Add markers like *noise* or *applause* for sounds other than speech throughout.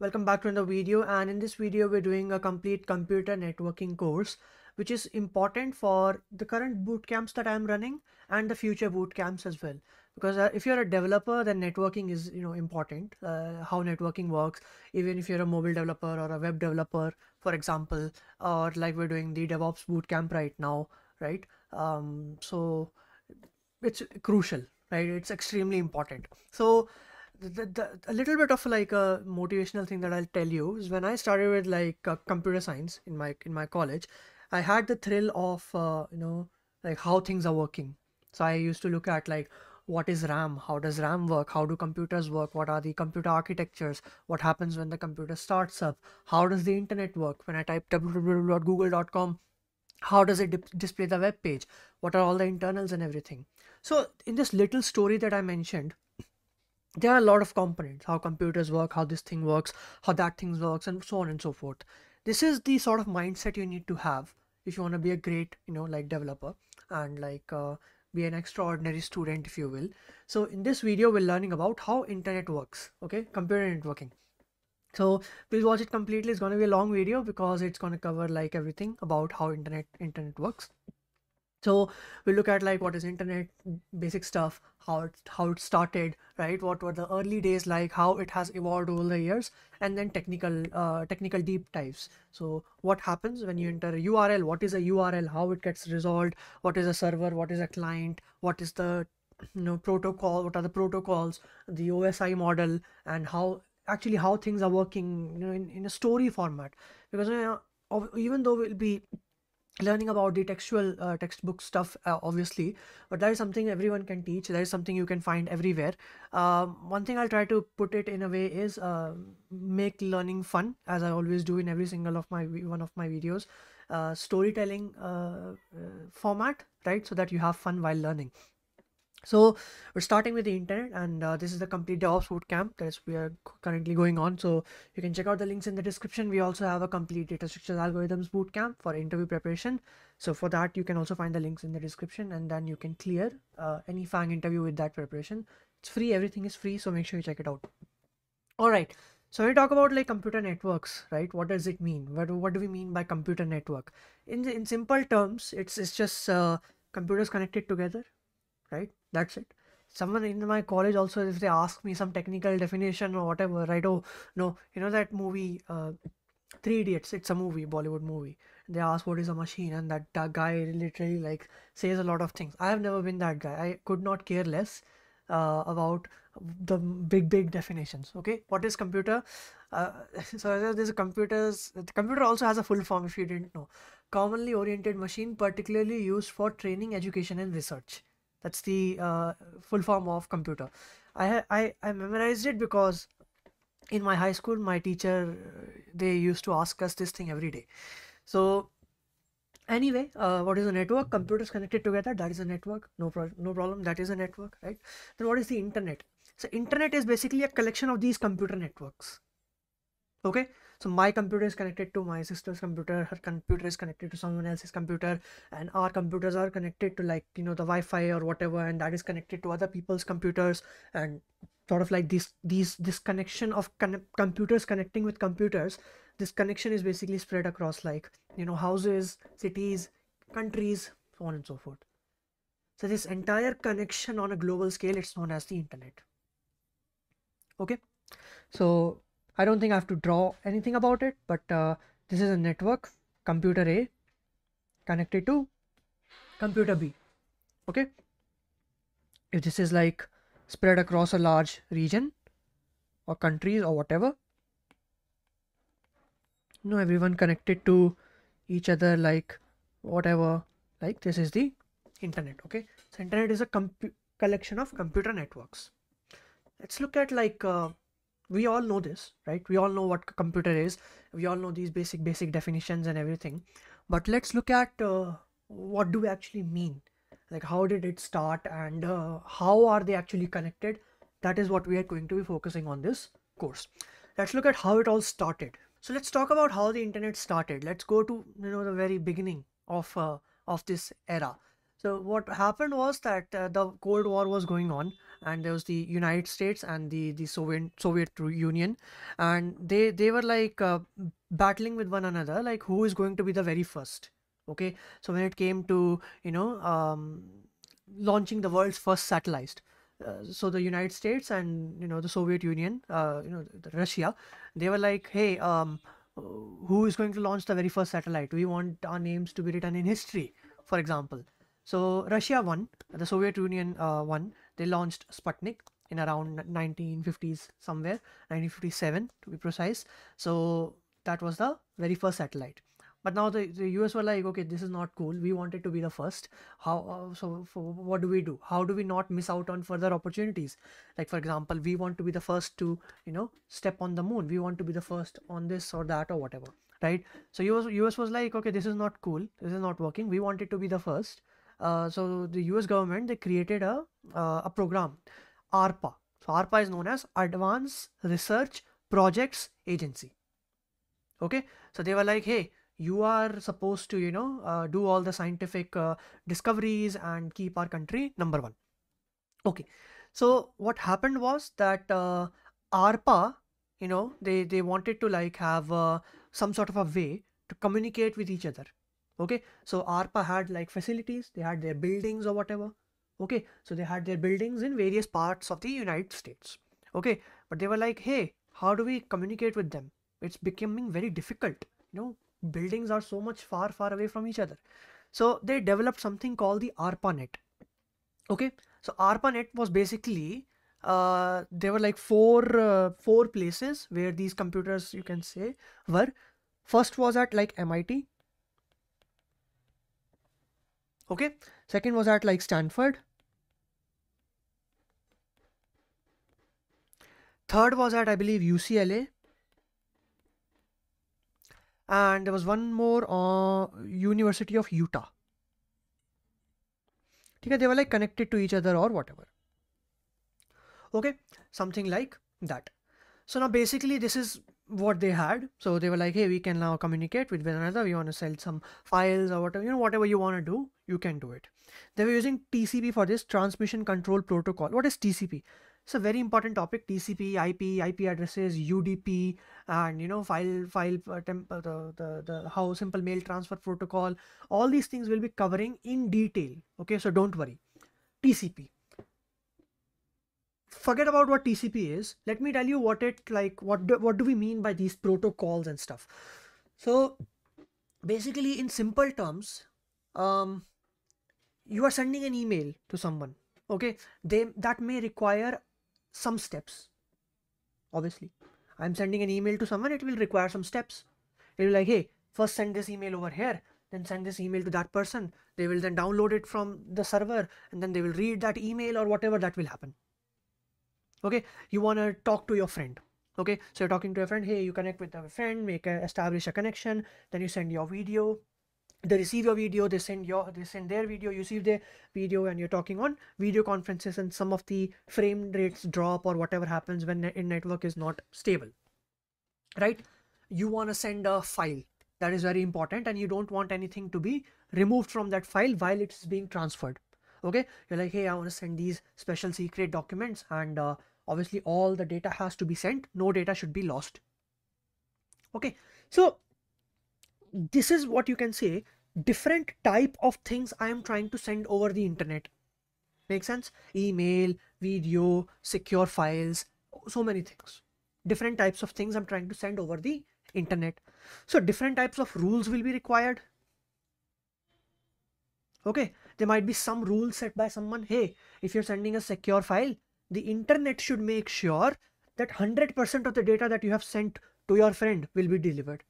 Welcome back to another video and in this video we're doing a complete computer networking course which is important for the current boot camps that I'm running and the future boot camps as well because uh, if you're a developer then networking is you know important uh, how networking works even if you're a mobile developer or a web developer for example or like we're doing the DevOps bootcamp right now right um, so it's crucial right it's extremely important so the, the, a little bit of like a motivational thing that I'll tell you is when I started with like uh, computer science in my in my college, I had the thrill of uh, you know like how things are working. So I used to look at like what is RAM, how does RAM work, how do computers work, what are the computer architectures, what happens when the computer starts up, how does the internet work when I type www.google.com, how does it dip- display the web page, what are all the internals and everything. So in this little story that I mentioned there are a lot of components how computers work how this thing works how that thing works and so on and so forth this is the sort of mindset you need to have if you want to be a great you know like developer and like uh, be an extraordinary student if you will so in this video we're learning about how internet works okay computer networking so please watch it completely it's going to be a long video because it's going to cover like everything about how internet internet works so we look at like what is internet basic stuff how it how it started right what were the early days like how it has evolved over the years and then technical uh, technical deep dives so what happens when you enter a url what is a url how it gets resolved what is a server what is a client what is the you know protocol what are the protocols the osi model and how actually how things are working you know in, in a story format because you know, even though we'll be learning about the textual uh, textbook stuff uh, obviously but that is something everyone can teach that is something you can find everywhere um, one thing i'll try to put it in a way is uh, make learning fun as i always do in every single of my one of my videos uh, storytelling uh, uh, format right so that you have fun while learning so we're starting with the internet and uh, this is the complete DevOps bootcamp that we are currently going on. So you can check out the links in the description. We also have a complete data structures algorithms bootcamp for interview preparation. So for that, you can also find the links in the description and then you can clear uh, any FANG interview with that preparation. It's free. Everything is free. So make sure you check it out. All right. So we talk about like computer networks, right? What does it mean? What, what do we mean by computer network? In, in simple terms, it's, it's just uh, computers connected together, right? that's it someone in my college also if they ask me some technical definition or whatever right oh no you know that movie uh, three idiots it's a movie bollywood movie they ask what is a machine and that, that guy literally like says a lot of things i have never been that guy i could not care less uh, about the big big definitions okay what is computer uh, *laughs* so there's a computers the computer also has a full form if you didn't know commonly oriented machine particularly used for training education and research that's the uh, full form of computer. I, I, I memorized it because in my high school, my teacher, uh, they used to ask us this thing every day. So anyway uh, what is a network computers connected together that is a network no pro no problem that is a network right then what is the internet so internet is basically a collection of these computer networks okay so my computer is connected to my sister's computer her computer is connected to someone else's computer and our computers are connected to like you know the wi-fi or whatever and that is connected to other people's computers and sort of like this these this connection of con- computers connecting with computers this connection is basically spread across like you know houses cities countries so on and so forth so this entire connection on a global scale it's known as the internet okay so I don't think I have to draw anything about it, but uh, this is a network, computer A connected to computer B. Okay. If this is like spread across a large region or countries or whatever, you know, everyone connected to each other like whatever, like this is the internet. Okay. So internet is a collection of computer networks. Let's look at like uh, we all know this right we all know what computer is we all know these basic basic definitions and everything but let's look at uh, what do we actually mean like how did it start and uh, how are they actually connected that is what we are going to be focusing on this course let's look at how it all started so let's talk about how the internet started let's go to you know the very beginning of uh, of this era so what happened was that uh, the Cold War was going on, and there was the United States and the the Soviet Soviet Union, and they they were like uh, battling with one another, like who is going to be the very first. Okay, so when it came to you know um, launching the world's first satellite. Uh, so the United States and you know the Soviet Union, uh, you know Russia, they were like, hey, um, uh, who is going to launch the very first satellite? We want our names to be written in history, for example so Russia won, the Soviet Union uh, won. They launched Sputnik in around 1950s somewhere, 1957 to be precise. So that was the very first satellite. But now the, the US were like, okay, this is not cool. We wanted to be the first. How uh, so? what do we do? How do we not miss out on further opportunities? Like for example, we want to be the first to you know step on the moon. We want to be the first on this or that or whatever right so us us was like okay this is not cool this is not working we wanted to be the first uh, so the US government they created a uh, a program, ARPA. So ARPA is known as Advanced Research Projects Agency. Okay, so they were like, hey, you are supposed to you know uh, do all the scientific uh, discoveries and keep our country number one. Okay, so what happened was that ARPA, uh, you know, they they wanted to like have some sort of a way to communicate with each other okay so arpa had like facilities they had their buildings or whatever okay so they had their buildings in various parts of the united states okay but they were like hey how do we communicate with them it's becoming very difficult you know buildings are so much far far away from each other so they developed something called the arpanet okay so arpanet was basically uh, there were like four uh, four places where these computers you can say were first was at like mit Okay. Second was at like Stanford. Third was at, I believe, UCLA. And there was one more uh, University of Utah. Okay, they were like connected to each other or whatever. Okay, something like that. So now basically this is what they had. So they were like, hey, we can now communicate with one another. We want to sell some files or whatever, you know, whatever you want to do, you can do it. They were using TCP for this transmission control protocol. What is TCP? It's a very important topic. TCP, IP, IP addresses, UDP, and you know, file, file, uh, temp, uh, the, the, the how simple mail transfer protocol. All these things will be covering in detail. Okay, so don't worry. TCP forget about what TCP is. Let me tell you what it like. What do, what do we mean by these protocols and stuff? So basically, in simple terms, um, you are sending an email to someone. Okay, they that may require some steps. Obviously, I'm sending an email to someone. It will require some steps. It will be like, hey, first send this email over here then send this email to that person. They will then download it from the server and then they will read that email or whatever that will happen okay you want to talk to your friend okay so you're talking to a friend hey you connect with a friend make a, establish a connection then you send your video they receive your video they send your they send their video you receive their video and you're talking on video conferences and some of the frame rates drop or whatever happens when in network is not stable right you want to send a file that is very important and you don't want anything to be removed from that file while it's being transferred okay you're like hey i want to send these special secret documents and uh, obviously all the data has to be sent no data should be lost okay so this is what you can say different type of things i am trying to send over the internet make sense email video secure files so many things different types of things i'm trying to send over the internet so different types of rules will be required okay there might be some rule set by someone hey if you're sending a secure file the internet should make sure that 100% of the data that you have sent to your friend will be delivered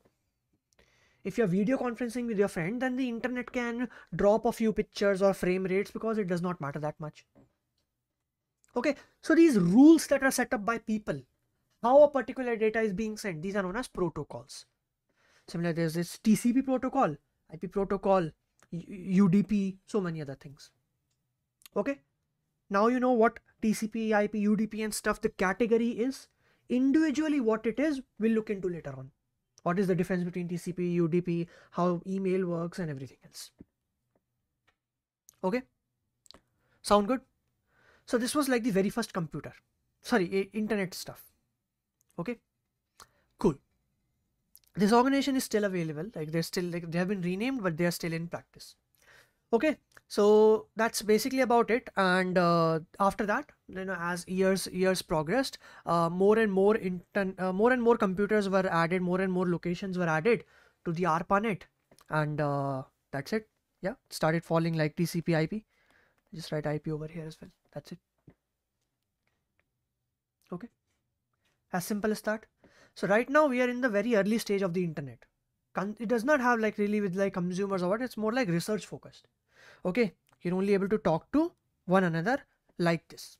if you're video conferencing with your friend then the internet can drop a few pictures or frame rates because it does not matter that much okay so these rules that are set up by people how a particular data is being sent these are known as protocols similar there's this tcp protocol ip protocol UDP, so many other things. Okay. Now you know what TCP, IP, UDP and stuff the category is. Individually what it is, we'll look into later on. What is the difference between TCP, UDP, how email works and everything else. Okay. Sound good? So this was like the very first computer. Sorry, internet stuff. Okay. Cool this organization is still available like they're still like they have been renamed but they are still in practice okay so that's basically about it and uh, after that you know as years years progressed uh, more and more intern uh, more and more computers were added more and more locations were added to the arpanet and uh, that's it yeah started falling like tcp ip just write ip over here as well that's it okay as simple as that so right now we are in the very early stage of the internet. It does not have like really with like consumers or what, it's more like research focused. Okay, you're only able to talk to one another like this.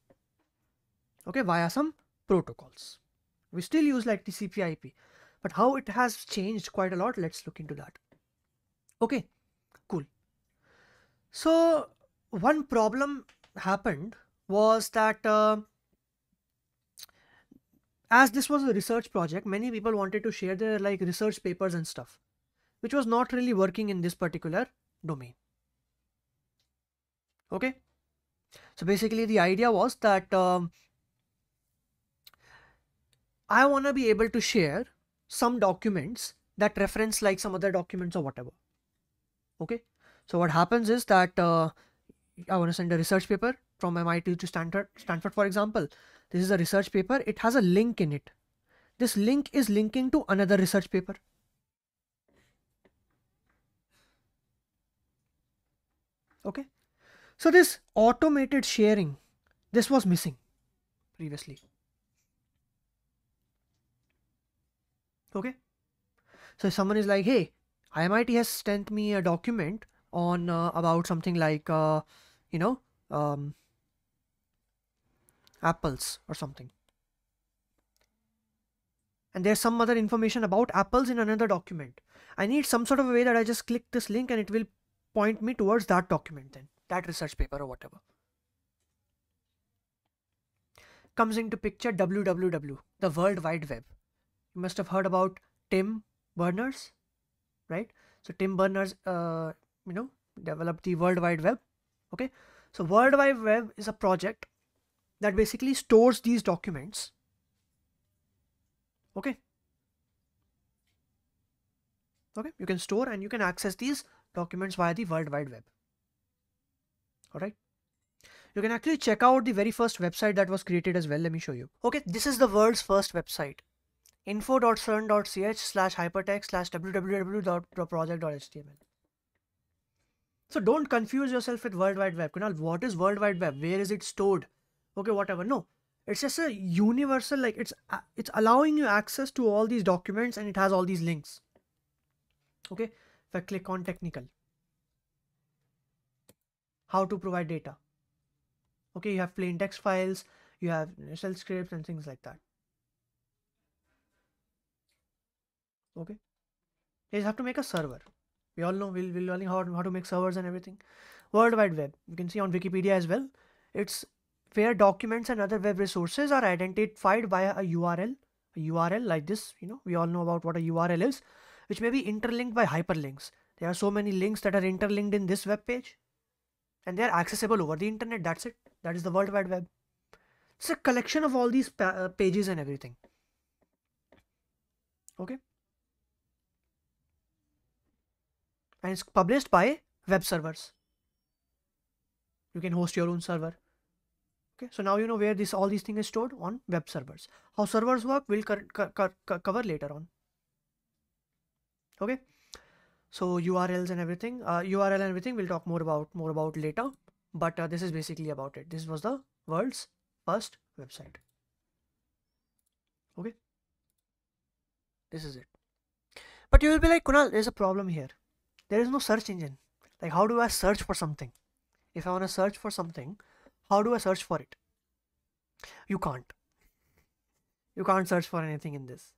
Okay, via some protocols. We still use like TCP IP, but how it has changed quite a lot, let's look into that. Okay, cool. So one problem happened was that uh, as this was a research project, many people wanted to share their like research papers and stuff, which was not really working in this particular domain. Okay. So basically the idea was that um, I want to be able to share some documents that reference like some other documents or whatever. Okay. So what happens is that uh, I want to send a research paper from MIT to Stanford, Stanford, for example. This is a research paper. It has a link in it. This link is linking to another research paper. Okay. So this automated sharing, this was missing previously. Okay. So if someone is like, hey, IMIT has sent me a document on uh, about something like, uh, you know, um, apples or something. And there's some other information about apples in another document. I need some sort of a way that I just click this link and it will point me towards that document then, that research paper or whatever. Comes into picture WWW, the World Wide Web. You must have heard about Tim Berners, right? So Tim Berners, uh, you know, developed the World Wide Web. Okay, so World Wide Web is a project that basically stores these documents. Okay. Okay, you can store and you can access these documents via the World Wide Web. Alright. You can actually check out the very first website that was created as well. Let me show you. Okay, this is the world's first website. info.cern.ch slash hypertext slash www.project.html so don't confuse yourself with World Wide Web. Kunal, what is World Wide Web? Where is it stored? okay whatever no it's just a universal like it's uh, it's allowing you access to all these documents and it has all these links okay if i click on technical how to provide data okay you have plain text files you have shell scripts and things like that okay they just have to make a server we all know we'll, we'll learning how, how to make servers and everything world wide web you can see on wikipedia as well it's where documents and other web resources are identified via a URL, a URL like this, you know, we all know about what a URL is, which may be interlinked by hyperlinks. There are so many links that are interlinked in this web page and they are accessible over the internet. That's it. That is the World Wide Web. It's a collection of all these uh, pages and everything. Okay. And it's published by web servers. You can host your own server okay so now you know where this all these things are stored on web servers how servers work we will cover later on okay so urls and everything uh, url and everything we'll talk more about more about later but uh, this is basically about it this was the world's first website okay this is it but you will be like kunal there's a problem here there is no search engine like how do i search for something if i want to search for something how do I search for it? You can't. You can't search for anything in this.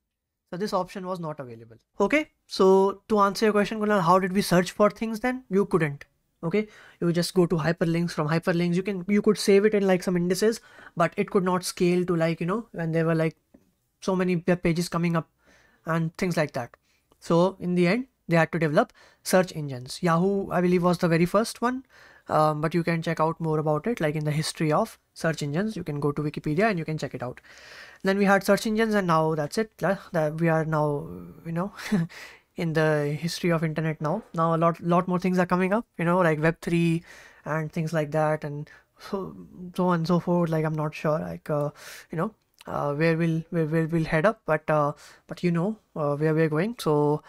So this option was not available. Okay, so to answer your question, Kunal, how did we search for things then? You couldn't. Okay, you just go to hyperlinks from hyperlinks. You can you could save it in like some indices, but it could not scale to like you know when there were like so many web pages coming up and things like that. So in the end, they had to develop search engines. Yahoo, I believe, was the very first one um, but you can check out more about it like in the history of search engines you can go to wikipedia and you can check it out then we had search engines and now that's it that we are now you know *laughs* in the history of internet now now a lot lot more things are coming up you know like web3 and things like that and so so on and so forth like i'm not sure like uh, you know uh, where we'll where, where we'll head up but uh, but you know uh, where we're going so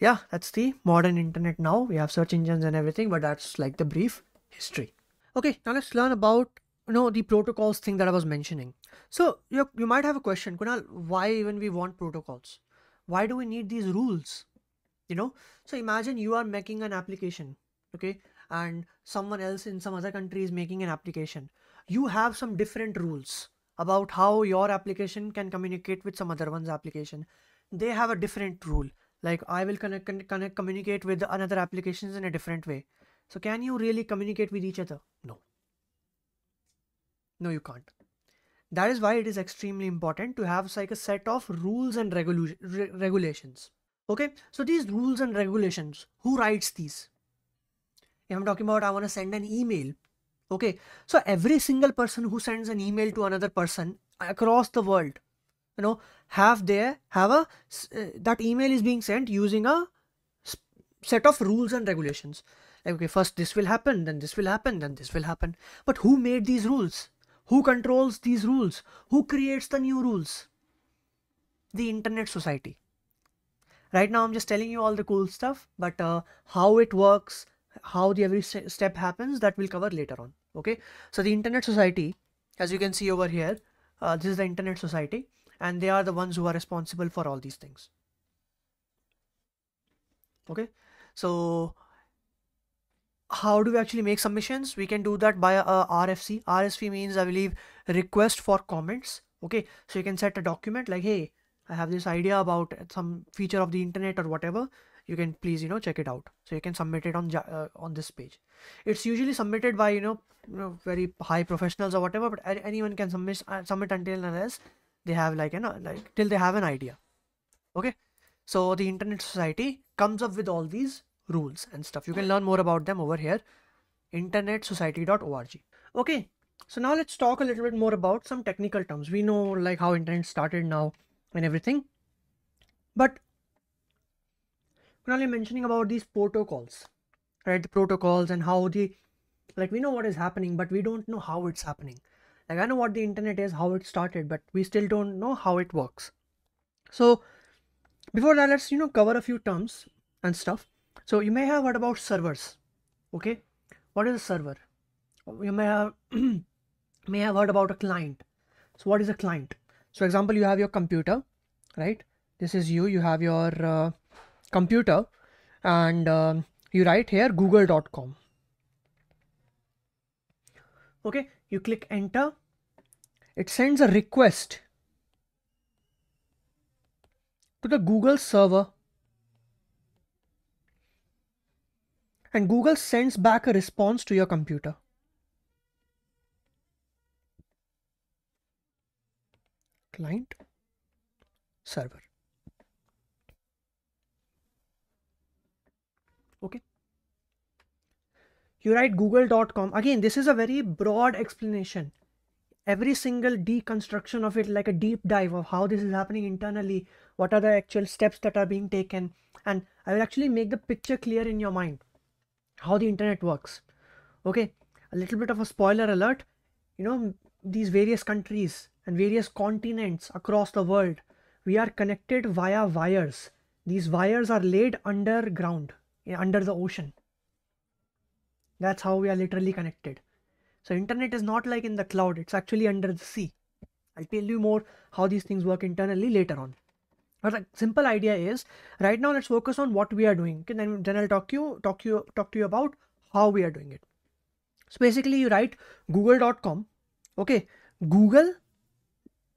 yeah that's the modern internet now we have search engines and everything but that's like the brief history. Okay, now let's learn about you know the protocols thing that I was mentioning. So you you might have a question, Kunal, why even we want protocols? Why do we need these rules? You know, so imagine you are making an application, okay, and someone else in some other country is making an application. You have some different rules about how your application can communicate with some other one's application. They have a different rule. Like I will connect, connect communicate with another applications in a different way so can you really communicate with each other? No. No, you can't. That is why it is extremely important to have like a set of rules and re- regulations. Okay, so these rules and regulations, who writes these? If I'm talking about I want to send an email, okay, so every single person who sends an email to another person across the world, you know, have their have a uh, that email is being sent using a set of rules and regulations okay first this will happen then this will happen then this will happen but who made these rules who controls these rules who creates the new rules the internet society right now i'm just telling you all the cool stuff but uh, how it works how the every step happens that we'll cover later on okay so the internet society as you can see over here uh, this is the internet society and they are the ones who are responsible for all these things okay so how do we actually make submissions we can do that by a uh, rfc RFC means i believe request for comments okay so you can set a document like hey i have this idea about some feature of the internet or whatever you can please you know check it out so you can submit it on uh, on this page it's usually submitted by you know, you know very high professionals or whatever but anyone can submit uh, submit until unless they have like you know like till they have an idea okay so the internet society comes up with all these rules and stuff. You can learn more about them over here, internetsociety.org. Okay, so now let's talk a little bit more about some technical terms. We know like how internet started now and everything. But I'm mentioning about these protocols, right? The protocols and how the, like we know what is happening, but we don't know how it's happening. Like I know what the internet is, how it started, but we still don't know how it works. So before that, let's, you know, cover a few terms and stuff. So you may have heard about servers. Okay, what is a server? You may have *clears throat* may have heard about a client. So what is a client? So example, you have your computer, right? This is you. You have your uh, computer, and um, you write here google.com. Okay, you click enter. It sends a request to the Google server and Google sends back a response to your computer. Client server. Okay. You write google.com. Again, this is a very broad explanation. Every single deconstruction of it, like a deep dive of how this is happening internally, what are the actual steps that are being taken, and I will actually make the picture clear in your mind how the internet works okay a little bit of a spoiler alert you know these various countries and various continents across the world we are connected via wires these wires are laid underground eh, under the ocean that's how we are literally connected so internet is not like in the cloud it's actually under the sea i'll tell you more how these things work internally later on but the simple idea is right now let's focus on what we are doing. Okay, then then I'll talk to you talk to you talk to you about how we are doing it. So basically you write google.com. Okay, Google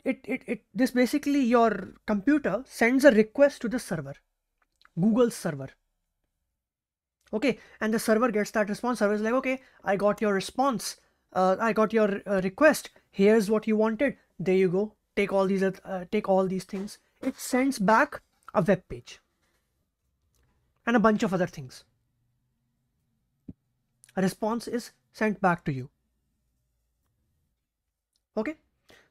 it it it this basically your computer sends a request to the server, Google's server. Okay, and the server gets that response. Server is like, okay, I got your response. Uh, I got your uh, request. Here's what you wanted. There you go. Take all these uh, take all these things it sends back a web page and a bunch of other things. A response is sent back to you. Okay,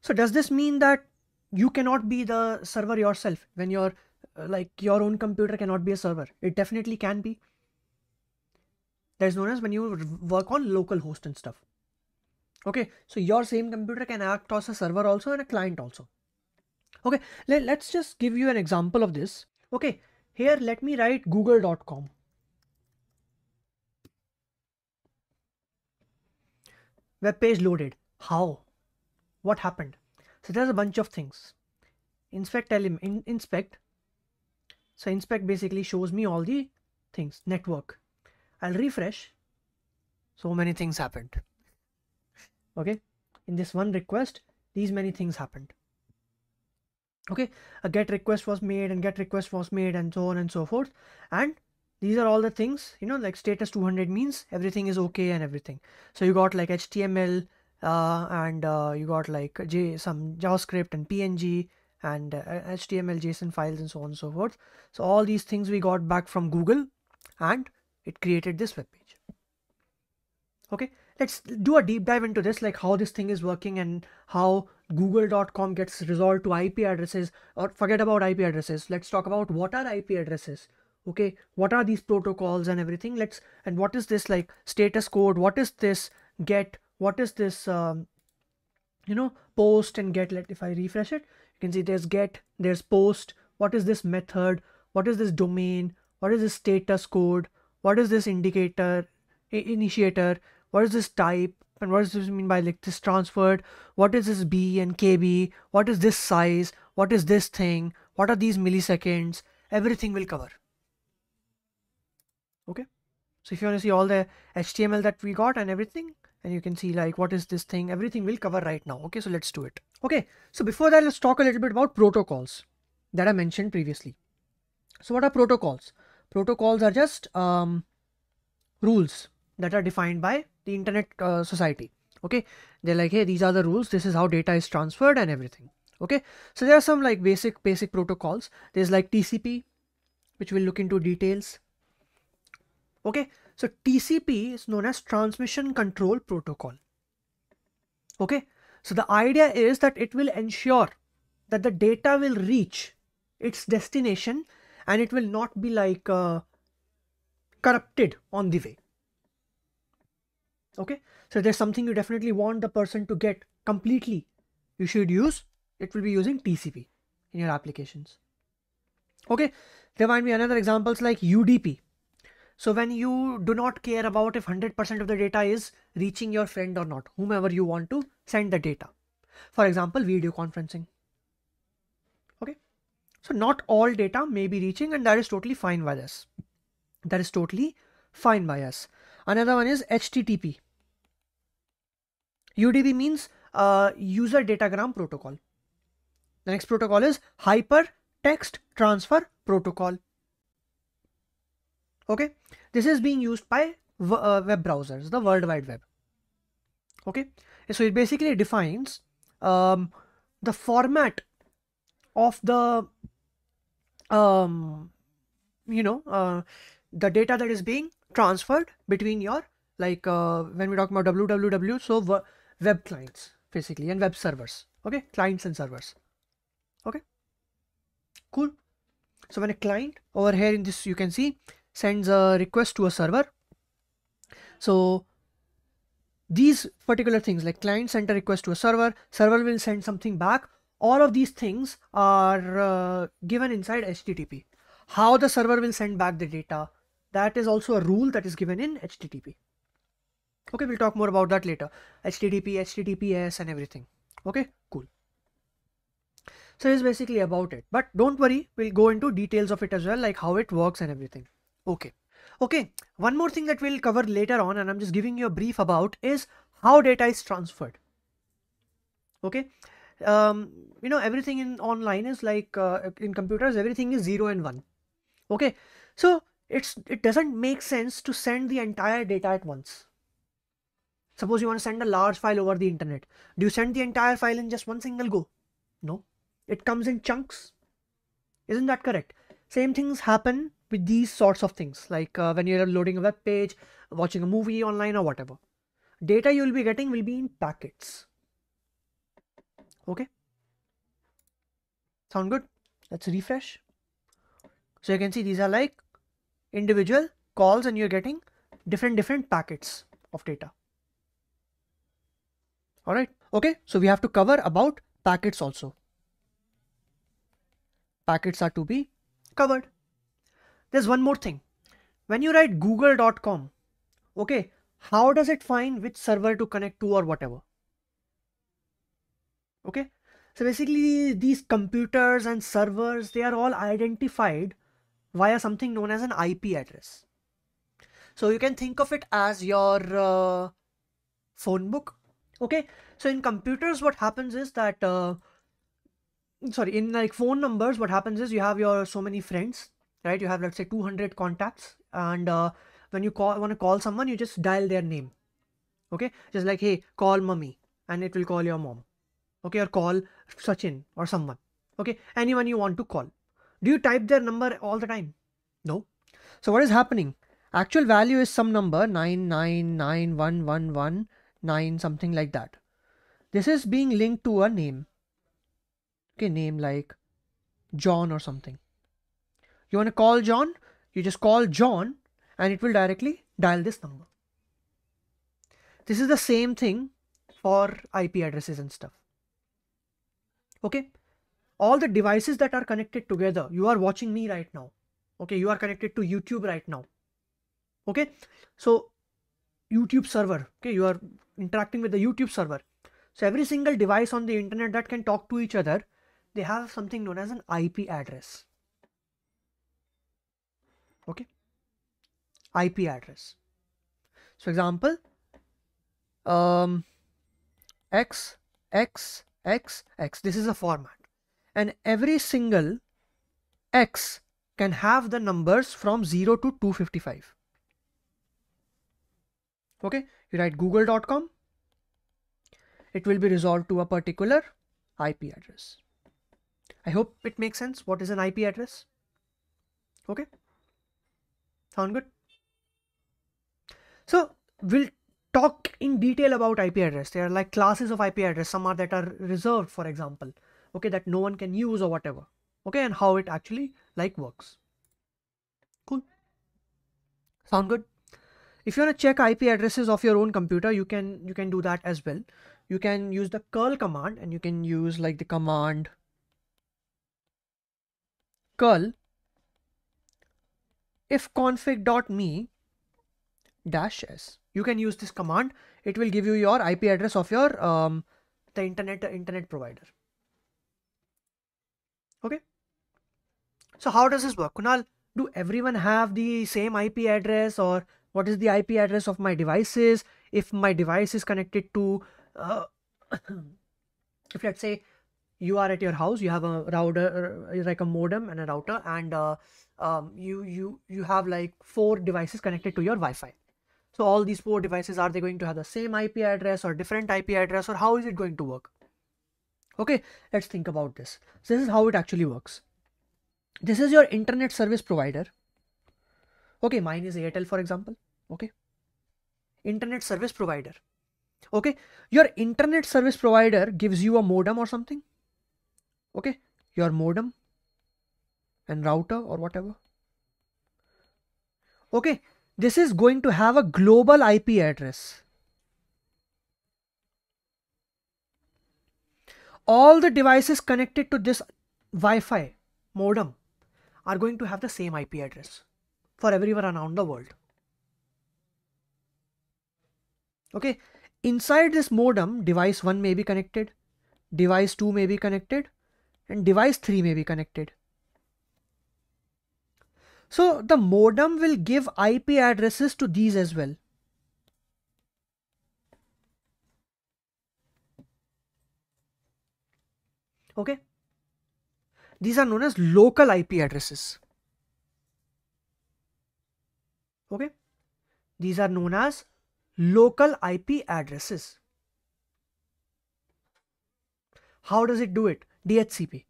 so does this mean that you cannot be the server yourself when you're uh, like your own computer cannot be a server? It definitely can be. That is known as when you work on local host and stuff. Okay, so your same computer can act as a server also and a client also. Okay, let, let's just give you an example of this. Okay, here let me write google.com. Web page loaded. How? What happened? So there's a bunch of things. Inspect element, in, inspect. So inspect basically shows me all the things. Network. I'll refresh. So many things happened. *laughs* Okay, in this one request, these many things happened okay a get request was made and get request was made and so on and so forth and these are all the things you know like status 200 means everything is okay and everything so you got like html uh, and uh, you got like J some javascript and png and uh, html json files and so on and so forth so all these things we got back from google and it created this web page okay let's do a deep dive into this, like how this thing is working and how google.com gets resolved to IP addresses or forget about IP addresses. Let's talk about what are IP addresses. Okay, what are these protocols and everything? Let's and what is this like status code? What is this get? What is this? Um, you know, post and get. Let if I refresh it, you can see there's get, there's post. What is this method? What is this domain? What is this status code? What is this indicator? initiator what is this type and what does this mean by like this transferred what is this b and kb what is this size what is this thing what are these milliseconds everything will cover okay so if you want to see all the html that we got and everything and you can see like what is this thing everything will cover right now okay so let's do it okay so before that let's talk a little bit about protocols that i mentioned previously so what are protocols protocols are just um, rules that are defined by the internet uh, society okay they're like hey these are the rules this is how data is transferred and everything okay so there are some like basic basic protocols there's like tcp which we'll look into details okay so tcp is known as transmission control protocol okay so the idea is that it will ensure that the data will reach its destination and it will not be like uh, corrupted on the way okay so there's something you definitely want the person to get completely you should use it will be using tcp in your applications okay remind me another examples like udp so when you do not care about if 100% of the data is reaching your friend or not whomever you want to send the data for example video conferencing okay so not all data may be reaching and that is totally fine by us that is totally fine by us another one is http UDP means uh, user datagram protocol. The next protocol is hypertext transfer protocol. Okay, this is being used by uh, web browsers, the World Wide Web. Okay, so it basically defines um, the format of the um, you know uh, the data that is being transferred between your like uh, when we talk about www so web clients basically and web servers okay clients and servers okay cool so when a client over here in this you can see sends a request to a server so these particular things like client sent a request to a server server will send something back all of these things are uh, given inside http how the server will send back the data that is also a rule that is given in http okay we'll talk more about that later http https and everything okay cool so it's basically about it but don't worry we'll go into details of it as well like how it works and everything okay okay one more thing that we'll cover later on and i'm just giving you a brief about is how data is transferred okay um you know everything in online is like uh, in computers everything is 0 and 1 okay so it's it doesn't make sense to send the entire data at once Suppose you want to send a large file over the internet. Do you send the entire file in just one single go? No. It comes in chunks. Isn't that correct? Same things happen with these sorts of things, like uh, when you're loading a web page, watching a movie online, or whatever. Data you'll be getting will be in packets. Okay. Sound good? Let's refresh. So you can see these are like individual calls and you're getting different different packets of data. All right. Okay. So we have to cover about packets also. Packets are to be covered. There's one more thing. When you write google.com, okay, how does it find which server to connect to or whatever? Okay. So basically these computers and servers, they are all identified via something known as an IP address. So you can think of it as your uh, phone book okay so in computers what happens is that uh, sorry in like phone numbers what happens is you have your so many friends right you have let's say 200 contacts and uh, when you call want to call someone you just dial their name okay just like hey call mummy and it will call your mom okay or call sachin or someone okay anyone you want to call do you type their number all the time no so what is happening actual value is some number nine nine nine one one one. 9 something like that this is being linked to a name okay name like john or something you want to call john you just call john and it will directly dial this number this is the same thing for ip addresses and stuff okay all the devices that are connected together you are watching me right now okay you are connected to youtube right now okay so youtube server okay you are interacting with the YouTube server. So every single device on the internet that can talk to each other, they have something known as an IP address. Okay, IP address. So example, um, x x x x. This is a format, and every single x can have the numbers from 0 to 255 okay we write google.com, it will be resolved to a particular IP address. I hope it makes sense. What is an IP address? Okay. Sound good? So we'll talk in detail about IP address. There are like classes of IP address. Some are that are reserved, for example, okay, that no one can use or whatever. Okay, and how it actually like works. Cool. Sound good? If you want to check IP addresses of your own computer, you can you can do that as well. You can use the curl command and you can use like the command curl if config.me dash s. You can use this command. It will give you your IP address of your um, the internet internet provider. Okay. So how does this work? Kunal, do everyone have the same IP address or what is the IP address of my devices, if my device is connected to, uh, *coughs* if let's say you are at your house, you have a router, uh, like a modem and a router, and uh, um, you you you have like four devices connected to your Wi-Fi. So all these four devices are they going to have the same IP address or different IP address or how is it going to work? Okay, let's think about this. So this is how it actually works. This is your internet service provider. Okay, mine is Airtel for example okay internet service provider okay your internet service provider gives you a modem or something okay your modem and router or whatever okay this is going to have a global ip address all the devices connected to this wi-fi modem are going to have the same ip address for everyone around the world okay inside this modem device 1 may be connected device 2 may be connected and device 3 may be connected so the modem will give IP addresses to these as well okay these are known as local IP addresses okay these are known as local IP addresses. How does it do it? DHCP,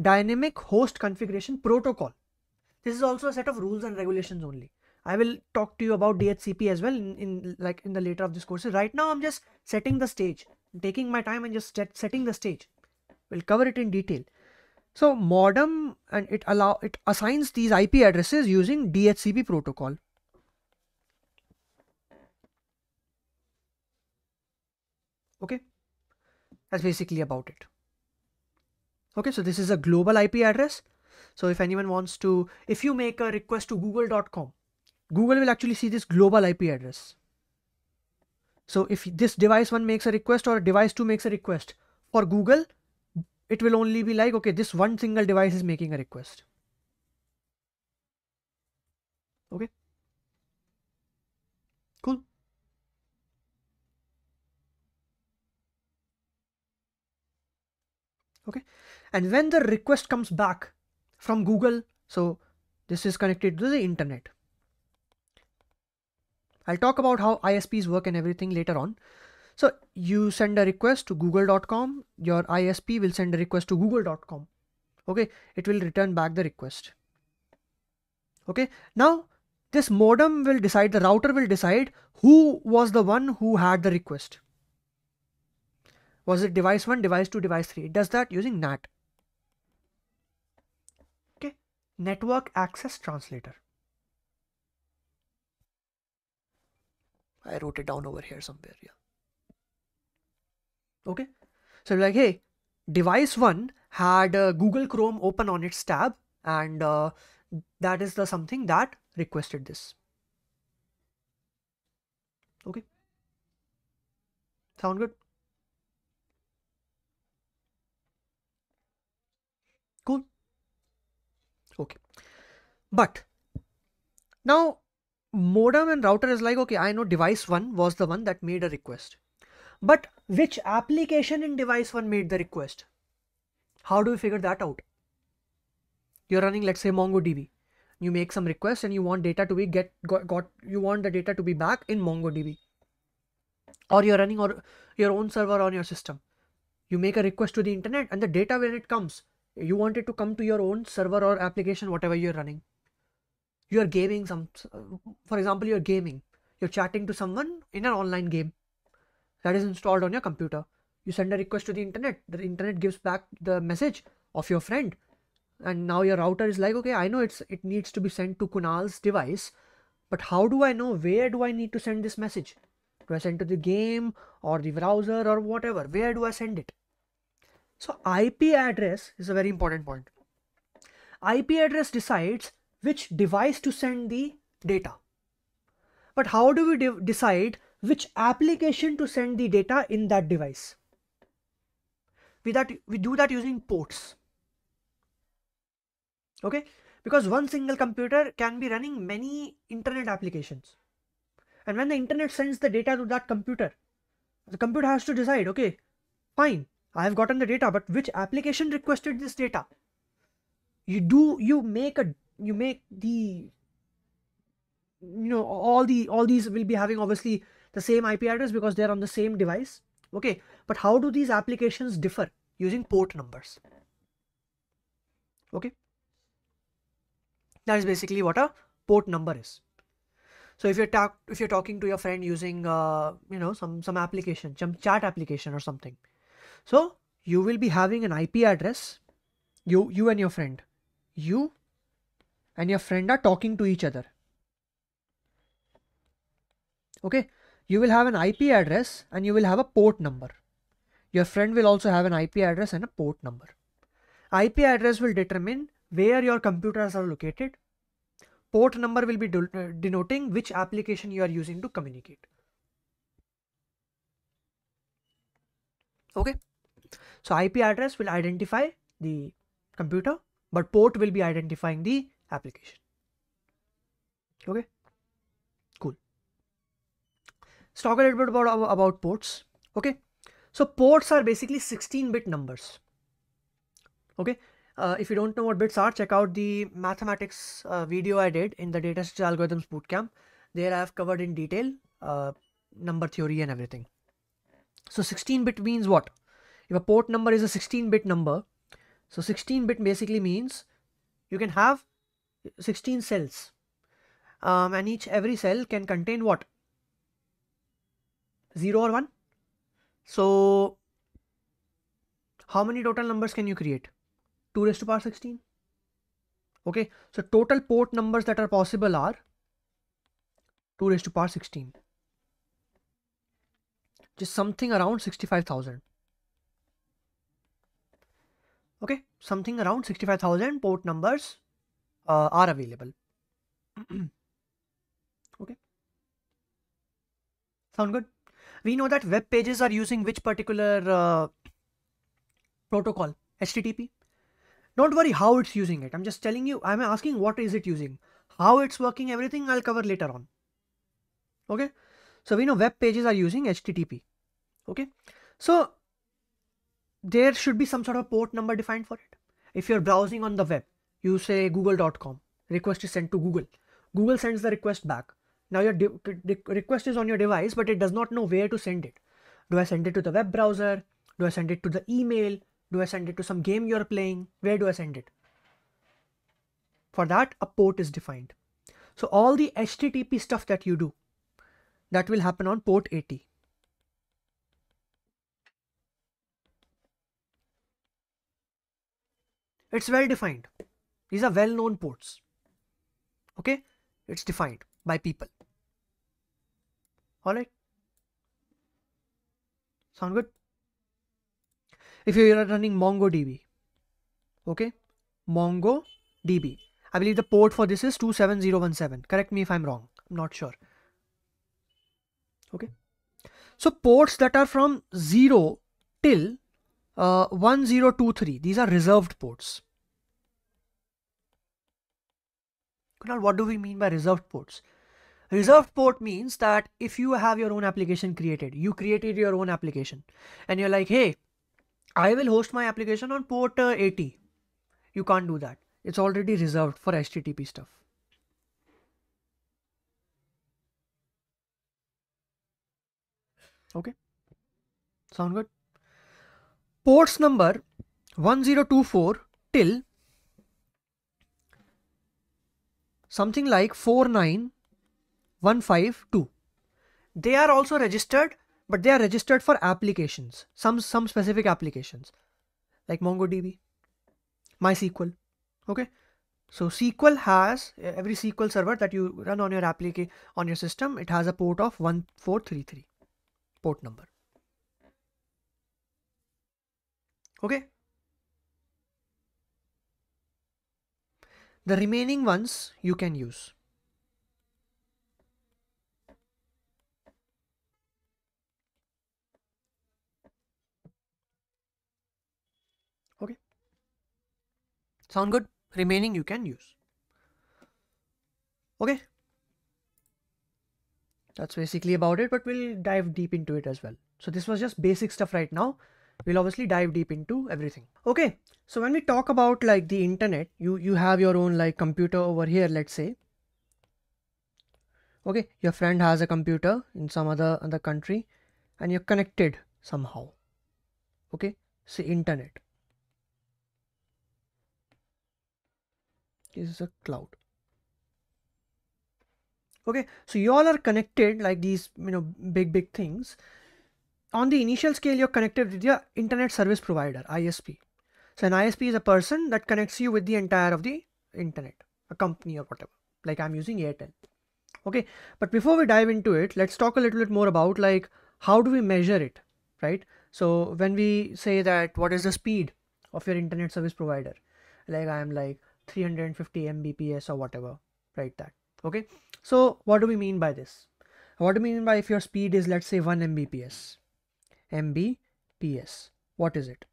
Dynamic Host Configuration Protocol. This is also a set of rules and regulations only. I will talk to you about DHCP as well in, in like in the later of this course. Right now, I'm just setting the stage, I'm taking my time and just set, setting the stage. We'll cover it in detail. So modem and it allow it assigns these IP addresses using DHCP protocol. okay that's basically about it okay so this is a global ip address so if anyone wants to if you make a request to google.com google will actually see this global ip address so if this device one makes a request or device two makes a request for google it will only be like okay this one single device is making a request okay okay and when the request comes back from google so this is connected to the internet i'll talk about how isps work and everything later on so you send a request to google.com your isp will send a request to google.com okay it will return back the request okay now this modem will decide the router will decide who was the one who had the request was it device 1 device 2 device 3 it does that using nat okay network access translator i wrote it down over here somewhere yeah okay so like hey device 1 had uh, google chrome open on its tab and uh, that is the something that requested this okay sound good okay but now modem and router is like okay i know device 1 was the one that made a request but which application in device 1 made the request how do we figure that out you're running let's say mongodb you make some request and you want data to be get got, got you want the data to be back in mongodb or you're running or your own server on your system you make a request to the internet and the data when it comes you want it to come to your own server or application whatever you're running you are gaming some for example you're gaming you're chatting to someone in an online game that is installed on your computer you send a request to the internet the internet gives back the message of your friend and now your router is like okay i know it's it needs to be sent to kunal's device but how do i know where do i need to send this message do i send to the game or the browser or whatever where do i send it so IP address is a very important point. IP address decides which device to send the data. But how do we de decide which application to send the data in that device? We, that, we do that using ports. Okay, because one single computer can be running many internet applications. And when the internet sends the data to that computer, the computer has to decide, okay, fine, I have gotten the data, but which application requested this data? You do, you make a, you make the, you know, all the, all these will be having obviously the same IP address because they're on the same device. Okay. But how do these applications differ using port numbers? Okay. That is basically what a port number is. So if you're talk if you're talking to your friend using uh, you know some some application, some chat application or something, so you will be having an IP address. You, you and your friend, you and your friend are talking to each other. Okay. You will have an IP address and you will have a port number. Your friend will also have an IP address and a port number. IP address will determine where your computers are located. Port number will be uh, denoting which application you are using to communicate. Okay. So IP address will identify the computer, but port will be identifying the application. Okay, cool. Let's talk a little bit about, about ports. Okay, so ports are basically 16-bit numbers. Okay, uh, if you don't know what bits are, check out the mathematics uh, video I did in the data structure algorithms bootcamp. There I have covered in detail uh, number theory and everything. So 16 bit means what? if a port number is a 16 bit number so 16 bit basically means you can have 16 cells um, and each every cell can contain what 0 or 1 so how many total numbers can you create 2 raised to power 16 okay so total port numbers that are possible are 2 raised to power 16 just something around 65000 okay something around 65000 port numbers uh, are available *clears throat* okay sound good we know that web pages are using which particular uh, protocol http don't worry how it's using it i'm just telling you i'm asking what is it using how it's working everything i'll cover later on okay so we know web pages are using http okay so there should be some sort of port number defined for it. If you're browsing on the web, you say google.com, request is sent to Google. Google sends the request back. Now your request is on your device, but it does not know where to send it. Do I send it to the web browser? Do I send it to the email? Do I send it to some game you're playing? Where do I send it? For that, a port is defined. So all the HTTP stuff that you do, that will happen on port 80. it's well defined. These are well known ports. Okay, it's defined by people. Alright, sound good? If you are running MongoDB, okay, MongoDB. I believe the port for this is 27017. Correct me if I'm wrong, I'm not sure. Okay, so ports that are from 0 till uh, 1023 these are reserved ports Kunal, what do we mean by reserved ports reserved port means that if you have your own application created you created your own application and you're like hey i will host my application on port uh, 80 you can't do that it's already reserved for http stuff okay sound good ports number 1024 till something like 49152. They are also registered, but they are registered for applications, some, some specific applications like MongoDB, MySQL. Okay. So SQL has every SQL server that you run on your application on your system, it has a port of 1433 port number. okay the remaining ones you can use okay sound good remaining you can use okay that's basically about it but we'll dive deep into it as well so this was just basic stuff right now we'll obviously dive deep into everything okay so when we talk about like the internet you you have your own like computer over here let's say okay your friend has a computer in some other other country and you're connected somehow okay say internet this is a cloud okay so you all are connected like these you know big big things on the initial scale, you're connected with your internet service provider, ISP. So an ISP is a person that connects you with the entire of the internet, a company or whatever. Like I'm using Airtel. Okay. But before we dive into it, let's talk a little bit more about like how do we measure it, right? So when we say that what is the speed of your internet service provider, like I am like 350 Mbps or whatever, right? that. Okay. So what do we mean by this? What do we mean by if your speed is let's say 1 Mbps? Mbps. What is it?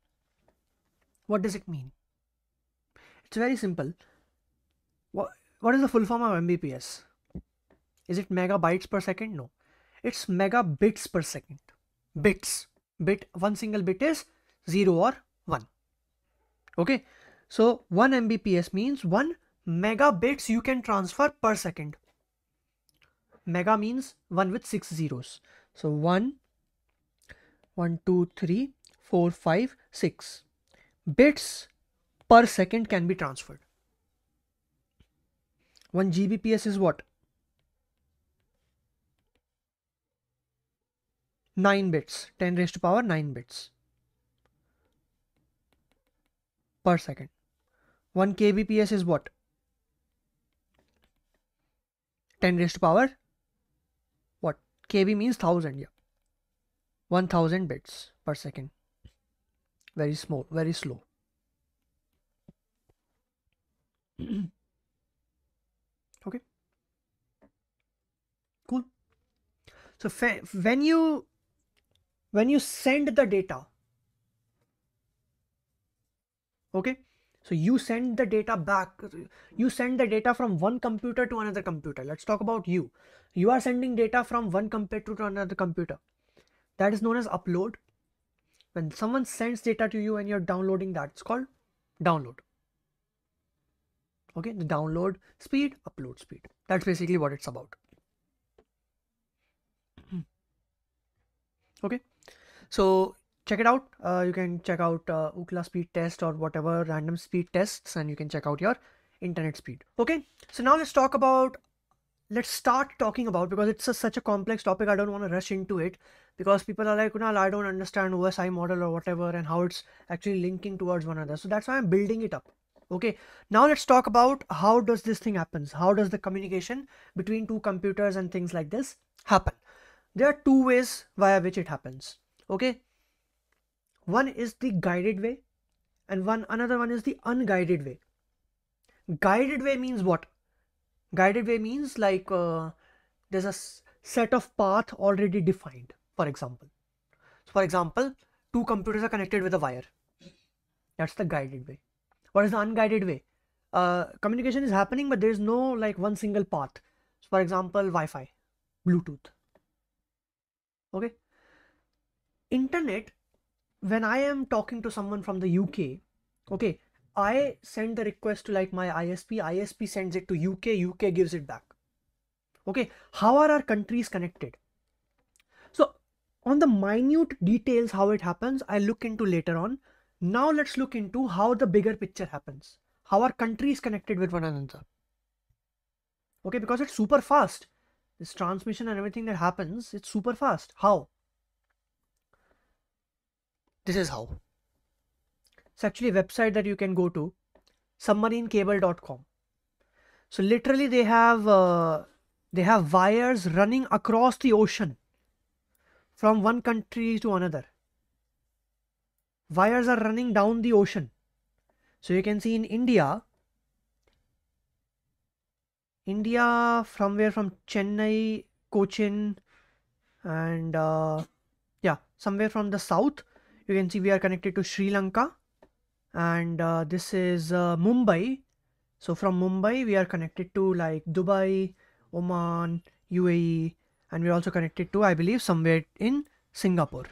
What does it mean? It's very simple. What, what is the full form of Mbps? Is it megabytes per second? No. It's megabits per second. Bits. Bit. One single bit is 0 or 1. Okay. So 1 Mbps means 1 megabits you can transfer per second. Mega means 1 with 6 zeros. So 1 1, 2, 3, 4, 5, 6 bits per second can be transferred. 1 Gbps is what? 9 bits, 10 raised to power 9 bits per second. 1 kbps is what? 10 raised to power what? kb means 1000, yeah. 1000 bits per second very small very slow *clears throat* okay cool so when you when you send the data okay so you send the data back you send the data from one computer to another computer let's talk about you you are sending data from one computer to another computer that is known as upload when someone sends data to you and you're downloading that it's called download okay the download speed upload speed that's basically what it's about okay so check it out uh, you can check out uh, ookla speed test or whatever random speed tests and you can check out your internet speed okay so now let's talk about let's start talking about because it's a, such a complex topic i don't want to rush into it because people are like kunal i don't understand osi model or whatever and how it's actually linking towards one another so that's why i'm building it up okay now let's talk about how does this thing happens how does the communication between two computers and things like this happen there are two ways via which it happens okay one is the guided way and one another one is the unguided way guided way means what guided way means like uh, there's a set of path already defined for example so for example two computers are connected with a wire that's the guided way what is the unguided way uh, communication is happening but there's no like one single path so for example wi-fi bluetooth okay internet when i am talking to someone from the uk okay I send the request to like my ISP, ISP sends it to UK, UK gives it back. Okay, how are our countries connected? So on the minute details how it happens, I look into later on. Now let's look into how the bigger picture happens. How are countries connected with one another? Okay, because it's super fast. This transmission and everything that happens, it's super fast. How? This is how. It's actually a website that you can go to, submarinecable.com. So literally, they have uh, they have wires running across the ocean from one country to another. Wires are running down the ocean. So you can see in India, India from where from Chennai, Cochin, and uh, yeah, somewhere from the south, you can see we are connected to Sri Lanka and uh, this is uh, Mumbai. So from Mumbai, we are connected to like Dubai, Oman, UAE, and we're also connected to, I believe, somewhere in Singapore.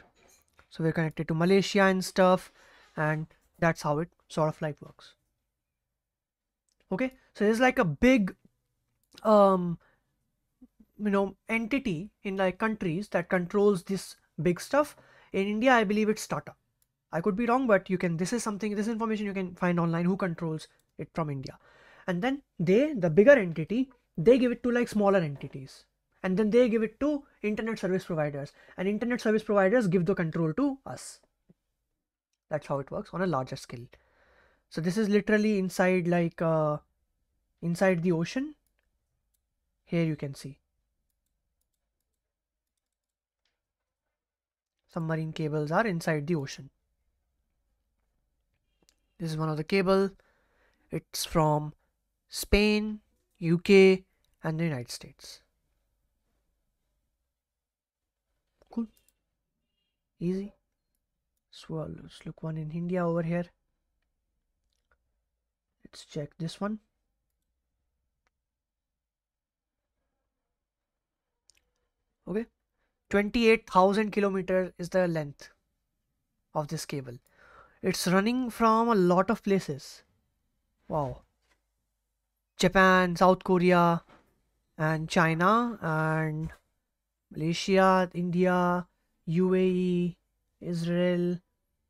So we're connected to Malaysia and stuff, and that's how it sort of like works. Okay, so there's like a big, um, you know, entity in like countries that controls this big stuff. In India, I believe it's Tata. I could be wrong, but you can, this is something, this information you can find online who controls it from India. And then they, the bigger entity, they give it to like smaller entities. And then they give it to internet service providers. And internet service providers give the control to us. That's how it works on a larger scale. So this is literally inside like, uh, inside the ocean. Here you can see. Submarine cables are inside the ocean. This is one of the cable. It's from Spain, UK, and the United States. Cool. Easy. So let's look one in India over here. Let's check this one. Okay. 28,000 kilometers is the length of this cable. It's running from a lot of places. Wow. Japan, South Korea, and China, and Malaysia, India, UAE, Israel,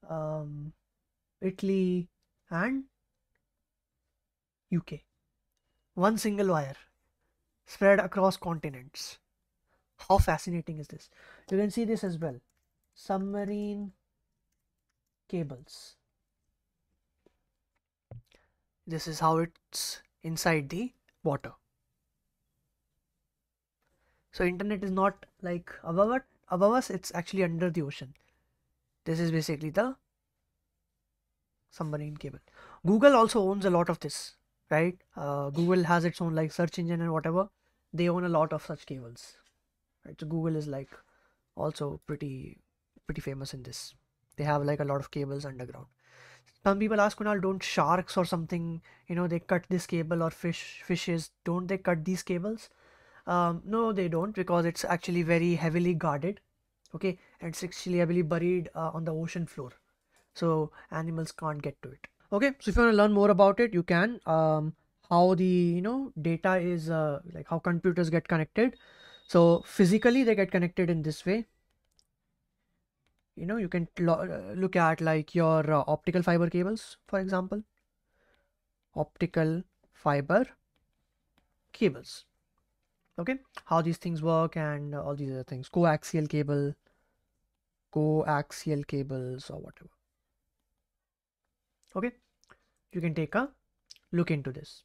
um, Italy, and UK. One single wire spread across continents. How fascinating is this? You can see this as well. Submarine cables. This is how it's inside the water. So internet is not like above, above us, it's actually under the ocean. This is basically the submarine cable. Google also owns a lot of this, right? Uh, Google has its own like search engine and whatever. They own a lot of such cables. Right? So Google is like also pretty pretty famous in this they have like a lot of cables underground some people ask Kunal, don't sharks or something you know they cut this cable or fish fishes don't they cut these cables um, no they don't because it's actually very heavily guarded okay and it's actually heavily buried uh, on the ocean floor so animals can't get to it okay so if you want to learn more about it you can um, how the you know data is uh, like how computers get connected so physically they get connected in this way you know you can uh, look at like your uh, optical fiber cables for example optical fiber cables okay how these things work and all these other things coaxial cable coaxial cables or whatever okay you can take a look into this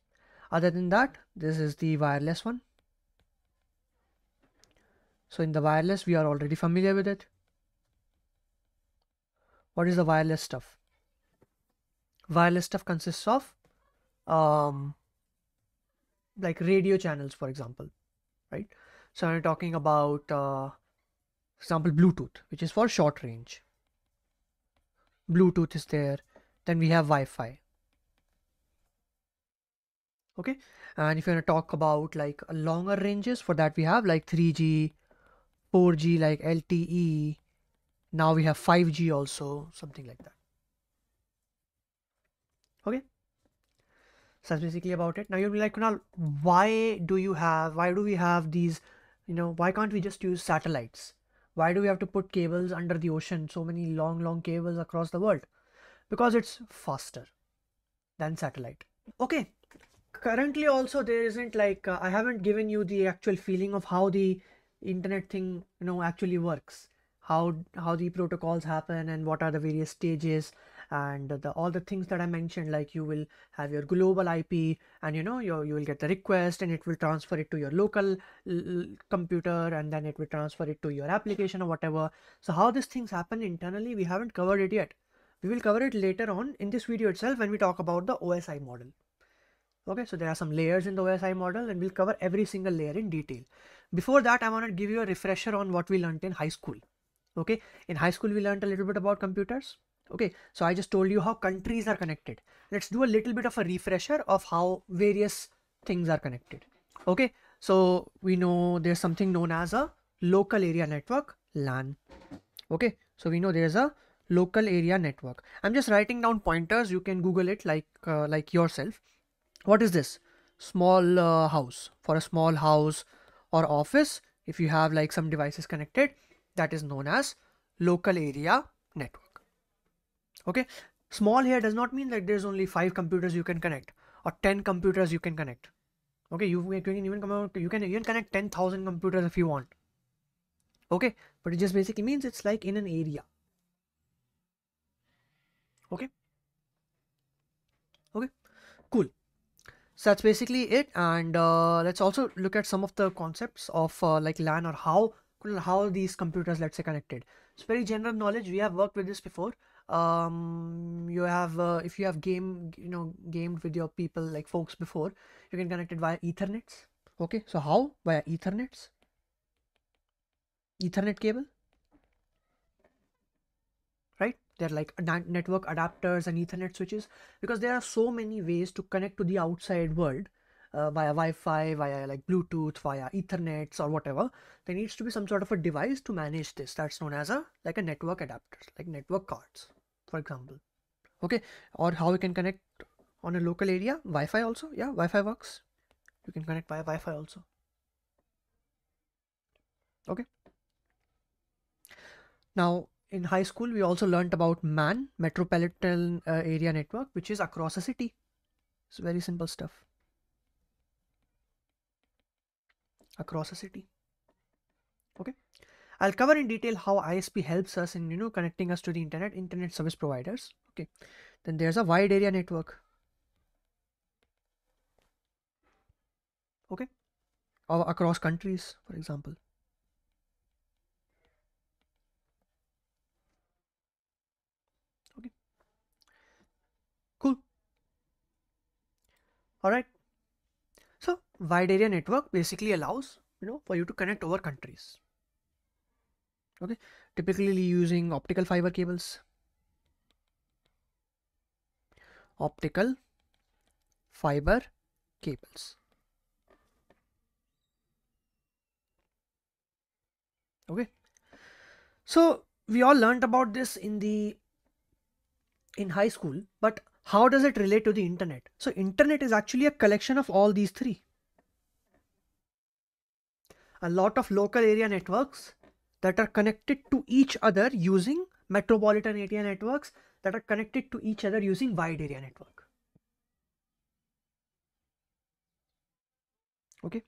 other than that this is the wireless one so in the wireless we are already familiar with it what is the wireless stuff? Wireless stuff consists of um, like radio channels, for example, right? So I'm talking about, uh, example, Bluetooth, which is for short range. Bluetooth is there. Then we have Wi-Fi. Okay. And if you want to talk about like longer ranges, for that we have like 3G, 4G, like LTE, now we have 5g also something like that okay so that's basically about it now you'll be like "Now, why do you have why do we have these you know why can't we just use satellites why do we have to put cables under the ocean so many long long cables across the world because it's faster than satellite okay currently also there isn't like uh, i haven't given you the actual feeling of how the internet thing you know actually works how how the protocols happen and what are the various stages and the, all the things that i mentioned like you will have your global ip and you know your, you will get the request and it will transfer it to your local computer and then it will transfer it to your application or whatever so how these things happen internally we haven't covered it yet we will cover it later on in this video itself when we talk about the osi model okay so there are some layers in the osi model and we'll cover every single layer in detail before that i want to give you a refresher on what we learned in high school okay in high school we learned a little bit about computers okay so i just told you how countries are connected let's do a little bit of a refresher of how various things are connected okay so we know there's something known as a local area network lan okay so we know there's a local area network i'm just writing down pointers you can google it like uh, like yourself what is this small uh, house for a small house or office if you have like some devices connected that is known as local area network. Okay, small here does not mean that there's only five computers you can connect or 10 computers you can connect. Okay, you, can even come out, you can even connect 10,000 computers if you want. Okay, but it just basically means it's like in an area. Okay. Okay, cool. So that's basically it. And uh, let's also look at some of the concepts of uh, like LAN or how how these computers let's say connected it's very general knowledge we have worked with this before um you have uh, if you have game you know gamed with your people like folks before you can connect it via ethernets okay so how via ethernets ethernet cable right they're like network adapters and ethernet switches because there are so many ways to connect to the outside world uh, via Wi-Fi, via like Bluetooth, via Ethernet or whatever, there needs to be some sort of a device to manage this. That's known as a like a network adapter, like network cards, for example. Okay, or how we can connect on a local area. Wi-Fi also, yeah, Wi-Fi works. You can connect via Wi-Fi also. Okay. Now, in high school, we also learned about MAN, Metropolitan uh, Area Network, which is across a city. It's very simple stuff. across a city okay i'll cover in detail how isp helps us in you know connecting us to the internet internet service providers okay then there's a wide area network okay or across countries for example okay cool all right wide area network basically allows you know for you to connect over countries okay typically using optical fiber cables optical fiber cables okay so we all learned about this in the in high school but how does it relate to the internet so internet is actually a collection of all these three a lot of local area networks that are connected to each other using metropolitan area networks that are connected to each other using wide area network. Okay.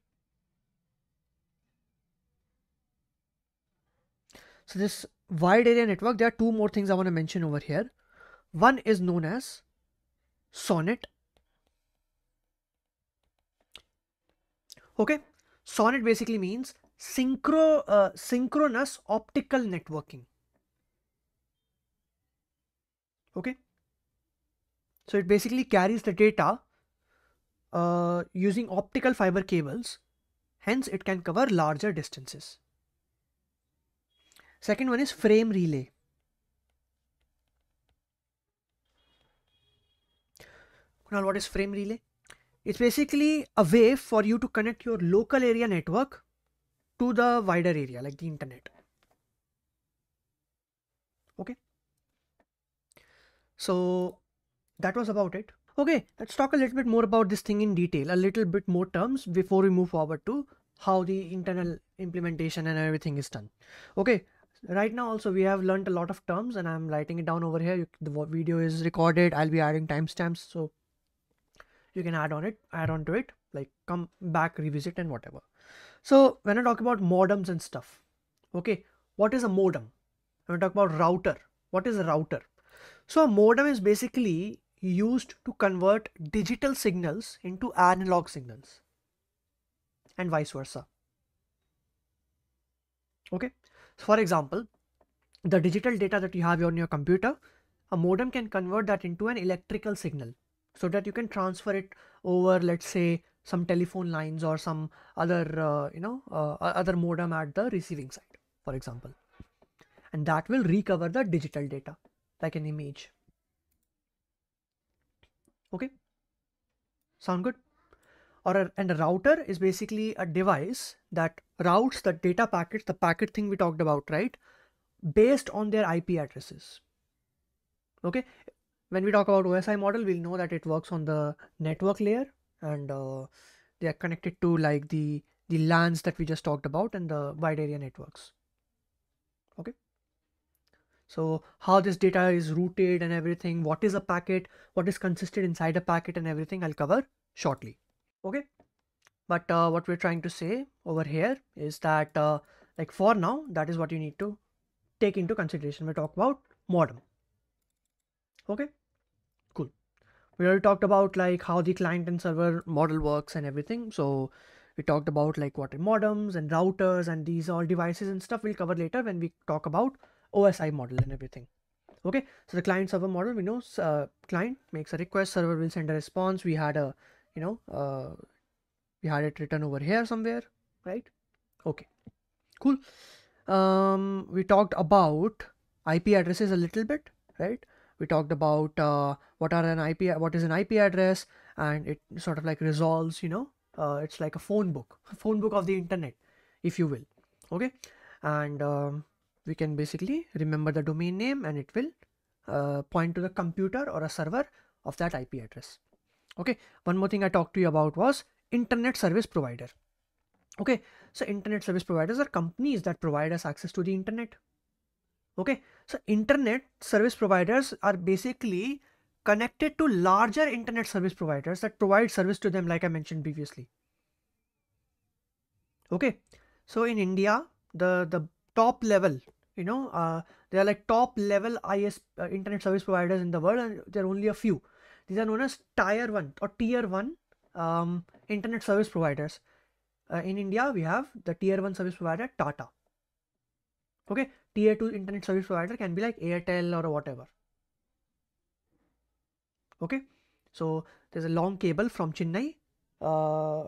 So this wide area network, there are two more things I want to mention over here. One is known as sonnet. Okay, SONNET basically means synchro, uh, synchronous optical networking. Okay. So it basically carries the data uh, using optical fiber cables. Hence, it can cover larger distances. Second one is frame relay. Now, what is frame relay? It's basically a way for you to connect your local area network to the wider area like the internet. Okay. So that was about it. Okay, let's talk a little bit more about this thing in detail, a little bit more terms before we move forward to how the internal implementation and everything is done. Okay, right now also we have learned a lot of terms and I'm writing it down over here. the video is recorded. I'll be adding timestamps. So you can add on it add on to it like come back revisit and whatever so when i talk about modems and stuff okay what is a modem when i talk about router what is a router so a modem is basically used to convert digital signals into analog signals and vice versa okay so for example the digital data that you have on your computer a modem can convert that into an electrical signal so that you can transfer it over let's say some telephone lines or some other uh, you know uh, other modem at the receiving side for example and that will recover the digital data like an image okay sound good or a, and a router is basically a device that routes the data packets the packet thing we talked about right based on their ip addresses okay when we talk about OSI model, we'll know that it works on the network layer and uh, they are connected to like the, the LANs that we just talked about and the wide area networks. Okay. So how this data is routed and everything, what is a packet, what is consisted inside a packet and everything I'll cover shortly. Okay. But uh, what we're trying to say over here is that uh, like for now, that is what you need to take into consideration. We talk about modem okay cool we already talked about like how the client and server model works and everything so we talked about like what modems and routers and these all devices and stuff we'll cover later when we talk about osi model and everything okay so the client server model we know uh, client makes a request server will send a response we had a you know uh, we had it written over here somewhere right okay cool um we talked about ip addresses a little bit right we talked about uh, what are an IP, what is an IP address, and it sort of like resolves, you know, uh, it's like a phone book, a phone book of the internet, if you will. Okay, and um, we can basically remember the domain name, and it will uh, point to the computer or a server of that IP address. Okay, one more thing I talked to you about was internet service provider. Okay, so internet service providers are companies that provide us access to the internet okay so internet service providers are basically connected to larger internet service providers that provide service to them like i mentioned previously okay so in india the the top level you know uh, they are like top level is uh, internet service providers in the world and there are only a few these are known as tier 1 or tier 1 um, internet service providers uh, in india we have the tier 1 service provider tata okay tier 2 internet service provider can be like airtel or whatever okay so there's a long cable from chennai uh,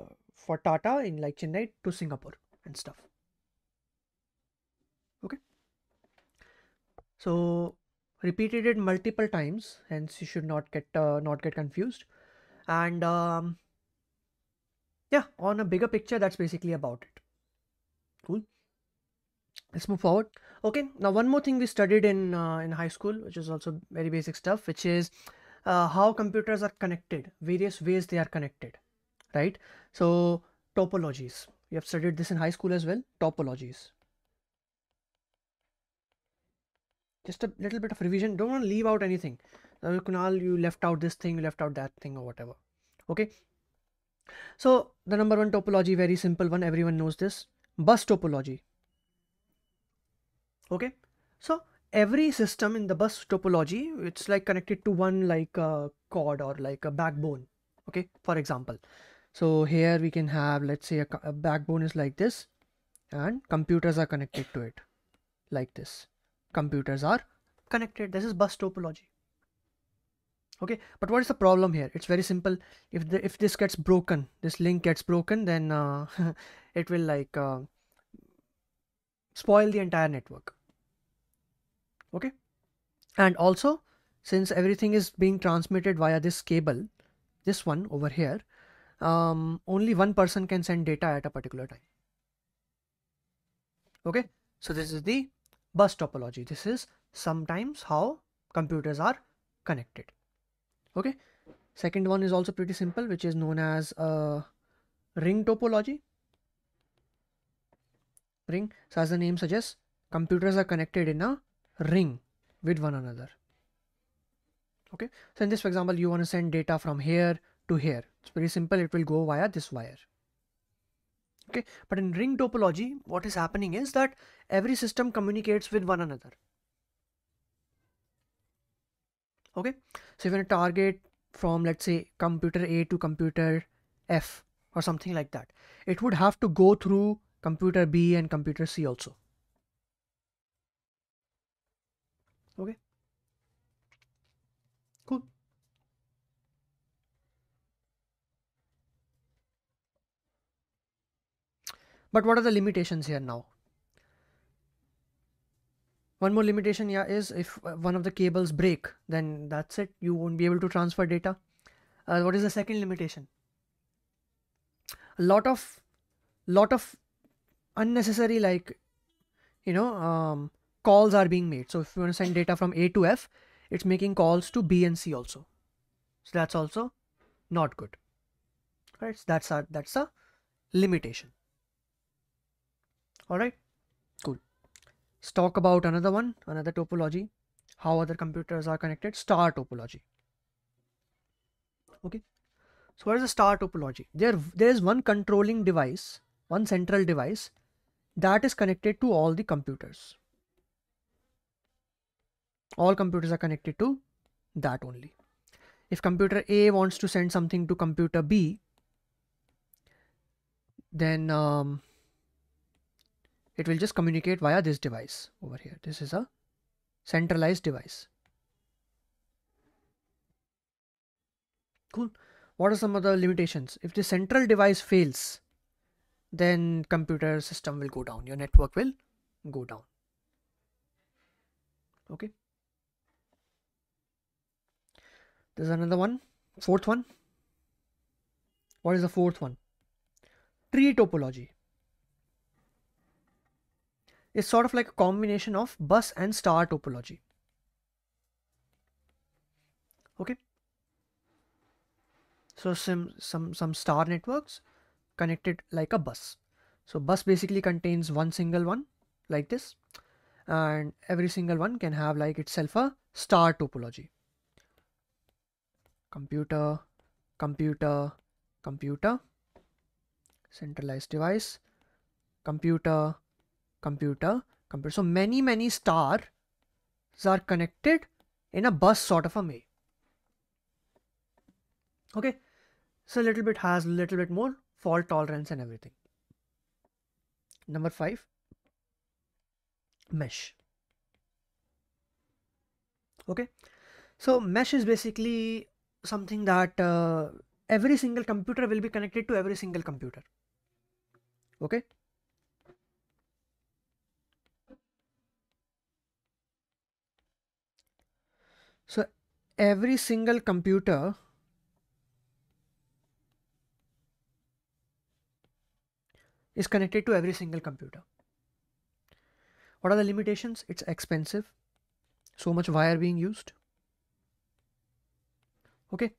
for tata in like chennai to singapore and stuff okay so repeated it multiple times hence you should not get uh, not get confused and um, yeah on a bigger picture that's basically about it cool let's move forward okay now one more thing we studied in uh, in high school which is also very basic stuff which is uh, how computers are connected various ways they are connected right so topologies we have studied this in high school as well topologies just a little bit of revision don't want to leave out anything kunal you left out this thing you left out that thing or whatever okay so the number one topology very simple one everyone knows this bus topology okay so every system in the bus topology it's like connected to one like a uh, cord or like a backbone okay for example so here we can have let's say a, a backbone is like this and computers are connected to it like this computers are connected this is bus topology okay but what is the problem here it's very simple if the if this gets broken this link gets broken then uh, *laughs* it will like uh, spoil the entire network okay and also since everything is being transmitted via this cable this one over here um, only one person can send data at a particular time okay so this is the bus topology this is sometimes how computers are connected okay second one is also pretty simple which is known as uh, ring topology ring so as the name suggests computers are connected in a ring with one another okay so in this example you want to send data from here to here it's very simple it will go via this wire okay but in ring topology what is happening is that every system communicates with one another okay so if you want to target from let's say computer a to computer f or something like that it would have to go through computer b and computer c also Okay. Cool. But what are the limitations here now? One more limitation yeah, is if uh, one of the cables break, then that's it. You won't be able to transfer data. Uh, what is the second limitation? A lot of, lot of unnecessary like, you know, um, calls are being made. So if you want to send data from A to F, it's making calls to B and C also. So that's also not good. Right? So that's a that's a limitation. Alright, cool. Let's talk about another one, another topology, how other computers are connected, star topology. Okay. So what is the star topology? There there is one controlling device, one central device that is connected to all the computers all computers are connected to that only. If computer A wants to send something to computer B, then um, it will just communicate via this device over here. This is a centralized device. Cool. What are some other limitations? If the central device fails, then computer system will go down. Your network will go down. Okay. There's another one. Fourth one. What is the fourth one? Tree topology. It's sort of like a combination of bus and star topology. Okay. So some some some star networks connected like a bus. So bus basically contains one single one like this and every single one can have like itself a star topology computer, computer, computer, centralized device, computer, computer, computer. So many, many stars are connected in a bus sort of a way. Okay. So a little bit has a little bit more fault tolerance and everything. Number five, mesh. Okay. So mesh is basically something that uh, every single computer will be connected to every single computer okay so every single computer is connected to every single computer what are the limitations it's expensive so much wire being used okay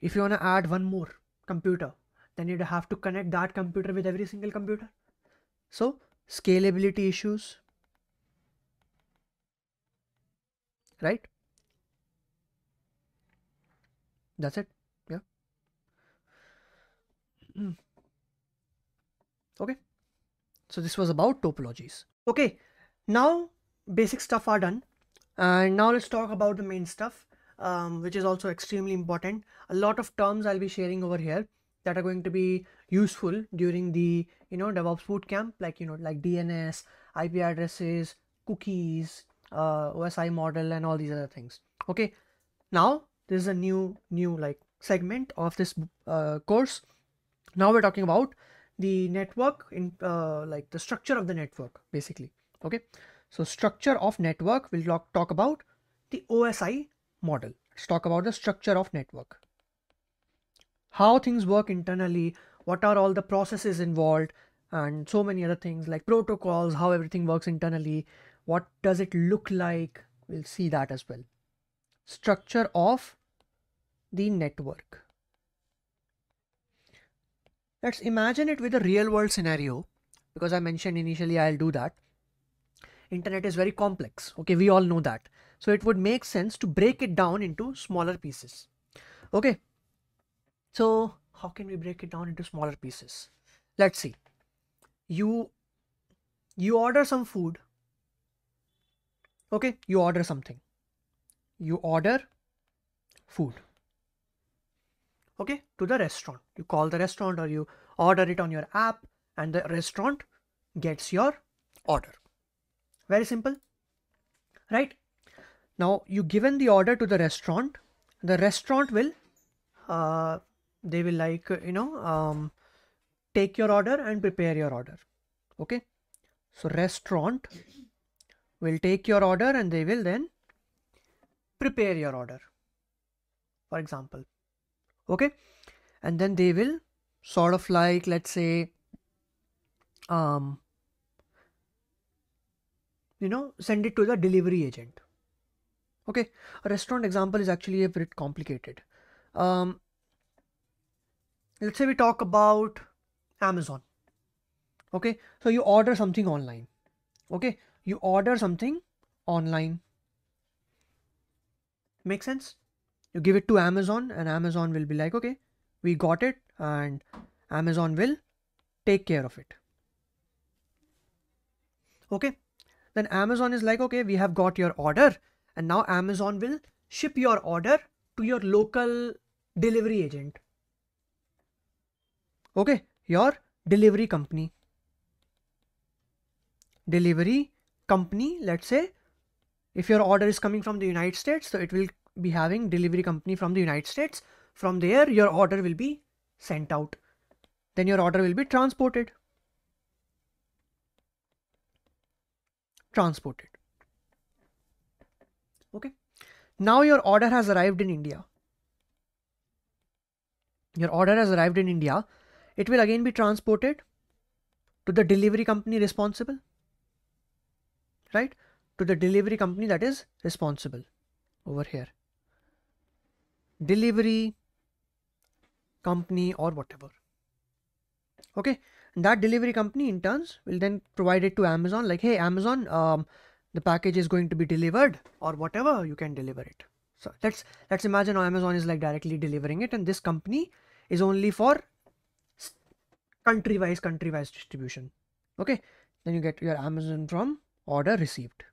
if you want to add one more computer then you'd have to connect that computer with every single computer so scalability issues right that's it yeah mm. okay so this was about topologies okay now basic stuff are done and now let's talk about the main stuff um, which is also extremely important. A lot of terms I'll be sharing over here that are going to be useful during the, you know, DevOps bootcamp, like, you know, like DNS, IP addresses, cookies, uh, OSI model, and all these other things. Okay. Now, this is a new, new like segment of this uh, course. Now we're talking about the network in uh, like the structure of the network basically. Okay. So structure of network, we'll talk, talk about the OSI model. Let's talk about the structure of network. How things work internally, what are all the processes involved, and so many other things like protocols, how everything works internally, what does it look like, we'll see that as well. Structure of the network. Let's imagine it with a real world scenario because I mentioned initially I'll do that. Internet is very complex. Okay, we all know that. So it would make sense to break it down into smaller pieces. Okay. So how can we break it down into smaller pieces? Let's see. You you order some food. Okay, you order something. You order food. Okay, to the restaurant. You call the restaurant or you order it on your app and the restaurant gets your order. Very simple, right? Now you given the order to the restaurant, the restaurant will, uh, they will like, you know, um, take your order and prepare your order. Okay. So restaurant will take your order and they will then prepare your order. For example. Okay. And then they will sort of like, let's say, um, you know, send it to the delivery agent Okay, a restaurant example is actually a bit complicated. Um, let's say we talk about Amazon. Okay, so you order something online. Okay, you order something online. Make sense? You give it to Amazon, and Amazon will be like, okay, we got it, and Amazon will take care of it. Okay, then Amazon is like, okay, we have got your order and now amazon will ship your order to your local delivery agent okay your delivery company delivery company let's say if your order is coming from the united states so it will be having delivery company from the united states from there your order will be sent out then your order will be transported transported now your order has arrived in India. Your order has arrived in India. It will again be transported to the delivery company responsible. Right? To the delivery company that is responsible over here. Delivery company or whatever. Okay? And that delivery company in turns will then provide it to Amazon like, hey, Amazon, um, the package is going to be delivered or whatever you can deliver it so let's let's imagine amazon is like directly delivering it and this company is only for country wise country wise distribution okay then you get your amazon from order received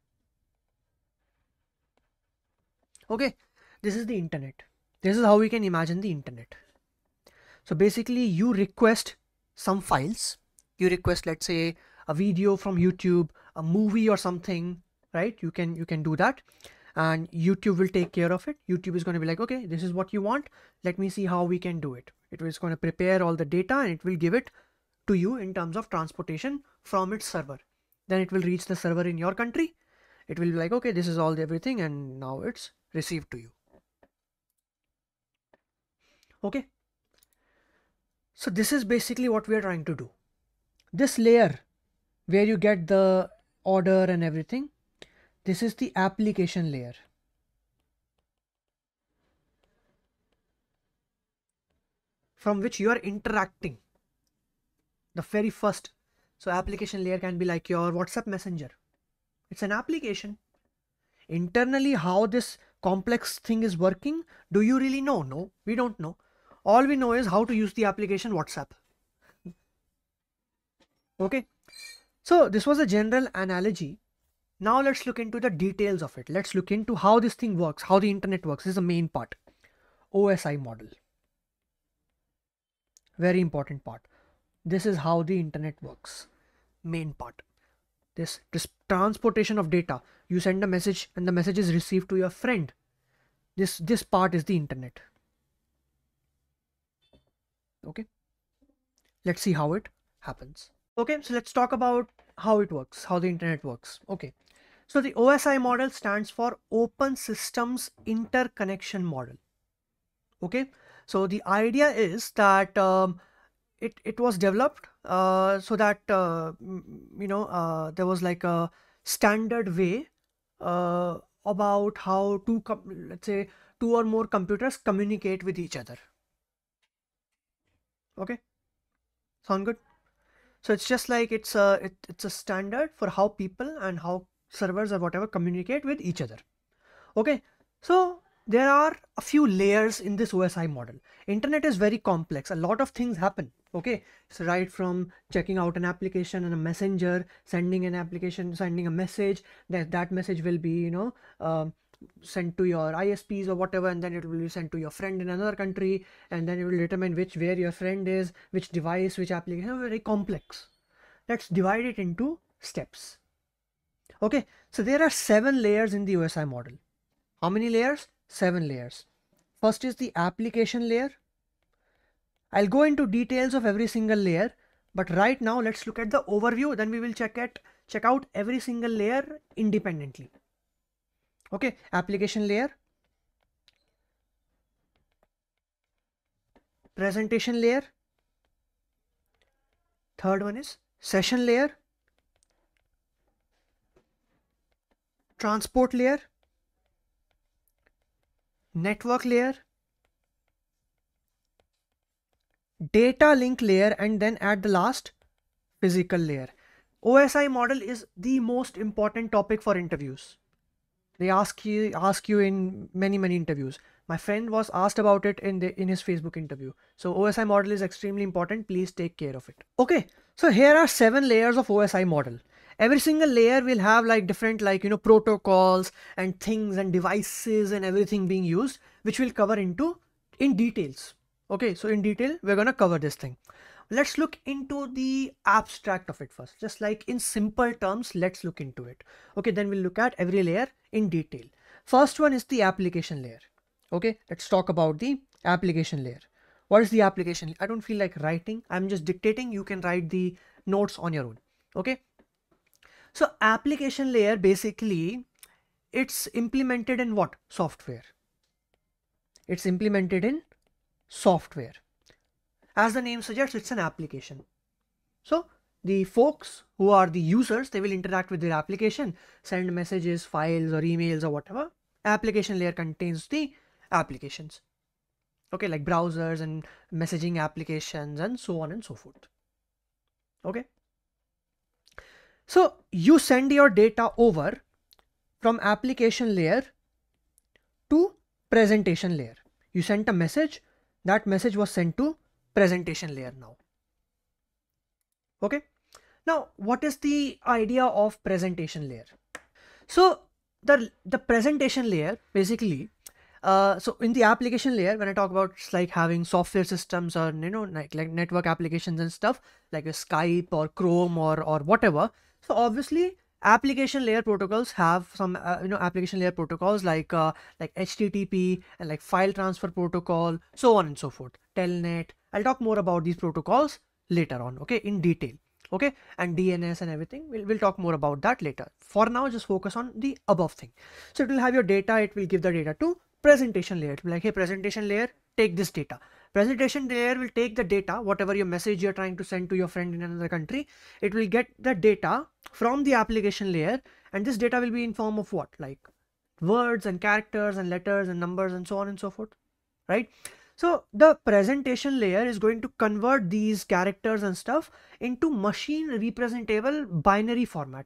okay this is the internet this is how we can imagine the internet so basically you request some files you request let's say a video from youtube a movie or something right you can you can do that and youtube will take care of it youtube is going to be like okay this is what you want let me see how we can do it it is going to prepare all the data and it will give it to you in terms of transportation from its server then it will reach the server in your country it will be like okay this is all the everything and now it's received to you okay so this is basically what we are trying to do this layer where you get the order and everything this is the application layer. from which you are interacting the very first so application layer can be like your whatsapp messenger it's an application internally how this complex thing is working do you really know no we don't know all we know is how to use the application whatsapp *laughs* okay so this was a general analogy now let's look into the details of it. Let's look into how this thing works, how the internet works. This is the main part. OSI model. Very important part. This is how the internet works. Main part. This, this transportation of data. You send a message and the message is received to your friend. This this part is the internet. Okay. Let's see how it happens. Okay, so let's talk about how it works, how the internet works. Okay. So the OSI model stands for Open Systems Interconnection Model. Okay, so the idea is that um, it, it was developed uh, so that, uh, you know, uh, there was like a standard way uh, about how two, let's say, two or more computers communicate with each other. Okay, sound good? So it's just like it's a it, it's a standard for how people and how servers or whatever communicate with each other okay so there are a few layers in this osi model internet is very complex a lot of things happen okay so right from checking out an application and a messenger sending an application sending a message that that message will be you know uh, sent to your isps or whatever and then it will be sent to your friend in another country and then it will determine which where your friend is which device which application very complex let's divide it into steps Okay, so there are seven layers in the OSI model. How many layers? Seven layers. First is the application layer. I'll go into details of every single layer, but right now let's look at the overview. Then we will check at check out every single layer independently. Okay, application layer, presentation layer, third one is session layer, transport layer, network layer, data link layer and then at the last physical layer. OSI model is the most important topic for interviews. They ask you ask you in many many interviews. My friend was asked about it in the in his Facebook interview. So OSI model is extremely important. Please take care of it. Okay, so here are seven layers of OSI model every single layer will have like different like you know protocols and things and devices and everything being used which we'll cover into in details okay so in detail we're gonna cover this thing let's look into the abstract of it first just like in simple terms let's look into it okay then we'll look at every layer in detail first one is the application layer okay let's talk about the application layer what is the application i don't feel like writing i'm just dictating you can write the notes on your own okay so application layer basically it's implemented in what? Software. It's implemented in software. As the name suggests, it's an application. So the folks who are the users, they will interact with their application, send messages, files or emails or whatever. Application layer contains the applications. Okay, like browsers and messaging applications and so on and so forth. Okay. So you send your data over from application layer to presentation layer. You sent a message, that message was sent to presentation layer now. Okay. Now, what is the idea of presentation layer? So the, the presentation layer basically, uh, so in the application layer, when I talk about like having software systems or, you know, like, like network applications and stuff like Skype or Chrome or, or whatever, so obviously, application layer protocols have some uh, you know application layer protocols like uh, like http and like file transfer protocol so on and so forth telnet i'll talk more about these protocols later on okay in detail okay and dns and everything we'll, we'll talk more about that later for now just focus on the above thing so it will have your data it will give the data to presentation layer it will be like hey presentation layer take this data Presentation layer will take the data, whatever your message you're trying to send to your friend in another country, it will get the data from the application layer and this data will be in form of what? Like words and characters and letters and numbers and so on and so forth, right? So the presentation layer is going to convert these characters and stuff into machine representable binary format.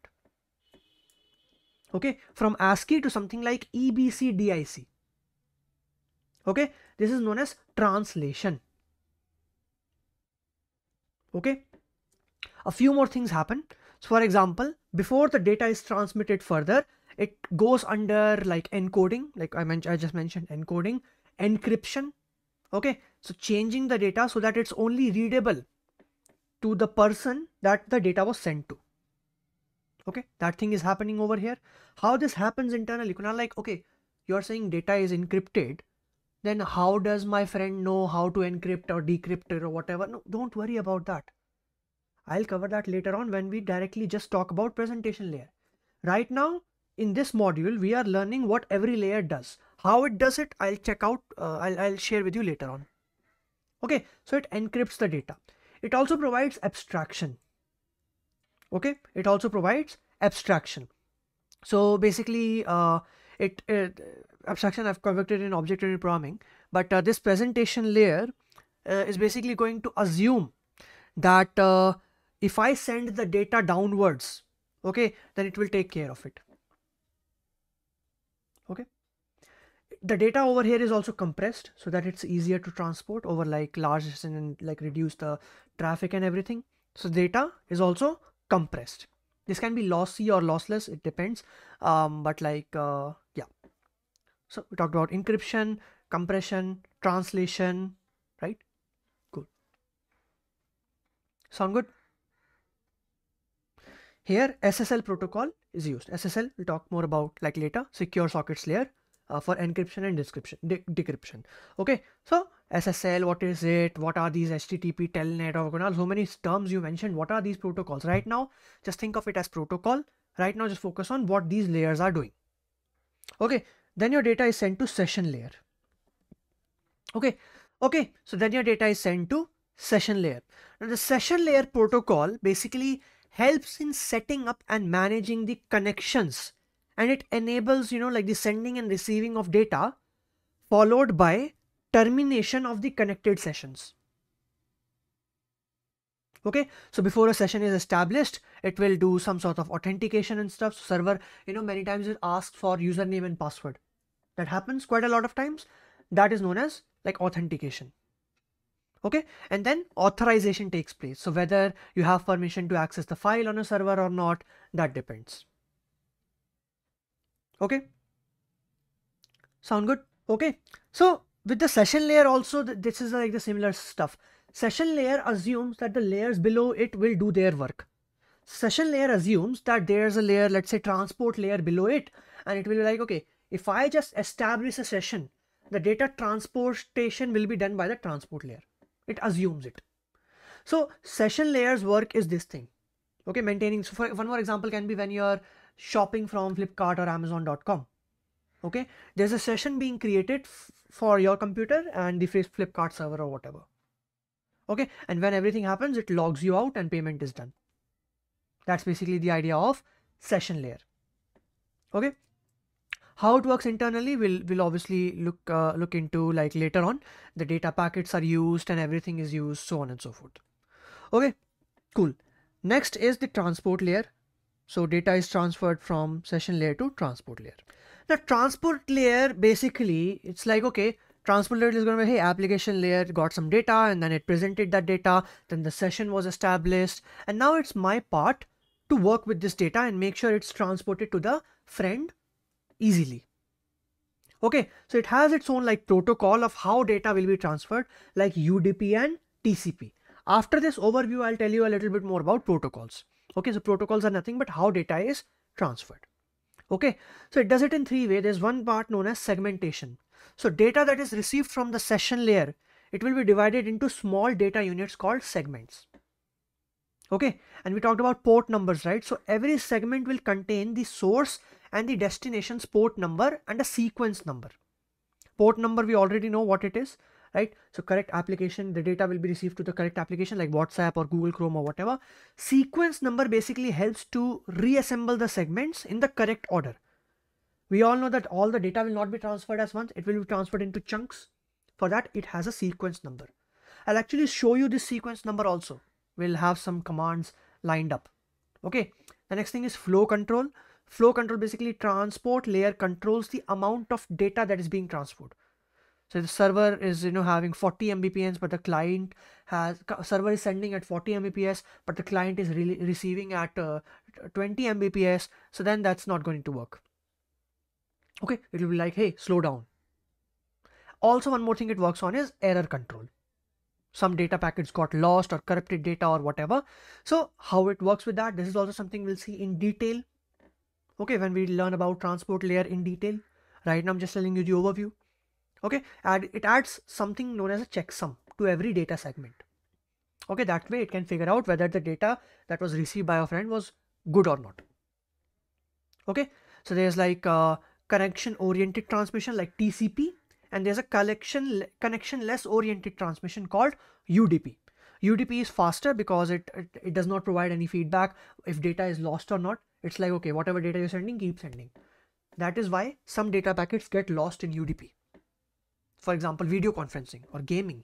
Okay, from ASCII to something like EBCDIC okay this is known as translation okay a few more things happen so for example before the data is transmitted further it goes under like encoding like i mentioned i just mentioned encoding encryption okay so changing the data so that it's only readable to the person that the data was sent to okay that thing is happening over here how this happens internally you're not like okay you're saying data is encrypted then how does my friend know how to encrypt or decrypt it or whatever? No, don't worry about that. I'll cover that later on when we directly just talk about presentation layer. Right now, in this module, we are learning what every layer does. How it does it, I'll check out, uh, I'll, I'll share with you later on. Okay, so it encrypts the data. It also provides abstraction. Okay, it also provides abstraction. So basically, uh, it, it abstraction I've converted in object-oriented programming, but uh, this presentation layer uh, is basically going to assume that uh, if I send the data downwards, okay, then it will take care of it. Okay. The data over here is also compressed so that it's easier to transport over like large and like reduce the traffic and everything. So data is also compressed. This can be lossy or lossless. It depends. Um, but like, uh, yeah. So we talked about encryption, compression, translation, right? Cool. Sound good? Here SSL protocol is used. SSL we'll talk more about like later, secure sockets layer uh, for encryption and description, de decryption. Okay, so SSL, what is it? What are these HTTP, Telnet, or organelles? So many terms you mentioned. What are these protocols? Right now, just think of it as protocol. Right now, just focus on what these layers are doing. Okay, then your data is sent to session layer. Okay, okay. So then your data is sent to session layer. Now the session layer protocol basically helps in setting up and managing the connections and it enables you know like the sending and receiving of data followed by termination of the connected sessions okay so before a session is established it will do some sort of authentication and stuff so server you know many times it asks for username and password that happens quite a lot of times that is known as like authentication okay and then authorization takes place so whether you have permission to access the file on a server or not that depends okay sound good okay so with the session layer also this is like the similar stuff Session layer assumes that the layers below it will do their work. Session layer assumes that there's a layer, let's say transport layer below it, and it will be like, okay, if I just establish a session, the data transportation will be done by the transport layer. It assumes it. So session layers work is this thing. Okay, maintaining, so for one more example can be when you're shopping from Flipkart or Amazon.com. Okay, there's a session being created for your computer and the Flipkart server or whatever okay and when everything happens it logs you out and payment is done that's basically the idea of session layer okay how it works internally will will obviously look uh, look into like later on the data packets are used and everything is used so on and so forth okay cool next is the transport layer so data is transferred from session layer to transport layer now transport layer basically it's like okay Transport layer is going to be, hey, application layer got some data and then it presented that data. Then the session was established. And now it's my part to work with this data and make sure it's transported to the friend easily. Okay, so it has its own like protocol of how data will be transferred like UDP and TCP. After this overview, I'll tell you a little bit more about protocols. Okay, so protocols are nothing but how data is transferred. Okay, so it does it in three ways. There's one part known as segmentation. So data that is received from the session layer, it will be divided into small data units called segments. Okay, and we talked about port numbers, right? So every segment will contain the source and the destination's port number and a sequence number. Port number, we already know what it is, right? So correct application, the data will be received to the correct application like WhatsApp or Google Chrome or whatever. Sequence number basically helps to reassemble the segments in the correct order. We all know that all the data will not be transferred as once. It will be transferred into chunks. For that, it has a sequence number. I'll actually show you this sequence number also. We'll have some commands lined up. Okay. The next thing is flow control. Flow control basically transport layer controls the amount of data that is being transported. So the server is you know having 40 Mbps, but the client has server is sending at 40 Mbps, but the client is really receiving at uh, 20 Mbps. So then that's not going to work okay it will be like hey slow down also one more thing it works on is error control some data packets got lost or corrupted data or whatever so how it works with that this is also something we'll see in detail okay when we learn about transport layer in detail right now i'm just telling you the overview okay and it adds something known as a checksum to every data segment okay that way it can figure out whether the data that was received by a friend was good or not okay so there's like uh, connection oriented transmission like TCP and there's a collection connection less oriented transmission called UDP. UDP is faster because it, it, it does not provide any feedback if data is lost or not. It's like, okay, whatever data you're sending, keep sending. That is why some data packets get lost in UDP. For example, video conferencing or gaming.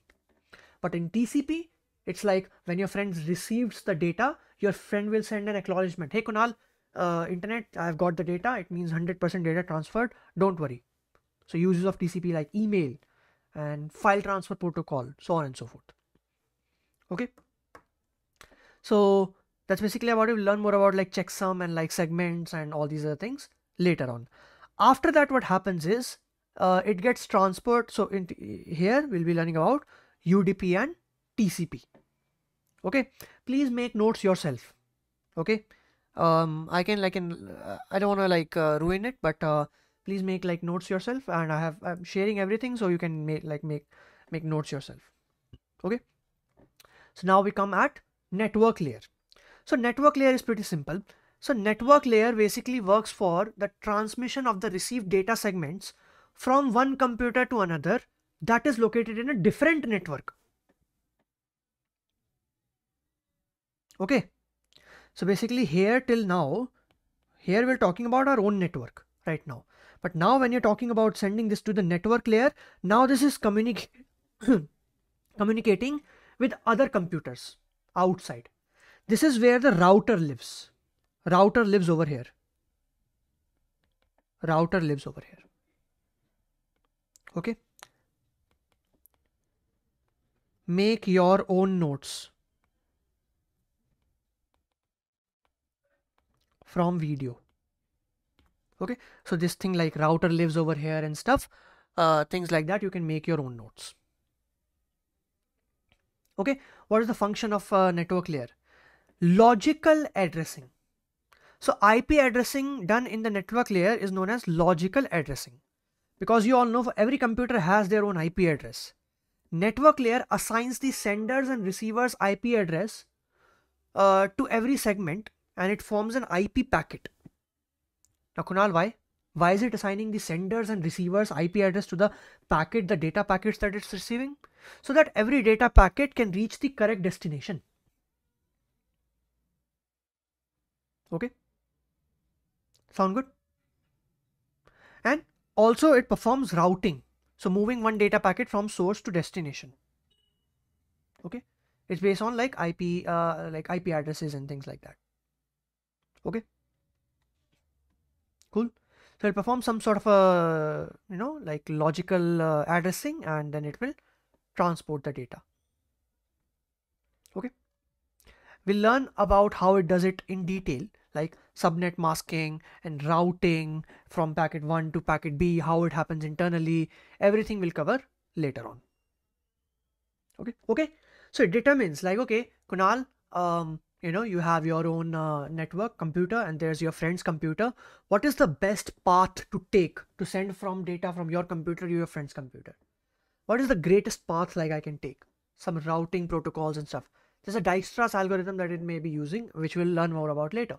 But in TCP, it's like when your friend receives the data, your friend will send an acknowledgement. Hey Kunal, uh, internet i've got the data it means 100% data transferred don't worry so uses of tcp like email and file transfer protocol so on and so forth okay so that's basically about it we'll learn more about like checksum and like segments and all these other things later on after that what happens is uh, it gets transferred so in here we'll be learning about udp and tcp okay please make notes yourself okay um i can like in uh, i don't want to like uh, ruin it but uh, please make like notes yourself and i have i'm sharing everything so you can make like make make notes yourself okay so now we come at network layer so network layer is pretty simple so network layer basically works for the transmission of the received data segments from one computer to another that is located in a different network okay so basically here till now, here we're talking about our own network right now. But now when you're talking about sending this to the network layer, now this is communic *coughs* communicating with other computers outside. This is where the router lives. Router lives over here. Router lives over here. Okay. Make your own notes. from video okay so this thing like router lives over here and stuff uh, things like that you can make your own notes. okay what is the function of uh, network layer logical addressing so ip addressing done in the network layer is known as logical addressing because you all know every computer has their own ip address network layer assigns the senders and receivers ip address uh, to every segment and it forms an IP packet. Now, Kunal, why? Why is it assigning the senders and receivers IP address to the packet, the data packets that it's receiving? So that every data packet can reach the correct destination. Okay. Sound good? And also it performs routing. So moving one data packet from source to destination. Okay. It's based on like IP, uh, like IP addresses and things like that okay cool so it performs some sort of a you know like logical uh, addressing and then it will transport the data okay we'll learn about how it does it in detail like subnet masking and routing from packet 1 to packet b how it happens internally everything we'll cover later on okay okay so it determines like okay kunal um you know you have your own uh, network computer and there's your friend's computer what is the best path to take to send from data from your computer to your friend's computer what is the greatest path like i can take some routing protocols and stuff there's a dijkstra's algorithm that it may be using which we'll learn more about later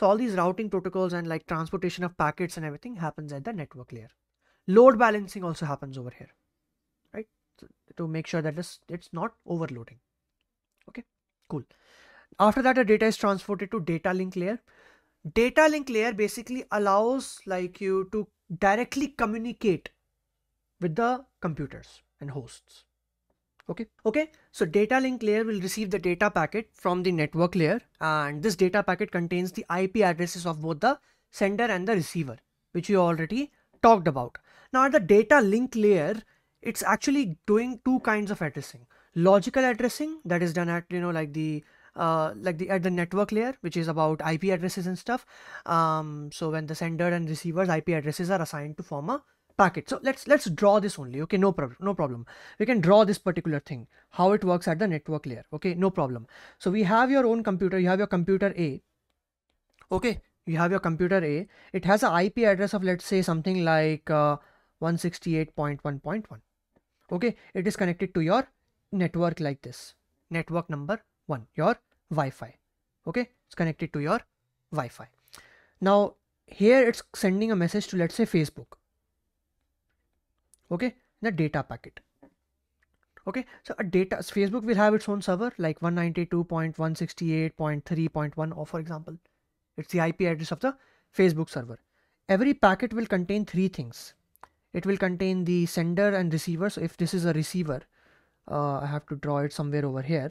so all these routing protocols and like transportation of packets and everything happens at the network layer load balancing also happens over here right so, to make sure that it's not overloading okay cool after that, the data is transported to data link layer. Data link layer basically allows like you to directly communicate with the computers and hosts. Okay. Okay. So data link layer will receive the data packet from the network layer and this data packet contains the IP addresses of both the sender and the receiver, which we already talked about. Now at the data link layer, it's actually doing two kinds of addressing. Logical addressing that is done at, you know, like the uh, like the at the network layer, which is about IP addresses and stuff. Um, so when the sender and receiver's IP addresses are assigned to form a packet. So let's let's draw this only. Okay, no problem. No problem. We can draw this particular thing, how it works at the network layer. Okay, no problem. So we have your own computer. You have your computer A. Okay, you have your computer A. It has an IP address of let's say something like uh, 168.1.1. Okay, it is connected to your network like this. Network number one your Wi-Fi okay it's connected to your Wi-Fi now here it's sending a message to let's say Facebook okay the data packet okay so a data Facebook will have its own server like 192.168.3.1 or for example it's the IP address of the Facebook server every packet will contain three things it will contain the sender and receiver so if this is a receiver uh, I have to draw it somewhere over here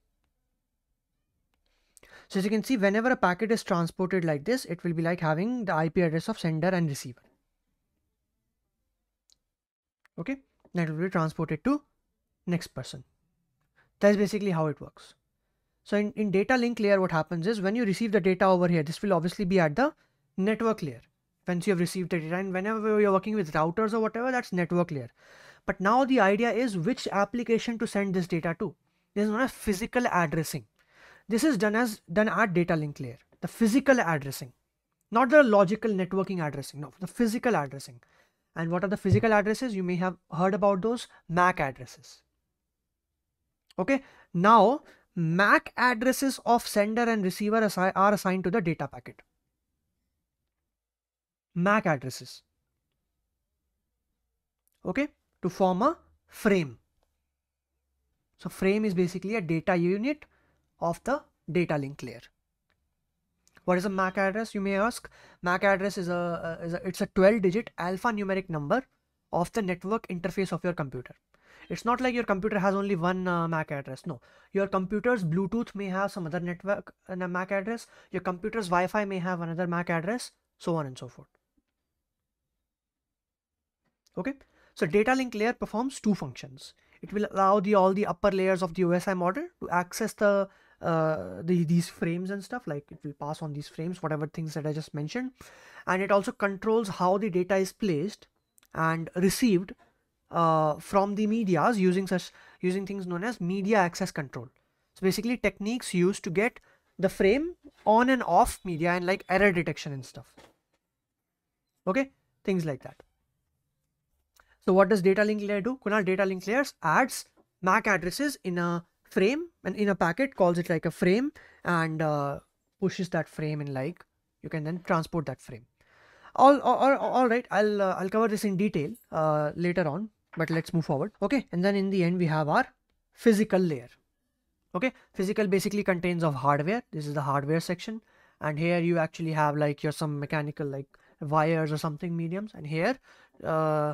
So as you can see, whenever a packet is transported like this, it will be like having the IP address of sender and receiver. Okay, that will be transported to next person. That's basically how it works. So in, in data link layer, what happens is when you receive the data over here, this will obviously be at the network layer. Once you have received the data and whenever you're working with routers or whatever, that's network layer. But now the idea is which application to send this data to. This is known as physical addressing. This is done as done at data link layer, the physical addressing, not the logical networking addressing, no, the physical addressing. And what are the physical addresses? You may have heard about those MAC addresses. Okay, now MAC addresses of sender and receiver assi are assigned to the data packet. MAC addresses. Okay, to form a frame. So frame is basically a data unit of the data link layer. What is a MAC address? You may ask. MAC address is a, uh, is a it's a 12-digit alphanumeric number of the network interface of your computer. It's not like your computer has only one uh, MAC address. No, your computer's Bluetooth may have some other network and uh, a MAC address. Your computer's Wi-Fi may have another MAC address, so on and so forth. Okay, so data link layer performs two functions. It will allow the all the upper layers of the OSI model to access the uh, the, these frames and stuff like it will pass on these frames whatever things that i just mentioned and it also controls how the data is placed and received uh, from the medias using such using things known as media access control so basically techniques used to get the frame on and off media and like error detection and stuff okay things like that so what does data link layer do kunal data link layers adds mac addresses in a frame and in a packet calls it like a frame and uh, pushes that frame in like you can then transport that frame all all, all right i'll uh, i'll cover this in detail uh, later on but let's move forward okay and then in the end we have our physical layer okay physical basically contains of hardware this is the hardware section and here you actually have like your some mechanical like wires or something mediums and here uh,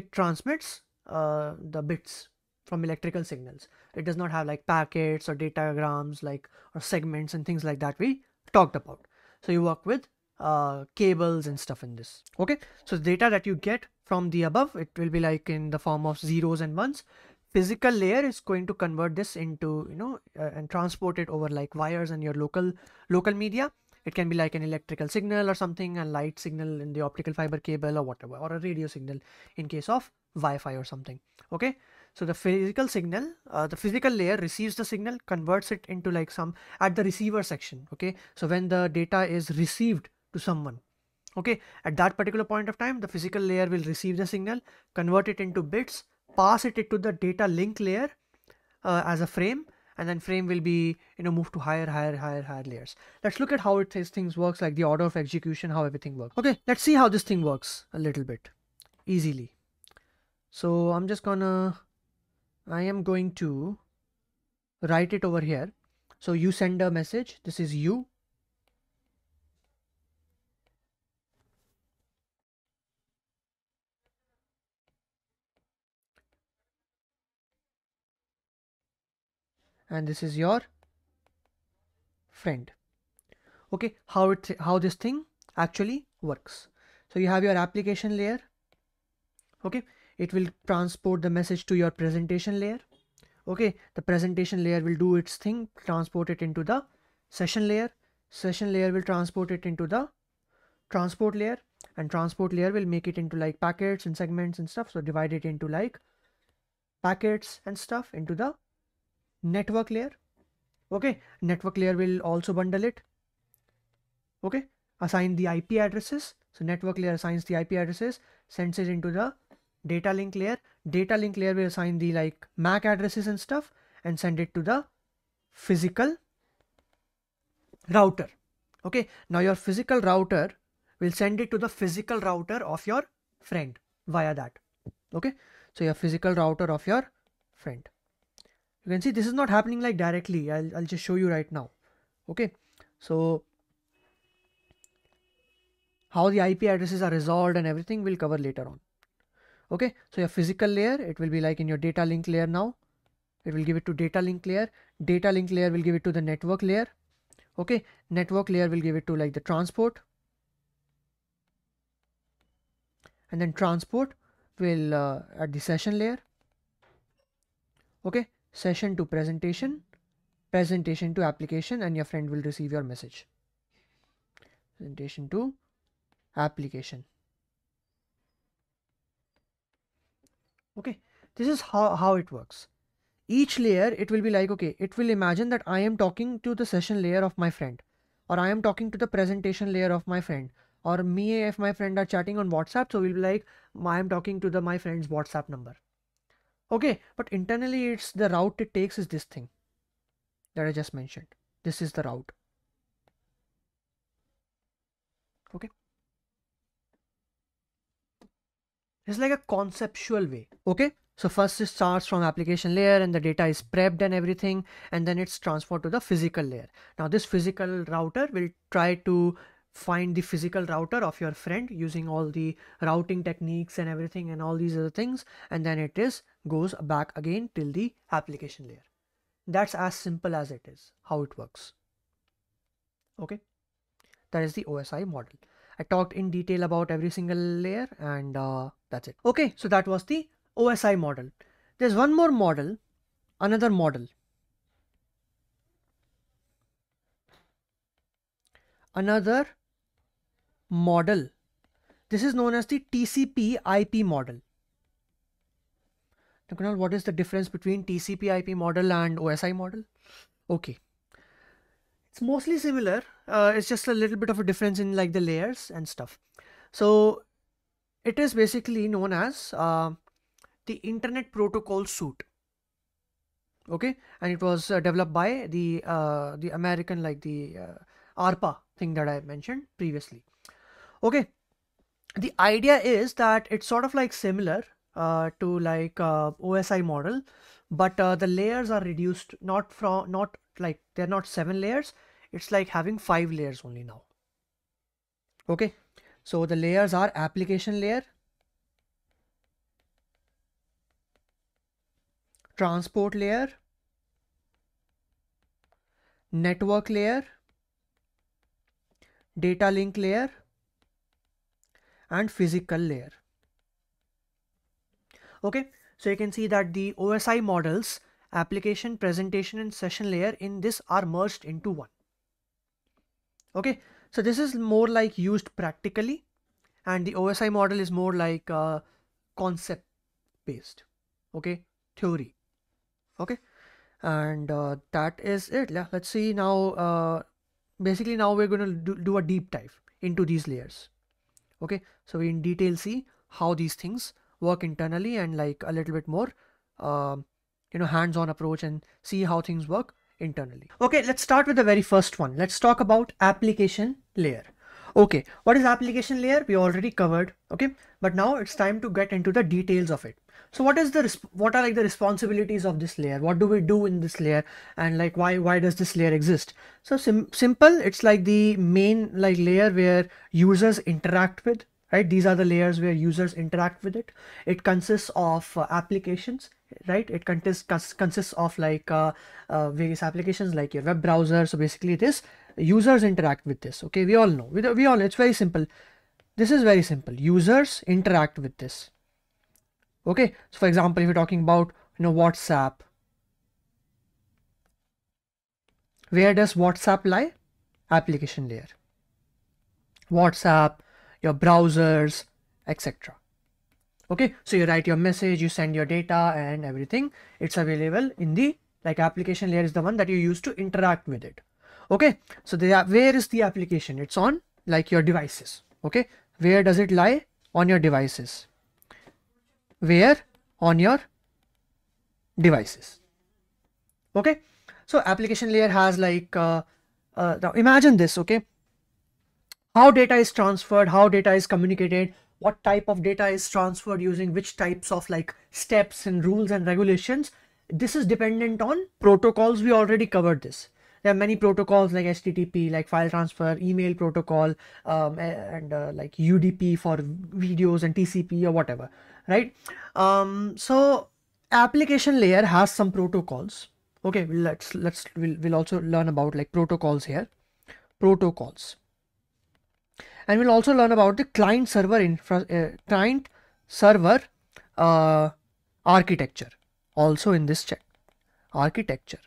it transmits uh, the bits from electrical signals. It does not have like packets or datagrams like or segments and things like that we talked about. So you work with uh, cables and stuff in this. Okay, so the data that you get from the above, it will be like in the form of zeros and ones. Physical layer is going to convert this into you know uh, and transport it over like wires and your local local media. It can be like an electrical signal or something, a light signal in the optical fiber cable or whatever, or a radio signal in case of Wi-Fi or something. Okay, so the physical signal, uh, the physical layer receives the signal, converts it into like some at the receiver section. Okay. So when the data is received to someone, okay, at that particular point of time, the physical layer will receive the signal, convert it into bits, pass it to the data link layer uh, as a frame, and then frame will be you know move to higher higher higher higher layers let's look at how it says things works like the order of execution how everything works okay let's see how this thing works a little bit easily so i'm just gonna I am going to write it over here. So you send a message. This is you. And this is your friend. Okay, how it how this thing actually works. So you have your application layer. Okay, it will transport the message to your presentation layer okay the presentation layer will do its thing transport it into the session layer session layer will transport it into the transport layer and transport layer will make it into like packets and segments and stuff so divide it into like packets and stuff into the network layer okay network layer will also bundle it okay assign the ip addresses so network layer assigns the ip addresses sends it into the data link layer. Data link layer will assign the like MAC addresses and stuff and send it to the physical router. Okay, now your physical router will send it to the physical router of your friend via that. Okay, so your physical router of your friend. You can see this is not happening like directly. I'll, I'll just show you right now. Okay, so how the IP addresses are resolved and everything we'll cover later on okay so your physical layer it will be like in your data link layer now it will give it to data link layer data link layer will give it to the network layer okay network layer will give it to like the transport and then transport will uh, at the session layer okay session to presentation presentation to application and your friend will receive your message presentation to application okay this is how, how it works each layer it will be like okay it will imagine that i am talking to the session layer of my friend or i am talking to the presentation layer of my friend or me if my friend are chatting on whatsapp so we'll be like i am talking to the my friend's whatsapp number okay but internally it's the route it takes is this thing that i just mentioned this is the route It's like a conceptual way, okay? So first it starts from application layer and the data is prepped and everything and then it's transferred to the physical layer. Now this physical router will try to find the physical router of your friend using all the routing techniques and everything and all these other things and then it is goes back again till the application layer that's as simple as it is how it works okay that is the osi model i talked in detail about every single layer and uh, that's it. Okay, so that was the OSI model. There's one more model, another model. Another model. This is known as the TCP IP model. Now, what is the difference between TCP IP model and OSI model? Okay. It's mostly similar. Uh, it's just a little bit of a difference in like the layers and stuff. So it is basically known as uh, the Internet Protocol Suite. Okay, and it was uh, developed by the uh, the American like the uh, ARPA thing that I mentioned previously. Okay, the idea is that it's sort of like similar uh, to like OSI model, but the layers are reduced not from not like they're not seven layers. It's like having five layers only now okay so the layers are application layer, transport layer, network layer, data link layer, and physical layer. Okay, so you can see that the OSI models, application, presentation, and session layer in this are merged into one. Okay, so this is more like used practically and the OSI model is more like uh, concept based, okay, theory, okay. And uh, that is it. Yeah, let's see now, uh, basically now we're going to do, do a deep dive into these layers, okay. So we in detail see how these things work internally and like a little bit more, um, you know, hands-on approach and see how things work internally. Okay, let's start with the very first one. Let's talk about application layer. Okay, what is application layer? We already covered, okay? But now it's time to get into the details of it. So what is the, what are like the responsibilities of this layer? What do we do in this layer? And like, why, why does this layer exist? So sim simple, it's like the main like layer where users interact with, right? These are the layers where users interact with it. It consists of uh, applications right it consists consists of like uh, uh, various applications like your web browser so basically this users interact with this okay we all know we, we all it's very simple this is very simple users interact with this okay so for example if you're talking about you know whatsapp where does whatsapp lie application layer whatsapp your browsers etc okay so you write your message you send your data and everything it's available in the like application layer is the one that you use to interact with it okay so they are, where is the application it's on like your devices okay where does it lie on your devices where on your devices okay so application layer has like uh, uh, now imagine this okay how data is transferred how data is communicated what type of data is transferred using which types of like steps and rules and regulations. This is dependent on protocols. We already covered this. There are many protocols like HTTP, like file transfer, email protocol, um, and uh, like UDP for videos and TCP or whatever, right? Um, so application layer has some protocols. Okay, let's let's we'll, we'll also learn about like protocols here. Protocols and we'll also learn about the client server infra uh, client server uh, architecture also in this check architecture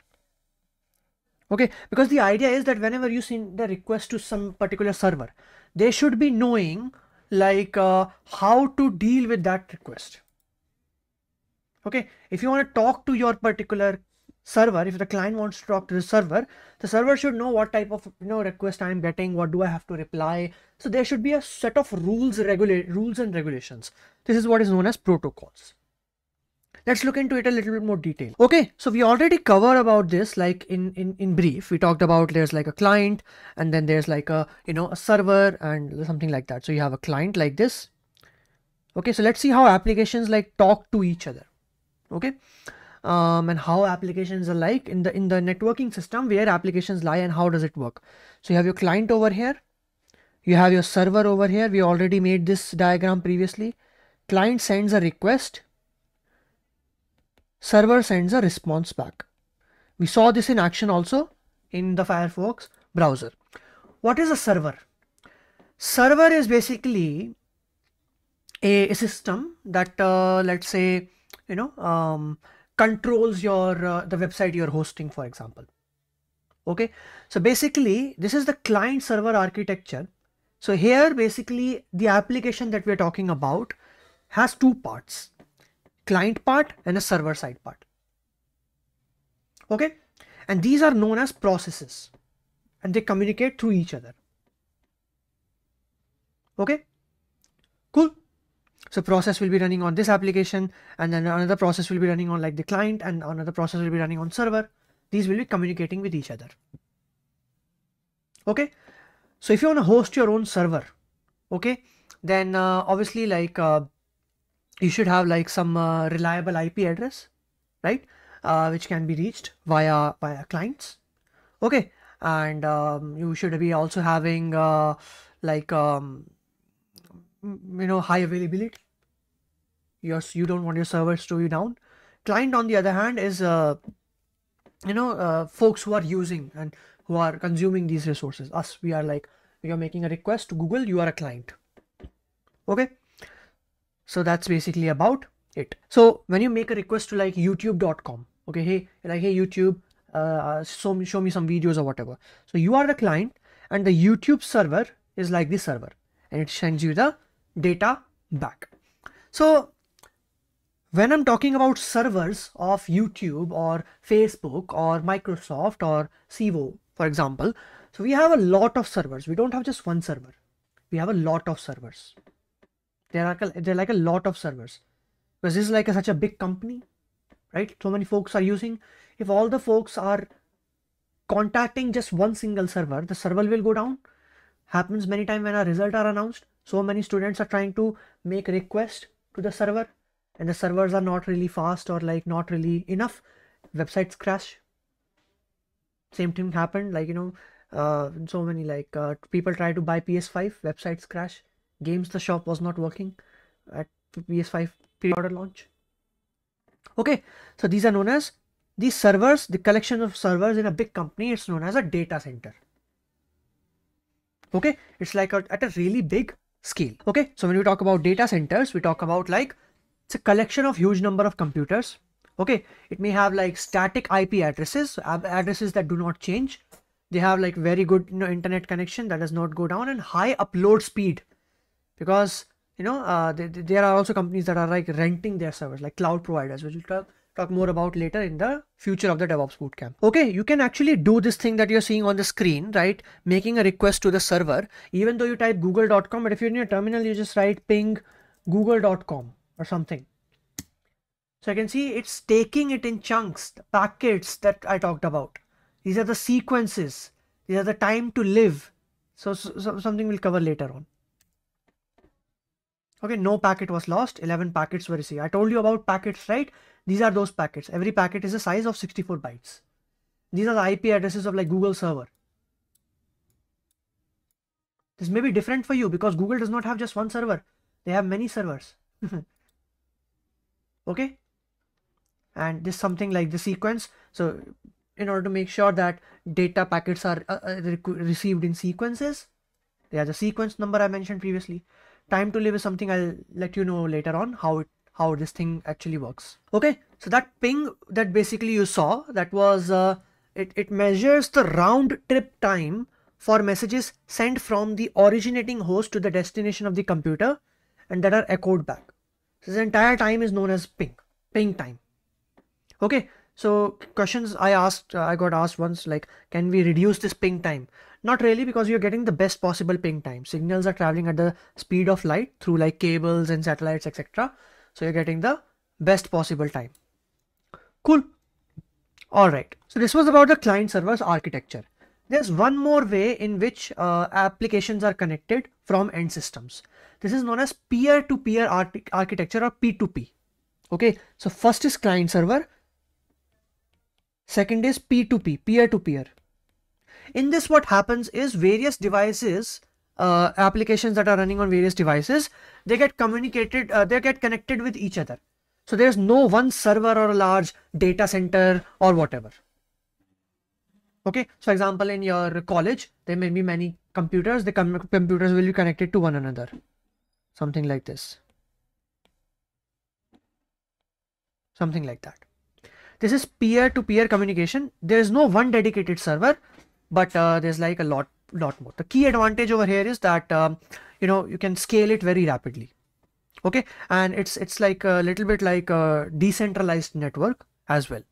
okay because the idea is that whenever you send the request to some particular server they should be knowing like uh, how to deal with that request okay if you want to talk to your particular server if the client wants to talk to the server the server should know what type of you know request i'm getting what do i have to reply so there should be a set of rules regulate rules and regulations this is what is known as protocols let's look into it a little bit more detail okay so we already cover about this like in in in brief we talked about there's like a client and then there's like a you know a server and something like that so you have a client like this okay so let's see how applications like talk to each other okay um, and how applications are like in the in the networking system where applications lie and how does it work so you have your client over here you have your server over here we already made this diagram previously client sends a request server sends a response back we saw this in action also in the firefox browser what is a server server is basically a system that uh, let's say you know um, controls your uh, the website you're hosting, for example. Okay, so basically this is the client server architecture. So here basically the application that we're talking about has two parts, client part and a server side part. Okay, and these are known as processes and they communicate through each other. Okay, cool. So process will be running on this application and then another process will be running on like the client and another process will be running on server. These will be communicating with each other. Okay. So if you want to host your own server, okay, then uh, obviously like uh, you should have like some uh, reliable IP address, right? Uh, which can be reached via via clients. Okay. And um, you should be also having uh, like um, you know high availability your you don't want your servers to be down client on the other hand is uh, you know uh, folks who are using and who are consuming these resources us we are like you're making a request to google you are a client okay so that's basically about it so when you make a request to like youtube.com okay hey like hey youtube uh, show me show me some videos or whatever so you are the client and the youtube server is like the server and it sends you the data back so when I'm talking about servers of YouTube or Facebook or Microsoft or Sivo, for example, so we have a lot of servers. We don't have just one server. We have a lot of servers. They're like a, they're like a lot of servers because this is like a, such a big company, right? So many folks are using. If all the folks are contacting just one single server, the server will go down. Happens many times when our results are announced. So many students are trying to make request to the server and the servers are not really fast or like not really enough websites crash same thing happened like you know uh, so many like uh, people try to buy ps5 websites crash games the shop was not working at ps5 pre-order launch okay so these are known as these servers the collection of servers in a big company it's known as a data center okay it's like a, at a really big scale okay so when we talk about data centers we talk about like it's a collection of huge number of computers okay it may have like static ip addresses addresses that do not change they have like very good you know, internet connection that does not go down and high upload speed because you know uh, they, they, there are also companies that are like renting their servers like cloud providers which we'll talk, talk more about later in the future of the devops bootcamp okay you can actually do this thing that you're seeing on the screen right making a request to the server even though you type google.com but if you're in your terminal you just write ping google.com or something. So I can see it's taking it in chunks, the packets that I talked about. These are the sequences. These are the time to live. So, so something we'll cover later on. Okay, no packet was lost. 11 packets were received. I told you about packets, right? These are those packets. Every packet is the size of 64 bytes. These are the IP addresses of like Google server. This may be different for you because Google does not have just one server. They have many servers. *laughs* okay and this something like the sequence so in order to make sure that data packets are uh, uh received in sequences they are the sequence number i mentioned previously time to live is something i'll let you know later on how it how this thing actually works okay so that ping that basically you saw that was uh, it, it measures the round trip time for messages sent from the originating host to the destination of the computer and that are echoed back this entire time is known as ping, ping time. Okay, so questions I asked, uh, I got asked once like, can we reduce this ping time? Not really because you're getting the best possible ping time. Signals are traveling at the speed of light through like cables and satellites, etc. So you're getting the best possible time. Cool. All right. So this was about the client servers architecture. There's one more way in which uh, applications are connected from end systems. This is known as peer-to-peer architecture or P2P. Okay, so first is client server, second is P2P, peer-to-peer. -peer. In this what happens is various devices, uh, applications that are running on various devices, they get communicated, uh, they get connected with each other. So there's no one server or a large data center or whatever. Okay, so example in your college, there may be many computers, the com computers will be connected to one another something like this something like that this is peer-to-peer -peer communication there is no one dedicated server but uh, there's like a lot lot more the key advantage over here is that um, you know you can scale it very rapidly okay and it's it's like a little bit like a decentralized network as well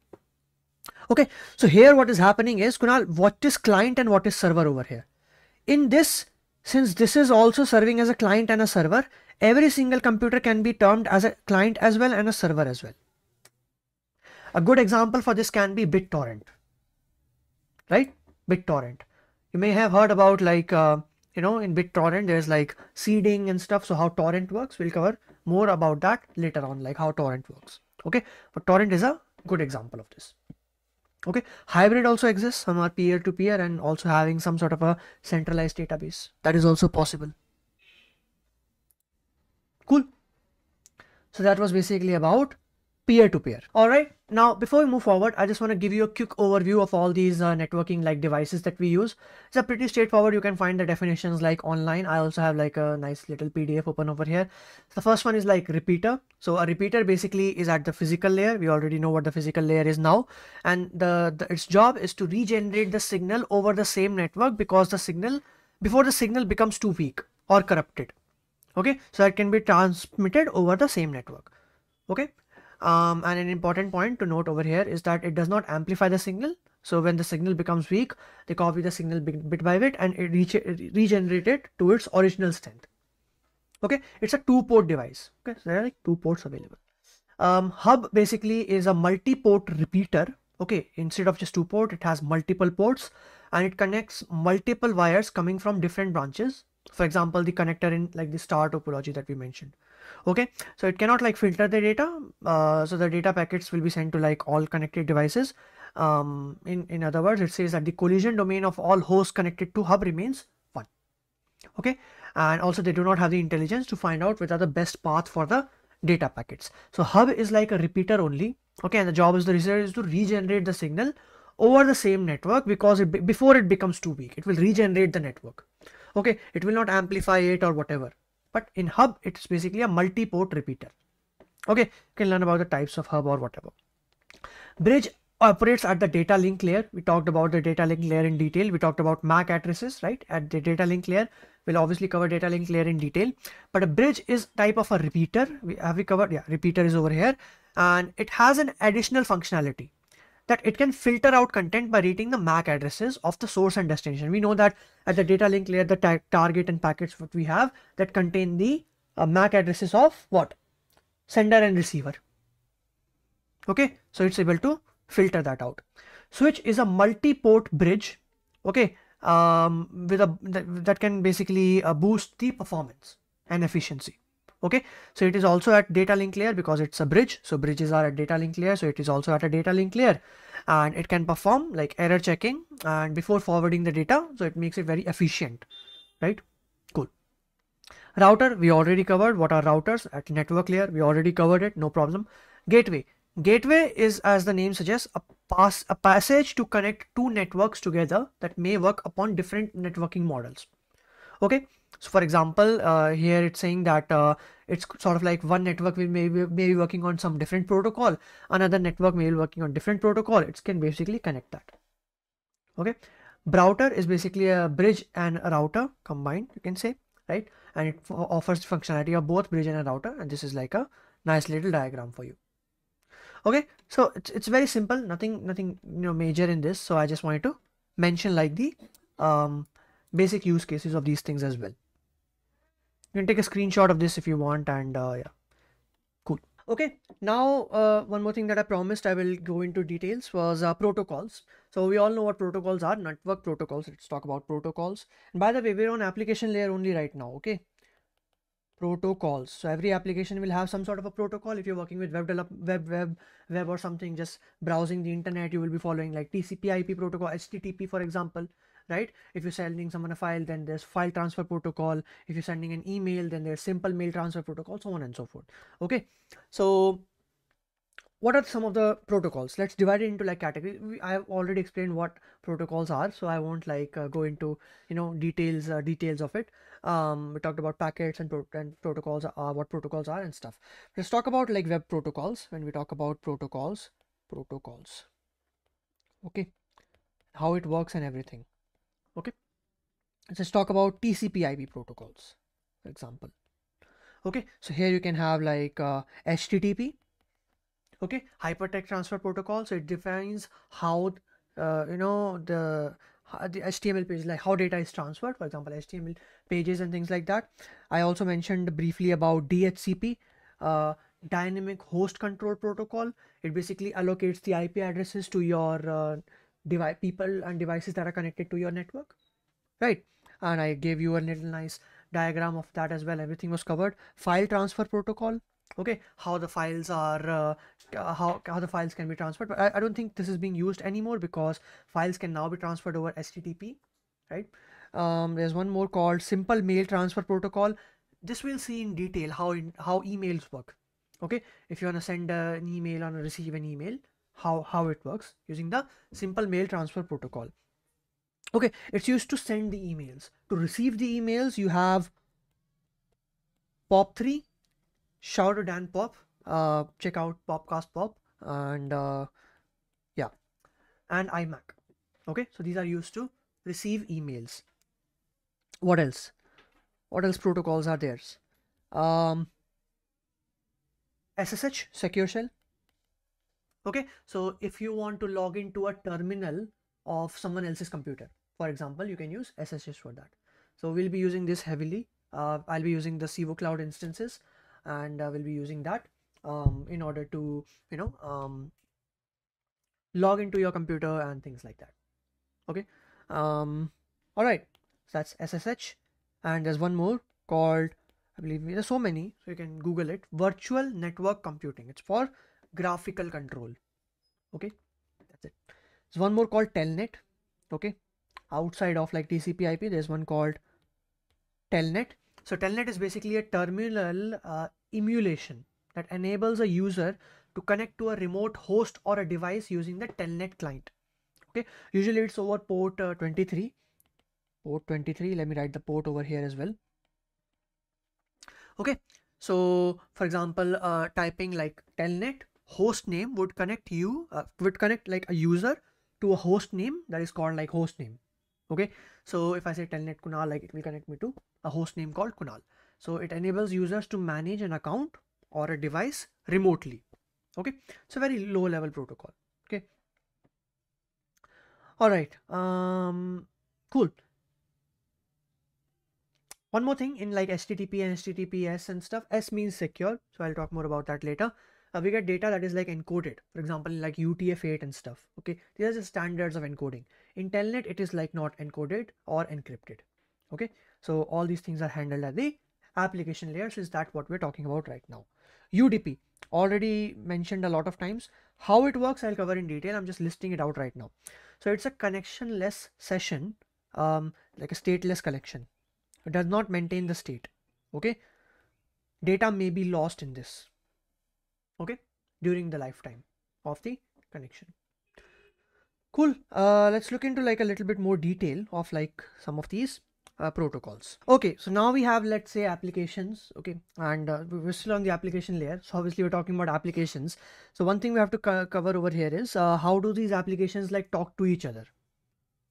okay so here what is happening is kunal what is client and what is server over here in this since this is also serving as a client and a server, every single computer can be termed as a client as well and a server as well. A good example for this can be BitTorrent, right? BitTorrent. You may have heard about like, uh, you know, in BitTorrent, there's like seeding and stuff. So how torrent works, we'll cover more about that later on, like how torrent works. Okay, but torrent is a good example of this okay hybrid also exists some are peer to peer and also having some sort of a centralized database that is also possible cool so that was basically about peer to peer. All right. Now, before we move forward, I just want to give you a quick overview of all these uh, networking like devices that we use. It's a pretty straightforward. You can find the definitions like online. I also have like a nice little PDF open over here. The first one is like repeater. So a repeater basically is at the physical layer. We already know what the physical layer is now. And the, the its job is to regenerate the signal over the same network because the signal before the signal becomes too weak or corrupted. Okay. So it can be transmitted over the same network. Okay. Um, and an important point to note over here is that it does not amplify the signal. So when the signal becomes weak, they copy the signal bit by bit and it re regenerate it to its original strength. Okay, it's a two-port device. Okay, so there are like two ports available. Um, hub basically is a multi-port repeater. Okay, instead of just two port, it has multiple ports and it connects multiple wires coming from different branches. For example, the connector in like the star topology that we mentioned okay so it cannot like filter the data uh, so the data packets will be sent to like all connected devices um, in in other words it says that the collision domain of all hosts connected to hub remains one okay and also they do not have the intelligence to find out which are the best path for the data packets so hub is like a repeater only okay and the job is the research is to regenerate the signal over the same network because it before it becomes too weak it will regenerate the network okay it will not amplify it or whatever but in hub it's basically a multi-port repeater okay you can learn about the types of hub or whatever bridge operates at the data link layer we talked about the data link layer in detail we talked about mac addresses right at the data link layer we'll obviously cover data link layer in detail but a bridge is type of a repeater we have we covered yeah repeater is over here and it has an additional functionality that it can filter out content by reading the MAC addresses of the source and destination. We know that at the data link layer, the ta target and packets what we have that contain the uh, MAC addresses of what? Sender and receiver. Okay, so it's able to filter that out. Switch is a multi-port bridge, okay, um, with a that, that can basically uh, boost the performance and efficiency okay so it is also at data link layer because it's a bridge so bridges are at data link layer so it is also at a data link layer and it can perform like error checking and before forwarding the data so it makes it very efficient right cool router we already covered what are routers at network layer we already covered it no problem gateway gateway is as the name suggests a pass a passage to connect two networks together that may work upon different networking models okay so for example, uh, here it's saying that uh, it's sort of like one network will maybe maybe working on some different protocol, another network may be working on different protocol. It can basically connect that. Okay, Browter is basically a bridge and a router combined, you can say, right? And it offers functionality of both bridge and a router. And this is like a nice little diagram for you okay so it's, it's very simple nothing nothing you know major in this so i just wanted to mention like the um, basic use cases of these things as well you can take a screenshot of this if you want and uh, yeah cool okay now uh, one more thing that i promised i will go into details was uh, protocols so we all know what protocols are network protocols let's talk about protocols and by the way we're on application layer only right now okay protocols so every application will have some sort of a protocol if you're working with web develop web web web or something just browsing the internet you will be following like tcp ip protocol http for example right if you're sending someone a file then there's file transfer protocol if you're sending an email then there's simple mail transfer protocol so on and so forth okay so what are some of the protocols let's divide it into like category i have already explained what protocols are so i won't like uh, go into you know details uh, details of it um, we talked about packets and, pro and protocols are uh, what protocols are and stuff let's talk about like web protocols when we talk about protocols protocols okay how it works and everything Okay. Let's talk about TCP IP protocols, for example. Okay. So here you can have like uh, HTTP. Okay. Hypertext Transfer Protocol. So it defines how, uh, you know, the the HTML page, like how data is transferred, for example, HTML pages and things like that. I also mentioned briefly about DHCP, uh, Dynamic Host Control Protocol. It basically allocates the IP addresses to your uh, device people and devices that are connected to your network right and i gave you a little nice diagram of that as well everything was covered file transfer protocol okay how the files are uh, uh how, how the files can be transferred but I, I don't think this is being used anymore because files can now be transferred over http right um, there's one more called simple mail transfer protocol this we'll see in detail how in, how emails work okay if you want to send uh, an email or receive an email how, how it works using the simple mail transfer protocol. Okay, it's used to send the emails. To receive the emails, you have POP3. Shout out Dan Pop. Uh, check out Popcast Pop and uh, yeah, and iMac. Okay, so these are used to receive emails. What else? What else protocols are there? Um, SSH, Secure Shell, okay so if you want to log into a terminal of someone else's computer for example you can use ssh for that so we'll be using this heavily uh, i'll be using the civo cloud instances and uh, we'll be using that um, in order to you know um, log into your computer and things like that okay um, all right so that's ssh and there's one more called i believe there's so many so you can google it virtual network computing it's for graphical control okay that's it there's one more called telnet okay outside of like tcp ip there's one called telnet so telnet is basically a terminal uh, emulation that enables a user to connect to a remote host or a device using the telnet client okay usually it's over port uh, 23 port 23 let me write the port over here as well okay so for example uh, typing like telnet host name would connect you uh, would connect like a user to a host name that is called like host name okay so if i say telnet kunal like it will connect me to a host name called kunal so it enables users to manage an account or a device remotely okay so very low level protocol okay all right um cool one more thing in like http and https and stuff s means secure so i'll talk more about that later uh, we get data that is like encoded for example like utf-8 and stuff okay these are the standards of encoding in telnet it is like not encoded or encrypted okay so all these things are handled at the application layers is that what we're talking about right now udp already mentioned a lot of times how it works i'll cover in detail i'm just listing it out right now so it's a connectionless session um, like a stateless collection it does not maintain the state okay data may be lost in this okay during the lifetime of the connection cool uh, let's look into like a little bit more detail of like some of these uh, protocols okay so now we have let's say applications okay and uh, we're still on the application layer so obviously we're talking about applications so one thing we have to co cover over here is uh, how do these applications like talk to each other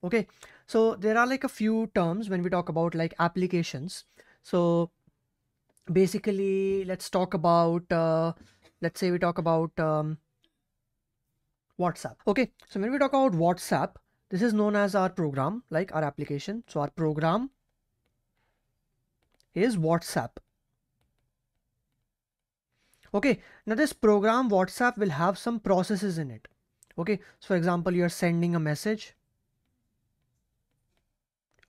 okay so there are like a few terms when we talk about like applications so basically let's talk about uh, let's say we talk about um, WhatsApp. Okay, so when we talk about WhatsApp, this is known as our program, like our application. So our program is WhatsApp. Okay, now this program WhatsApp will have some processes in it. Okay, so for example, you're sending a message.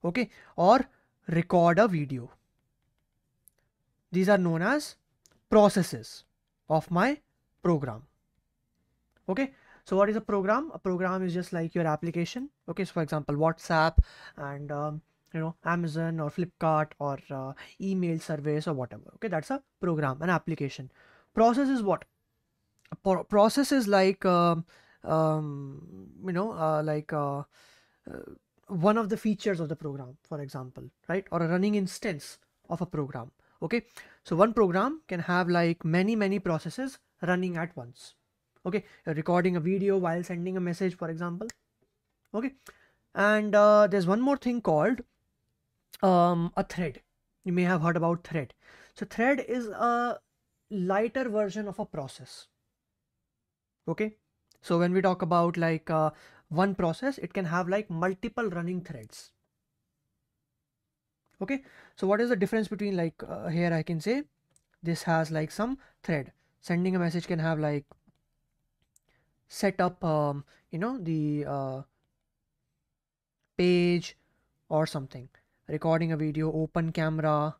Okay, or record a video. These are known as processes of my program okay so what is a program a program is just like your application okay so for example whatsapp and um, you know amazon or flipkart or uh, email service or whatever okay that's a program an application process is what Pro process is like um, um, you know uh, like uh, uh, one of the features of the program for example right or a running instance of a program okay so one program can have like many many processes running at once okay You're recording a video while sending a message for example okay and uh, there's one more thing called um, a thread you may have heard about thread so thread is a lighter version of a process okay so when we talk about like uh, one process it can have like multiple running threads okay so what is the difference between like uh, here i can say this has like some thread sending a message can have like set up um, you know the uh, page or something recording a video open camera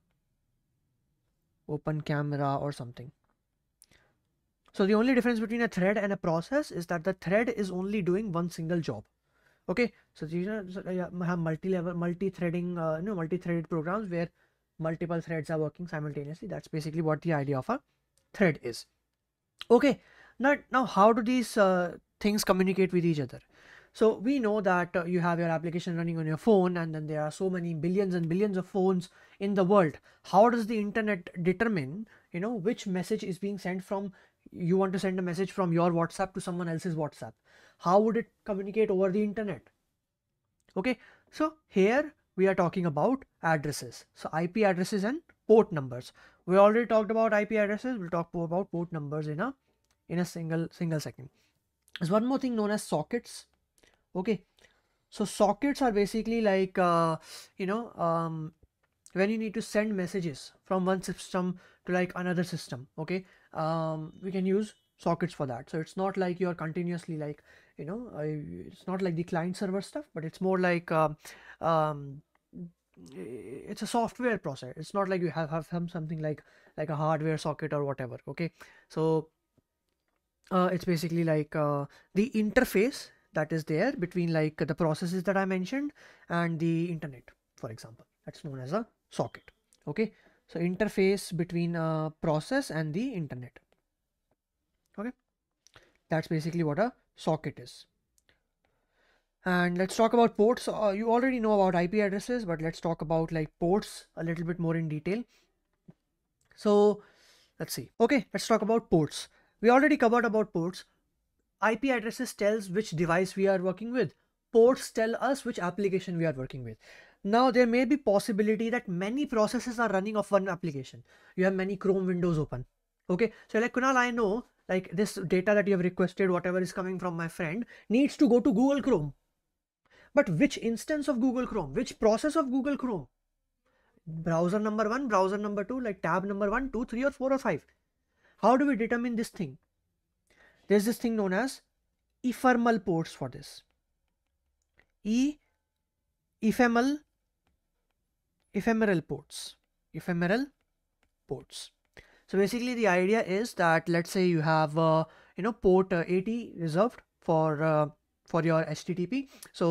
open camera or something so the only difference between a thread and a process is that the thread is only doing one single job okay so these are so, have multi-level multi-threading uh, you know multi-threaded programs where multiple threads are working simultaneously that's basically what the idea of a thread is okay now now how do these uh, things communicate with each other so we know that uh, you have your application running on your phone and then there are so many billions and billions of phones in the world how does the internet determine you know which message is being sent from you want to send a message from your whatsapp to someone else's whatsapp how would it communicate over the internet okay so here we are talking about addresses so ip addresses and port numbers we already talked about ip addresses we'll talk about port numbers in a in a single single second there's one more thing known as sockets okay so sockets are basically like uh, you know um, when you need to send messages from one system to like another system okay um, we can use sockets for that so it's not like you're continuously like you know I, it's not like the client server stuff but it's more like um, um, it's a software process it's not like you have, have some something like like a hardware socket or whatever okay so uh, it's basically like uh, the interface that is there between like the processes that i mentioned and the internet for example that's known as a socket okay so interface between a uh, process and the internet okay that's basically what a socket is. And let's talk about ports. Uh, you already know about IP addresses, but let's talk about like ports a little bit more in detail. So let's see. Okay, let's talk about ports. We already covered about ports. IP addresses tells which device we are working with. Ports tell us which application we are working with. Now there may be possibility that many processes are running of one application. You have many Chrome windows open. Okay, so like Kunal, I know like this data that you have requested, whatever is coming from my friend, needs to go to Google Chrome. But which instance of Google Chrome? Which process of Google Chrome? Browser number one, browser number two, like tab number one, two, three, or four, or five. How do we determine this thing? There's this thing known as ephemeral ports for this. E ephemeral ephemeral ports. Ephemeral ports. So basically the idea is that let's say you have uh, you know port 80 uh, reserved for uh, for your HTTP. So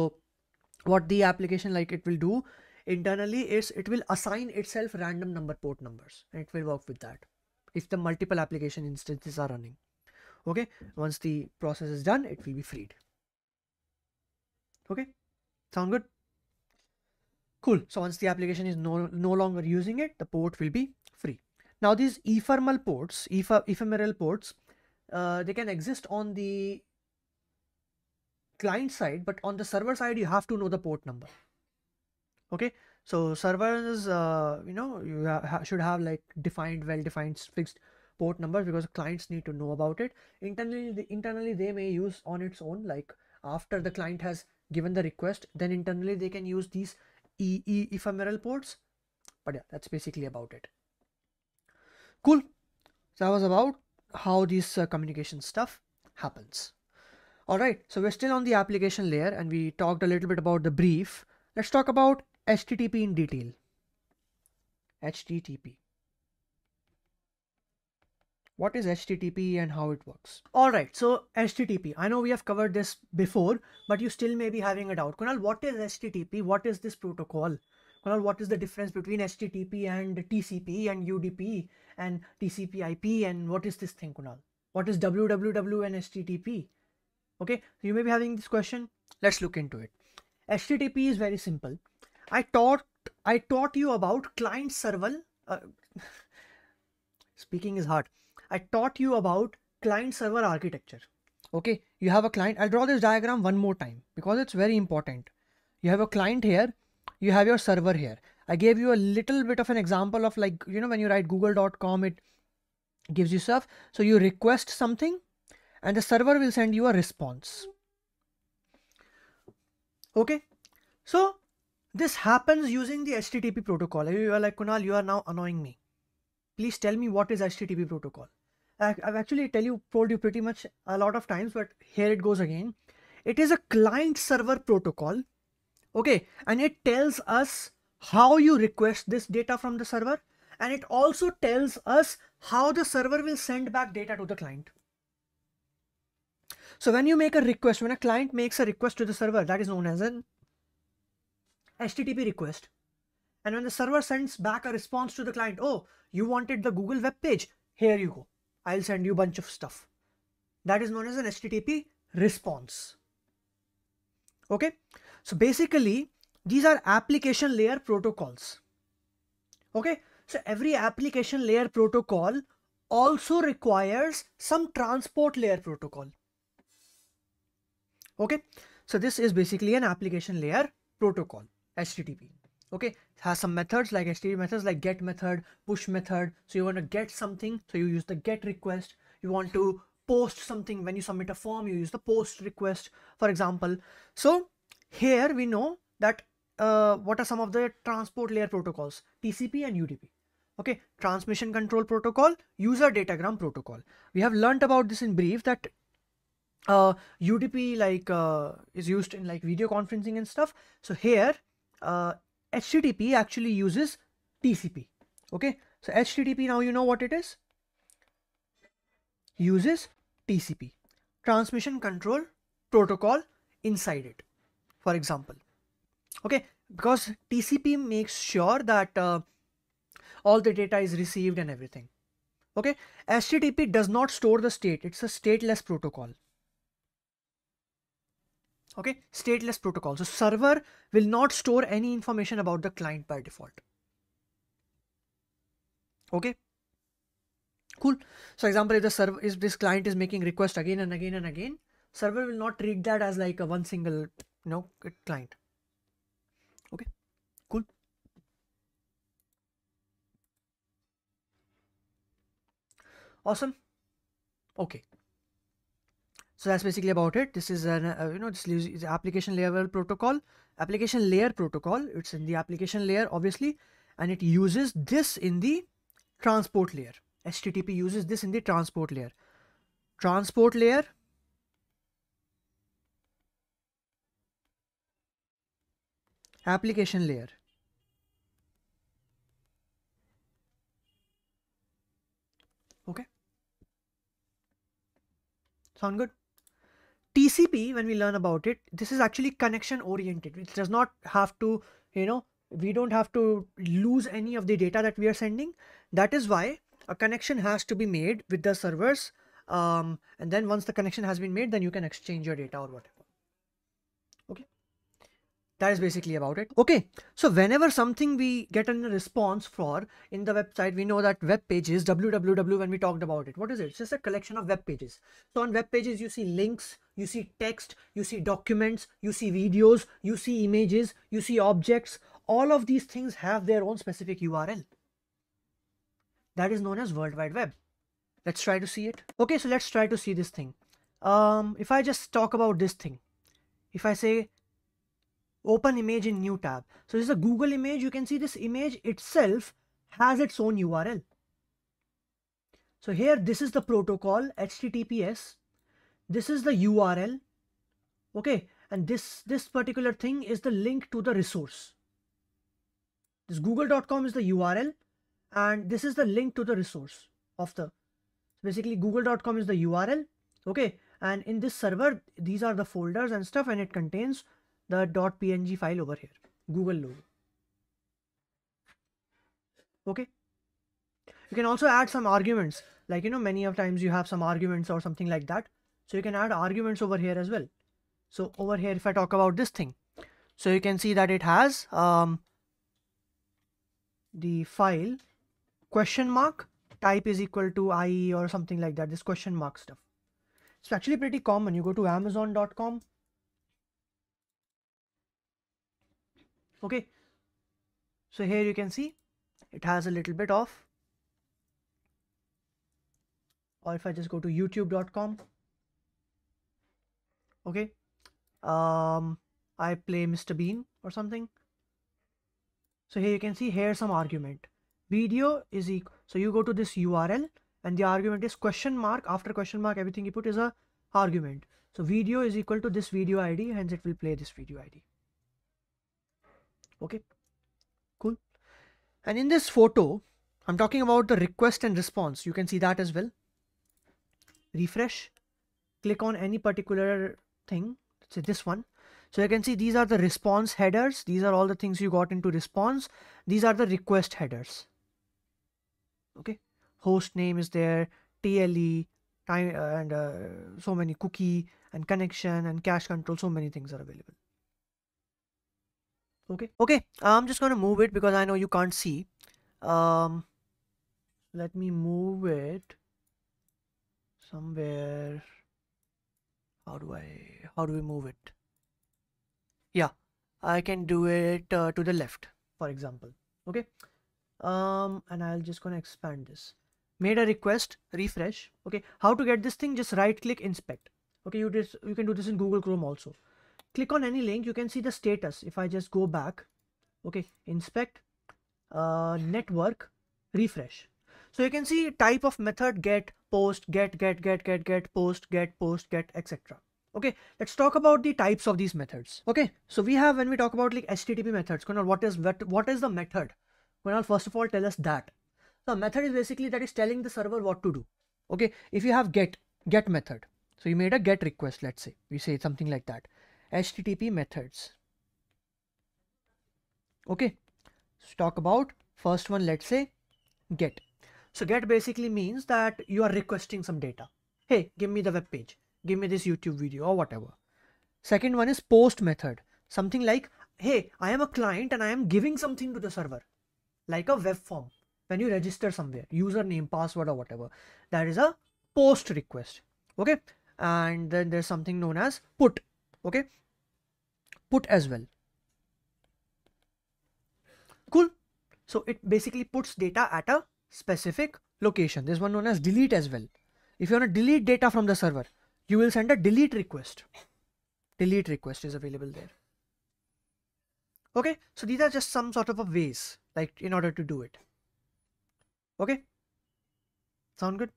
what the application like it will do internally is it will assign itself random number port numbers and it will work with that if the multiple application instances are running. Okay, once the process is done, it will be freed. Okay, sound good? Cool. So once the application is no, no longer using it, the port will be free. Now these ephemeral ports, ephemeral ports, uh, they can exist on the client side, but on the server side, you have to know the port number. Okay, so servers, uh, you know, you ha should have like defined, well-defined, fixed port numbers because clients need to know about it. Internally, the, internally they may use on its own. Like after the client has given the request, then internally they can use these e, e ephemeral ports. But yeah, that's basically about it. Cool. So that was about how this uh, communication stuff happens. All right, so we're still on the application layer and we talked a little bit about the brief. Let's talk about HTTP in detail. HTTP. What is HTTP and how it works? All right, so HTTP. I know we have covered this before, but you still may be having a doubt. Kunal, what is HTTP? What is this protocol? Kunal, what is the difference between HTTP and TCP and UDP and TCP IP and what is this thing, Kunal? What is www and HTTP? Okay, so you may be having this question. Let's look into it. HTTP is very simple. I taught I taught you about client server. Uh, *laughs* speaking is hard. I taught you about client server architecture. Okay, you have a client. I'll draw this diagram one more time because it's very important. You have a client here you have your server here. I gave you a little bit of an example of like, you know, when you write google.com, it gives you stuff. So you request something and the server will send you a response. Okay. So this happens using the HTTP protocol. You are like, Kunal, you are now annoying me. Please tell me what is HTTP protocol. I've actually tell you, told you pretty much a lot of times, but here it goes again. It is a client server protocol okay and it tells us how you request this data from the server and it also tells us how the server will send back data to the client so when you make a request when a client makes a request to the server that is known as an http request and when the server sends back a response to the client oh you wanted the google web page here you go i'll send you a bunch of stuff that is known as an http response okay so basically, these are application layer protocols. Okay, so every application layer protocol also requires some transport layer protocol. Okay, so this is basically an application layer protocol, HTTP. Okay, it has some methods like HTTP methods like get method, push method. So you want to get something, so you use the get request. You want to post something when you submit a form, you use the post request, for example. So here we know that uh, what are some of the transport layer protocols, TCP and UDP. Okay, transmission control protocol, user datagram protocol. We have learnt about this in brief that uh, UDP like uh, is used in like video conferencing and stuff. So here uh, HTTP actually uses TCP. Okay, so HTTP now you know what it is. Uses TCP, transmission control protocol inside it for example okay because tcp makes sure that uh, all the data is received and everything okay http does not store the state it's a stateless protocol okay stateless protocol so server will not store any information about the client by default okay cool so example if the server if this client is making request again and again and again server will not treat that as like a one single no client okay cool awesome okay so that's basically about it this is an uh, you know this is application level protocol application layer protocol it's in the application layer obviously and it uses this in the transport layer http uses this in the transport layer transport layer application layer. Okay. Sound good? TCP, when we learn about it, this is actually connection oriented. It does not have to, you know, we don't have to lose any of the data that we are sending. That is why a connection has to be made with the servers. Um, and then once the connection has been made, then you can exchange your data or whatever that is basically about it okay so whenever something we get a response for in the website we know that web pages www when we talked about it what is it it's just a collection of web pages so on web pages you see links you see text you see documents you see videos you see images you see objects all of these things have their own specific url that is known as world wide web let's try to see it okay so let's try to see this thing um if i just talk about this thing if i say open image in new tab. So this is a Google image. You can see this image itself has its own URL. So here, this is the protocol HTTPS. This is the URL. Okay. And this, this particular thing is the link to the resource. This google.com is the URL and this is the link to the resource of the basically google.com is the URL. Okay. And in this server, these are the folders and stuff and it contains the .png file over here, Google logo. Okay. You can also add some arguments, like, you know, many of times you have some arguments or something like that. So you can add arguments over here as well. So over here, if I talk about this thing, so you can see that it has um, the file question mark type is equal to IE or something like that, this question mark stuff. It's actually pretty common. You go to amazon.com okay so here you can see it has a little bit of or if I just go to youtube.com okay um I play Mr Bean or something so here you can see here some argument video is equal so you go to this URL and the argument is question mark after question mark everything you put is a argument so video is equal to this video ID hence it will play this video ID Okay, cool. And in this photo, I'm talking about the request and response. You can see that as well. Refresh, click on any particular thing. Say this one. So you can see these are the response headers. These are all the things you got into response. These are the request headers. Okay. Host name is there, TLE, time, uh, and uh, so many cookie and connection and cache control. So many things are available okay okay i'm just gonna move it because i know you can't see um let me move it somewhere how do i how do we move it yeah i can do it uh, to the left for example okay um and i'll just gonna expand this made a request refresh okay how to get this thing just right click inspect okay you just you can do this in google chrome also click on any link you can see the status if i just go back okay inspect uh, network refresh so you can see type of method get post get get get get get post get post get etc okay let's talk about the types of these methods okay so we have when we talk about like http methods Kunal, what is what, what is the method Kunal, first of all tell us that the method is basically that is telling the server what to do okay if you have get get method so you made a get request let's say we say something like that HTTP methods. Okay, let's talk about first one, let's say get. So get basically means that you are requesting some data. Hey, give me the web page, give me this YouTube video or whatever. Second one is post method, something like, hey, I am a client and I am giving something to the server, like a web form. When you register somewhere, username, password or whatever, that is a post request. Okay, and then there's something known as put okay put as well cool so it basically puts data at a specific location This one known as delete as well if you want to delete data from the server you will send a delete request delete request is available there okay so these are just some sort of a ways like in order to do it okay sound good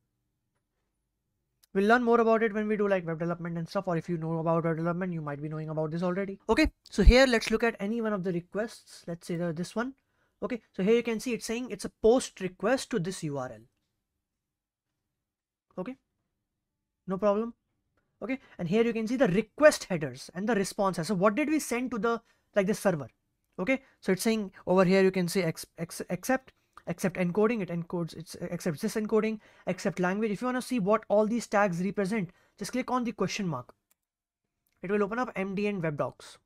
We'll learn more about it when we do like web development and stuff or if you know about web development, you might be knowing about this already. Okay, so here let's look at any one of the requests. Let's say this one. Okay, so here you can see it's saying it's a post request to this URL. Okay, no problem. Okay, and here you can see the request headers and the responses. So what did we send to the like the server? Okay, so it's saying over here you can say accept accept encoding, it encodes, It's accepts this encoding, accept language. If you want to see what all these tags represent, just click on the question mark. It will open up MDN web docs.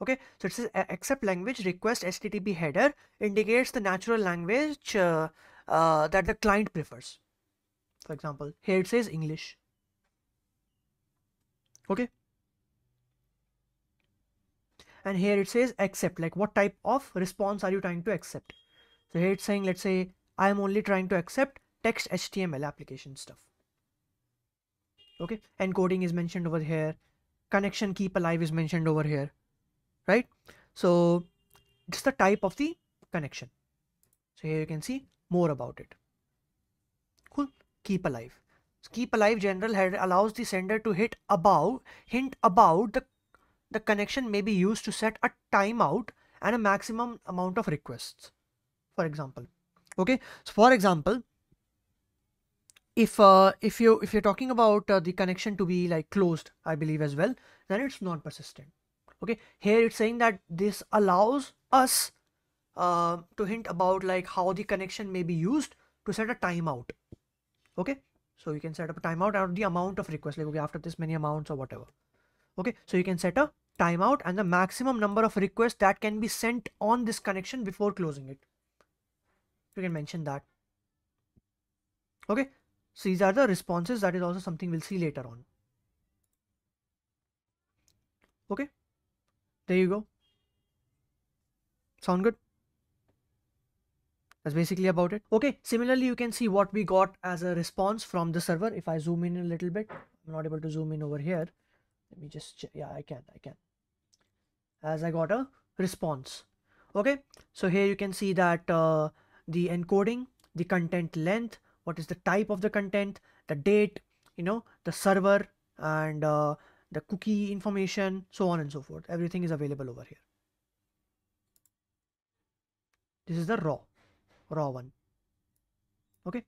Okay, so it says accept language request HTTP header indicates the natural language uh, uh, that the client prefers. For example, here it says English. Okay. And here it says accept, like what type of response are you trying to accept? So here it's saying, let's say I'm only trying to accept text HTML application stuff. Okay, encoding is mentioned over here. Connection keep alive is mentioned over here, right? So it's the type of the connection. So here you can see more about it. Cool. Keep alive. So keep alive general header allows the sender to hit above, hint about the the connection may be used to set a timeout and a maximum amount of requests for example okay so for example if uh, if you if you're talking about uh, the connection to be like closed i believe as well then it's non persistent okay here it's saying that this allows us uh, to hint about like how the connection may be used to set a timeout okay so you can set up a timeout or the amount of requests like okay after this many amounts or whatever okay so you can set a timeout and the maximum number of requests that can be sent on this connection before closing it we can mention that okay so these are the responses that is also something we'll see later on okay there you go sound good that's basically about it okay similarly you can see what we got as a response from the server if i zoom in a little bit i'm not able to zoom in over here let me just check. yeah i can i can as i got a response okay so here you can see that uh, the encoding, the content length, what is the type of the content, the date, you know, the server and uh, the cookie information, so on and so forth. Everything is available over here. This is the raw, raw one. Okay.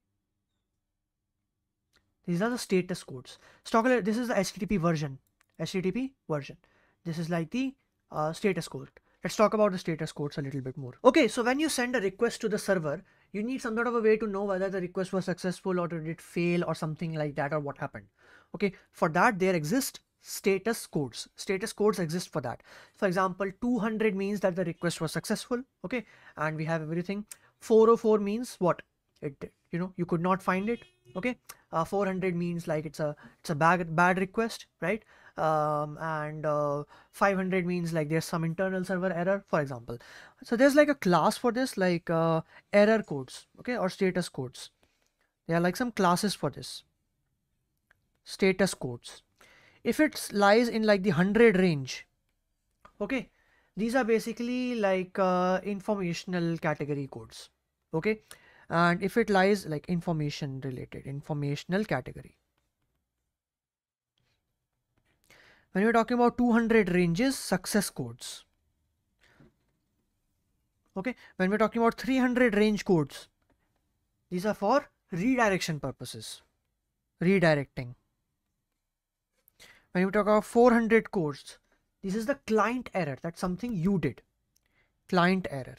These are the status codes. this is the HTTP version, HTTP version. This is like the uh, status code. Let's talk about the status codes a little bit more. Okay, so when you send a request to the server, you need some sort of a way to know whether the request was successful or did it fail or something like that or what happened. Okay, for that there exist status codes. Status codes exist for that. For example, 200 means that the request was successful. Okay, and we have everything. 404 means what? It you know you could not find it. Okay, uh, 400 means like it's a it's a bad bad request, right? um, and uh, 500 means like there's some internal server error for example so there's like a class for this like uh, error codes okay or status codes there are like some classes for this status codes if it lies in like the 100 range okay these are basically like uh, informational category codes okay and if it lies like information related informational category when we're talking about 200 ranges success codes okay when we're talking about 300 range codes these are for redirection purposes redirecting when you talk about 400 codes this is the client error that's something you did client error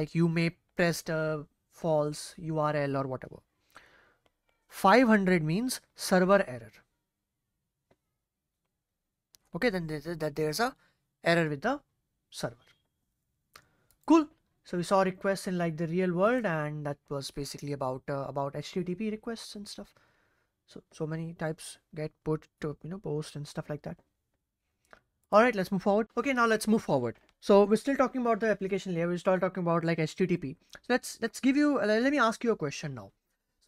like you may press a false url or whatever 500 means server error okay then that there's a error with the server cool so we saw requests in like the real world and that was basically about uh, about http requests and stuff so so many types get put to you know post and stuff like that all right let's move forward okay now let's move forward so we're still talking about the application layer we're still talking about like http so let's let's give you uh, let me ask you a question now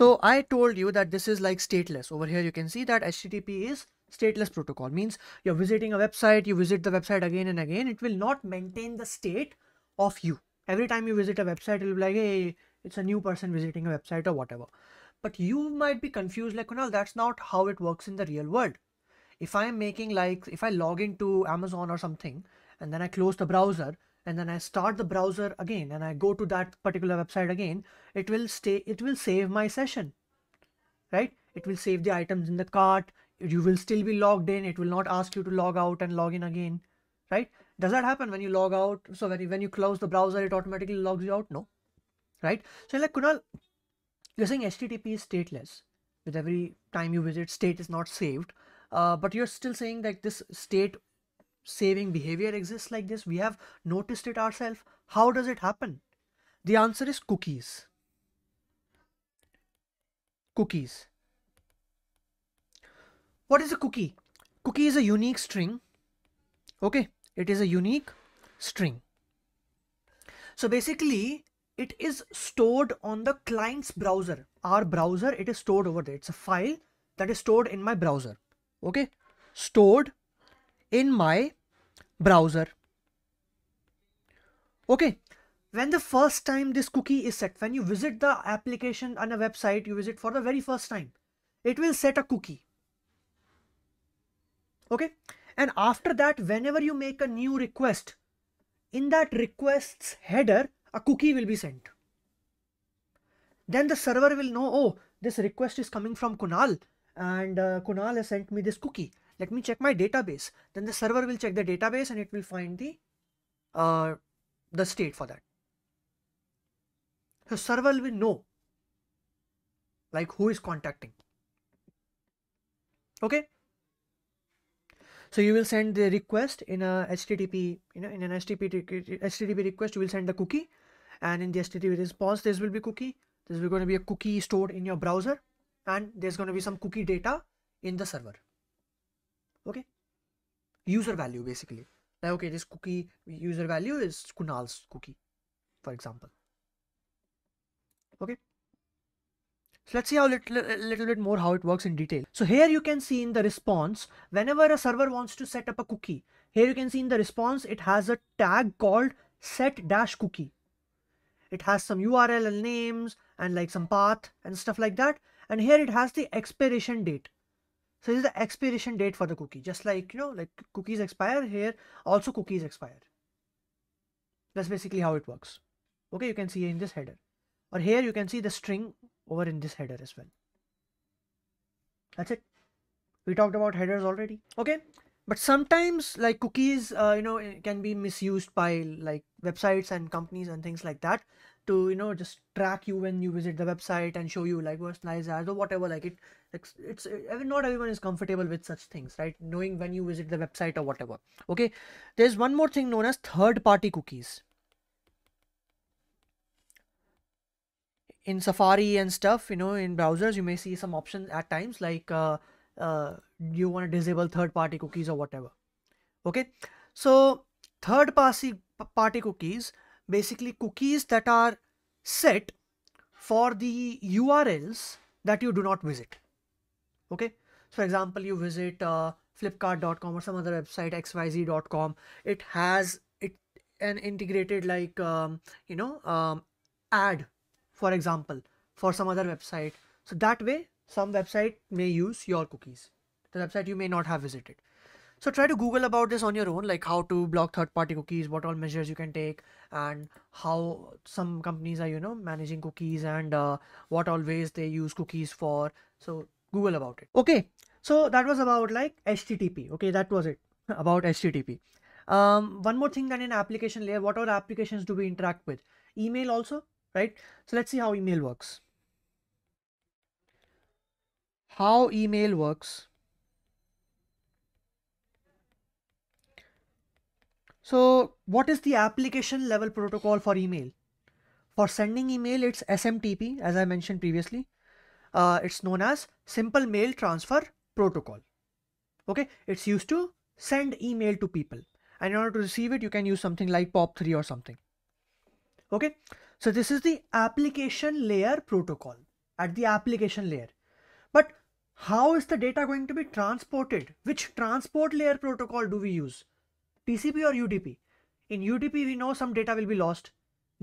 so i told you that this is like stateless over here you can see that http is stateless protocol means you're visiting a website you visit the website again and again it will not maintain the state of you every time you visit a website it will be like hey it's a new person visiting a website or whatever but you might be confused like kunal that's not how it works in the real world if i'm making like if i log into amazon or something and then i close the browser and then i start the browser again and i go to that particular website again it will stay it will save my session right it will save the items in the cart you will still be logged in. It will not ask you to log out and log in again, right? Does that happen when you log out? So when you, when you close the browser, it automatically logs you out? No, right? So like Kunal, you're saying HTTP is stateless. With every time you visit, state is not saved. Uh, but you're still saying that this state saving behavior exists like this. We have noticed it ourselves. How does it happen? The answer is cookies. Cookies. What is a cookie? Cookie is a unique string. Okay, it is a unique string. So basically, it is stored on the client's browser. Our browser, it is stored over there. It's a file that is stored in my browser. Okay, stored in my browser. Okay, when the first time this cookie is set, when you visit the application on a website, you visit for the very first time, it will set a cookie okay and after that whenever you make a new request in that requests header a cookie will be sent then the server will know oh this request is coming from kunal and uh, kunal has sent me this cookie let me check my database then the server will check the database and it will find the uh, the state for that The server will know like who is contacting okay so you will send the request in a http you know in an http http request you will send the cookie and in the http response this will be cookie This is going to be a cookie stored in your browser and there's going to be some cookie data in the server okay user value basically like okay this cookie user value is kunal's cookie for example okay so let's see how little, little bit more how it works in detail. So here you can see in the response, whenever a server wants to set up a cookie, here you can see in the response, it has a tag called set dash cookie. It has some URL and names and like some path and stuff like that. And here it has the expiration date. So this is the expiration date for the cookie. Just like, you know, like cookies expire here, also cookies expire. That's basically how it works. Okay, you can see in this header. Or here you can see the string over in this header as well. That's it. We talked about headers already. Okay. But sometimes like cookies, uh, you know, eh, can be misused by like websites and companies and things like that to, you know, just track you when you visit the website and show you like what's nice ads or whatever. Like it, it's it's, eh, it, not everyone is comfortable with such things, right? Knowing when you visit the website or whatever. Okay. There's one more thing known as third party cookies in Safari and stuff, you know, in browsers, you may see some options at times like uh, uh, you want to disable third-party cookies or whatever. Okay, so third-party cookies basically cookies that are set for the URLs that you do not visit. Okay, so for example, you visit uh, Flipkart.com or some other website XYZ.com. It has it an integrated like um, you know um, ad for example for some other website so that way some website may use your cookies the website you may not have visited so try to google about this on your own like how to block third party cookies what all measures you can take and how some companies are you know managing cookies and uh, what all ways they use cookies for so google about it okay so that was about like http okay that was it *laughs* about http um, one more thing that in application layer what all applications do we interact with email also right? So let's see how email works. How email works. So what is the application level protocol for email? For sending email, it's SMTP, as I mentioned previously. Uh, it's known as Simple Mail Transfer Protocol. Okay, it's used to send email to people. And in order to receive it, you can use something like POP3 or something. Okay, so this is the application layer protocol at the application layer. But how is the data going to be transported? Which transport layer protocol do we use? TCP or UDP? In UDP, we know some data will be lost.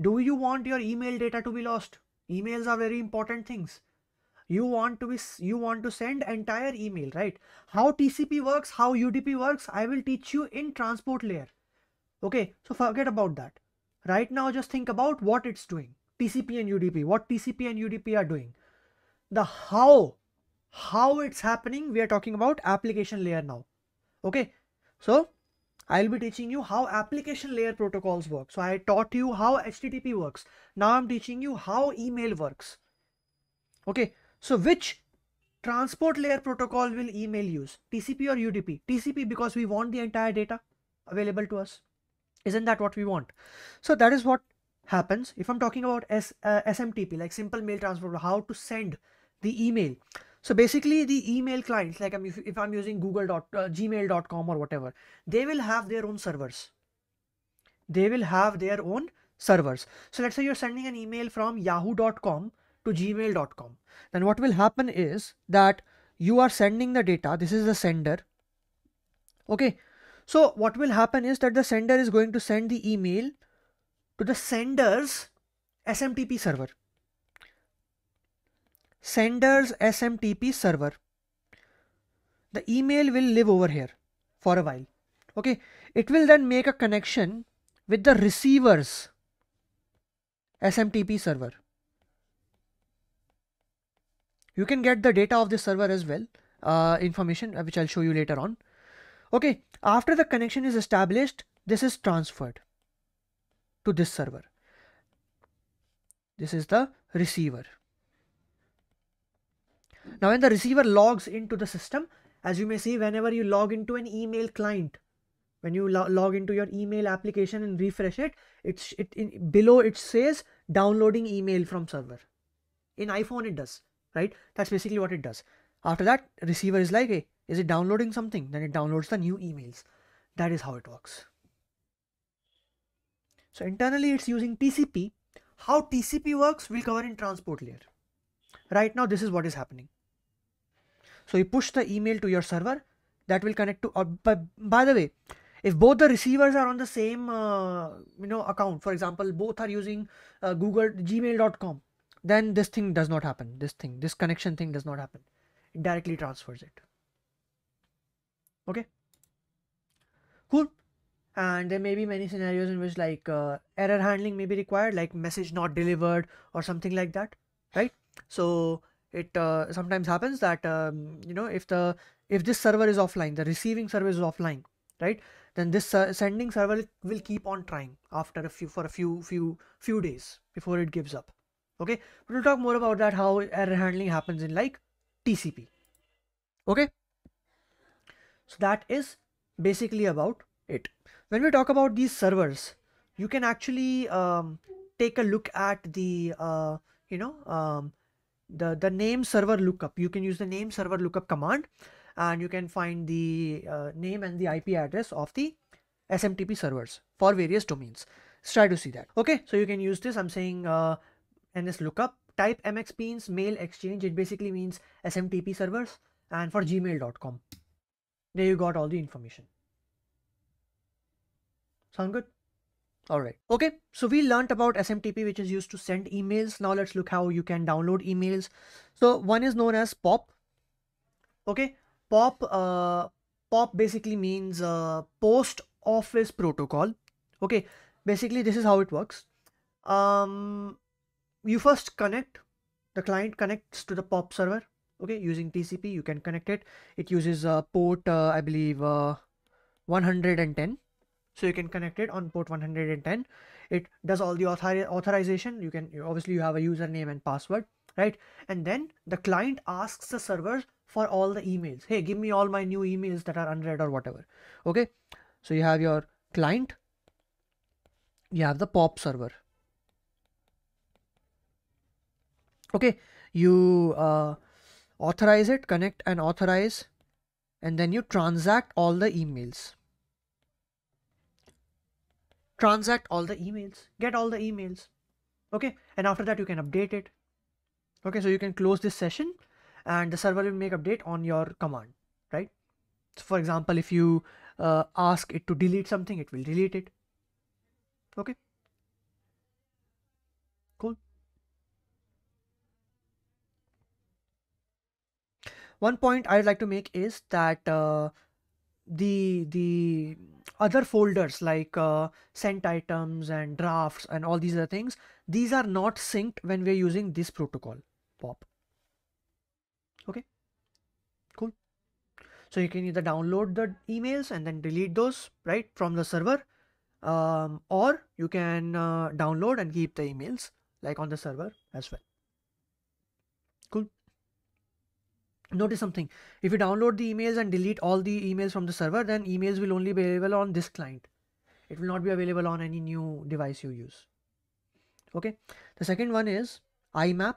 Do you want your email data to be lost? Emails are very important things. You want to be you want to send entire email, right? How TCP works, how UDP works, I will teach you in transport layer. Okay, so forget about that. Right now, just think about what it's doing. TCP and UDP, what TCP and UDP are doing. The how, how it's happening, we are talking about application layer now. Okay, so I'll be teaching you how application layer protocols work. So I taught you how HTTP works. Now I'm teaching you how email works. Okay, so which transport layer protocol will email use? TCP or UDP? TCP because we want the entire data available to us. Isn't that what we want? So that is what happens. If I'm talking about S, uh, SMTP, like simple mail transfer, how to send the email. So basically the email clients, like I'm, if, if I'm using Google dot, uh, gmail.com or whatever, they will have their own servers. They will have their own servers. So let's say you're sending an email from yahoo.com to gmail.com. Then what will happen is that you are sending the data. This is the sender. Okay. So what will happen is that the sender is going to send the email to the sender's SMTP server. Sender's SMTP server. The email will live over here for a while. Okay. It will then make a connection with the receiver's SMTP server. You can get the data of this server as well, uh, information uh, which I'll show you later on. Okay, after the connection is established, this is transferred to this server. This is the receiver. Now when the receiver logs into the system, as you may see, whenever you log into an email client, when you lo log into your email application and refresh it, it's it in, below it says downloading email from server. In iPhone it does, right? That's basically what it does. After that, receiver is like, hey, is it downloading something then it downloads the new emails that is how it works so internally it's using tcp how tcp works we'll cover in transport layer right now this is what is happening so you push the email to your server that will connect to uh, by, by the way if both the receivers are on the same uh, you know account for example both are using uh, google gmail.com then this thing does not happen this thing this connection thing does not happen it directly transfers it okay cool and there may be many scenarios in which like uh, error handling may be required like message not delivered or something like that right so it uh, sometimes happens that um, you know if the if this server is offline the receiving server is offline right then this uh, sending server will keep on trying after a few for a few few few days before it gives up okay we'll talk more about that how error handling happens in like tcp okay so that is basically about it. When we talk about these servers, you can actually um, take a look at the, uh, you know, um, the, the name server lookup. You can use the name server lookup command and you can find the uh, name and the IP address of the SMTP servers for various domains. Let's try to see that. Okay, so you can use this. I'm saying uh, NS lookup type MXPeans mail exchange. It basically means SMTP servers and for gmail.com. There you got all the information. Sound good? Alright, okay, so we learned about SMTP which is used to send emails. Now let's look how you can download emails. So one is known as POP. Okay, POP, uh, POP basically means uh, Post Office Protocol. Okay, basically this is how it works. Um, you first connect, the client connects to the POP server okay using tcp you can connect it it uses uh, port uh, i believe uh, 110 so you can connect it on port 110 it does all the author authorization you can obviously you have a username and password right and then the client asks the server for all the emails hey give me all my new emails that are unread or whatever okay so you have your client you have the pop server okay you uh, authorize it, connect and authorize, and then you transact all the emails. Transact all the emails, get all the emails. Okay, and after that you can update it. Okay, so you can close this session and the server will make update on your command, right? So for example, if you uh, ask it to delete something, it will delete it. Okay. one point I'd like to make is that uh, the the other folders like uh, sent items and drafts and all these other things these are not synced when we're using this protocol pop okay cool so you can either download the emails and then delete those right from the server um, or you can uh, download and keep the emails like on the server as well notice something if you download the emails and delete all the emails from the server then emails will only be available on this client it will not be available on any new device you use okay the second one is imap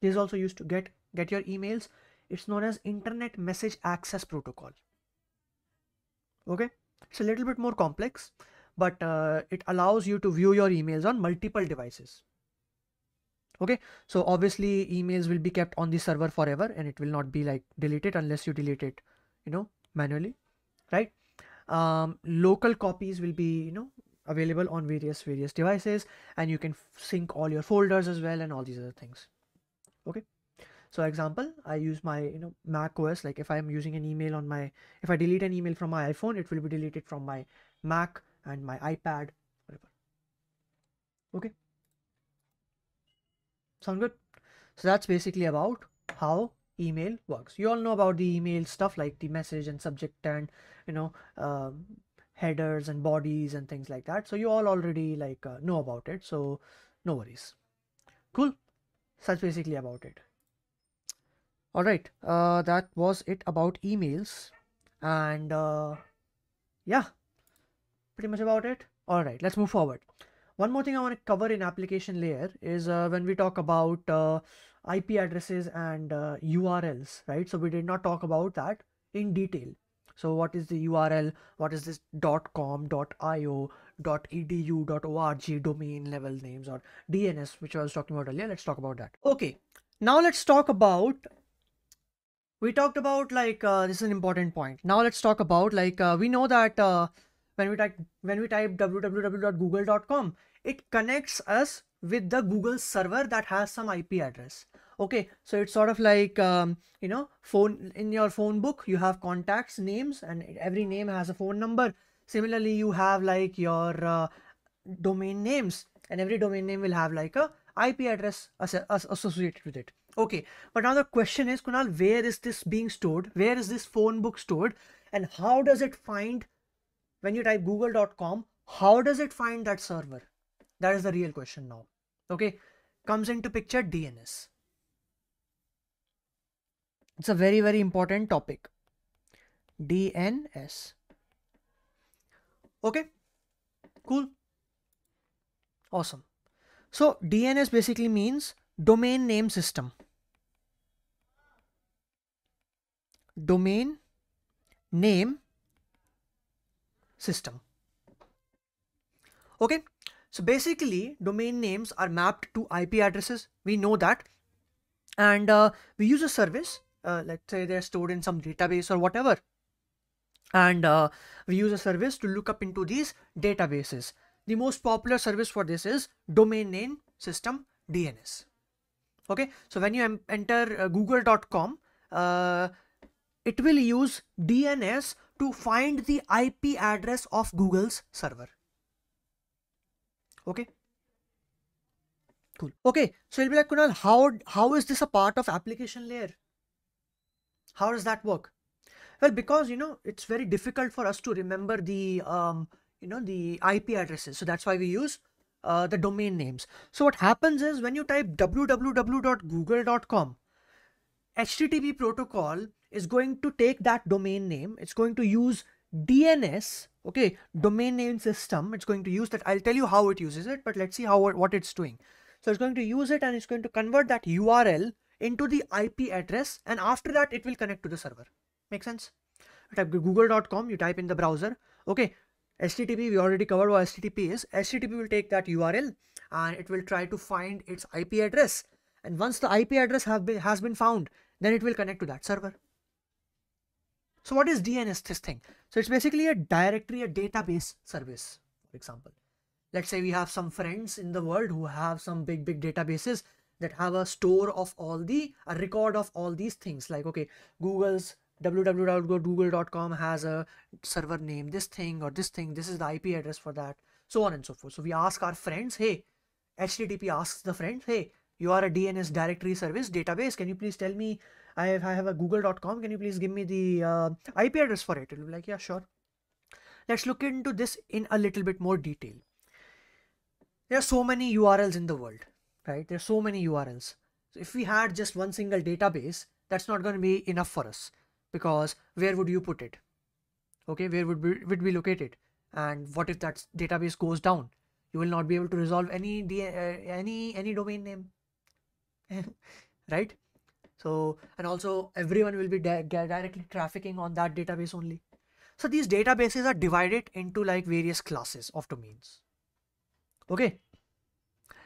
this is also used to get get your emails it's known as internet message access protocol okay it's a little bit more complex but uh, it allows you to view your emails on multiple devices okay so obviously emails will be kept on the server forever and it will not be like deleted unless you delete it you know manually right um, local copies will be you know available on various various devices and you can sync all your folders as well and all these other things okay so example i use my you know mac os like if i'm using an email on my if i delete an email from my iphone it will be deleted from my mac and my ipad whatever okay Sound good? So that's basically about how email works. You all know about the email stuff like the message and subject and you know um, headers and bodies and things like that. So you all already like uh, know about it. So no worries. Cool. So that's basically about it. All right. Uh, that was it about emails and uh, yeah, pretty much about it. All right. Let's move forward. One more thing I want to cover in application layer is uh, when we talk about uh, IP addresses and uh, URLs, right? So we did not talk about that in detail. So what is the URL? What is this .com, .io, .edu, .org domain level names or DNS, which I was talking about earlier. Let's talk about that. Okay, now let's talk about we talked about like uh, this is an important point now let's talk about like uh, we know that uh, when we type when we type www.google.com it connects us with the google server that has some ip address okay so it's sort of like um, you know phone in your phone book you have contacts names and every name has a phone number similarly you have like your uh, domain names and every domain name will have like a ip address as as associated with it okay but now the question is kunal where is this being stored where is this phone book stored and how does it find when you type google.com, how does it find that server? That is the real question now. Okay, comes into picture DNS. It's a very, very important topic. DNS. Okay, cool. Awesome. So DNS basically means domain name system. Domain name system. Okay, so basically domain names are mapped to IP addresses. We know that. And uh, we use a service, uh, let's say they're stored in some database or whatever. And uh, we use a service to look up into these databases. The most popular service for this is domain name system DNS. Okay, so when you enter uh, google.com, uh, it will use DNS to find the IP address of Google's server. Okay. Cool. Okay. So you'll be like, Kunal, how, how is this a part of application layer? How does that work? Well, because, you know, it's very difficult for us to remember the, um, you know, the IP addresses. So that's why we use uh, the domain names. So what happens is when you type www.google.com, HTTP protocol is going to take that domain name. It's going to use DNS, okay, domain name system. It's going to use that. I'll tell you how it uses it, but let's see how what it's doing. So it's going to use it and it's going to convert that URL into the IP address. And after that, it will connect to the server. Make sense? You type google.com, you type in the browser. Okay, HTTP, we already covered what HTTP is. HTTP will take that URL and it will try to find its IP address. And once the IP address have been, has been found, then it will connect to that server. So what is DNS this thing? So it's basically a directory, a database service, for example. Let's say we have some friends in the world who have some big, big databases that have a store of all the, a record of all these things. Like, okay, Google's www.google.com has a server name, this thing or this thing, this is the IP address for that, so on and so forth. So we ask our friends, hey, HTTP asks the friends, hey, you are a DNS directory service database. Can you please tell me I have, I have a google.com. Can you please give me the uh, IP address for it? It'll be like, yeah, sure. Let's look into this in a little bit more detail. There are so many URLs in the world, right? There are so many URLs. So if we had just one single database, that's not going to be enough for us because where would you put it? Okay, where would be, would be located? And what if that database goes down? You will not be able to resolve any uh, any any domain name, *laughs* right? so and also everyone will be di- directly trafficking on that database only so these databases are divided into like various classes of domains okay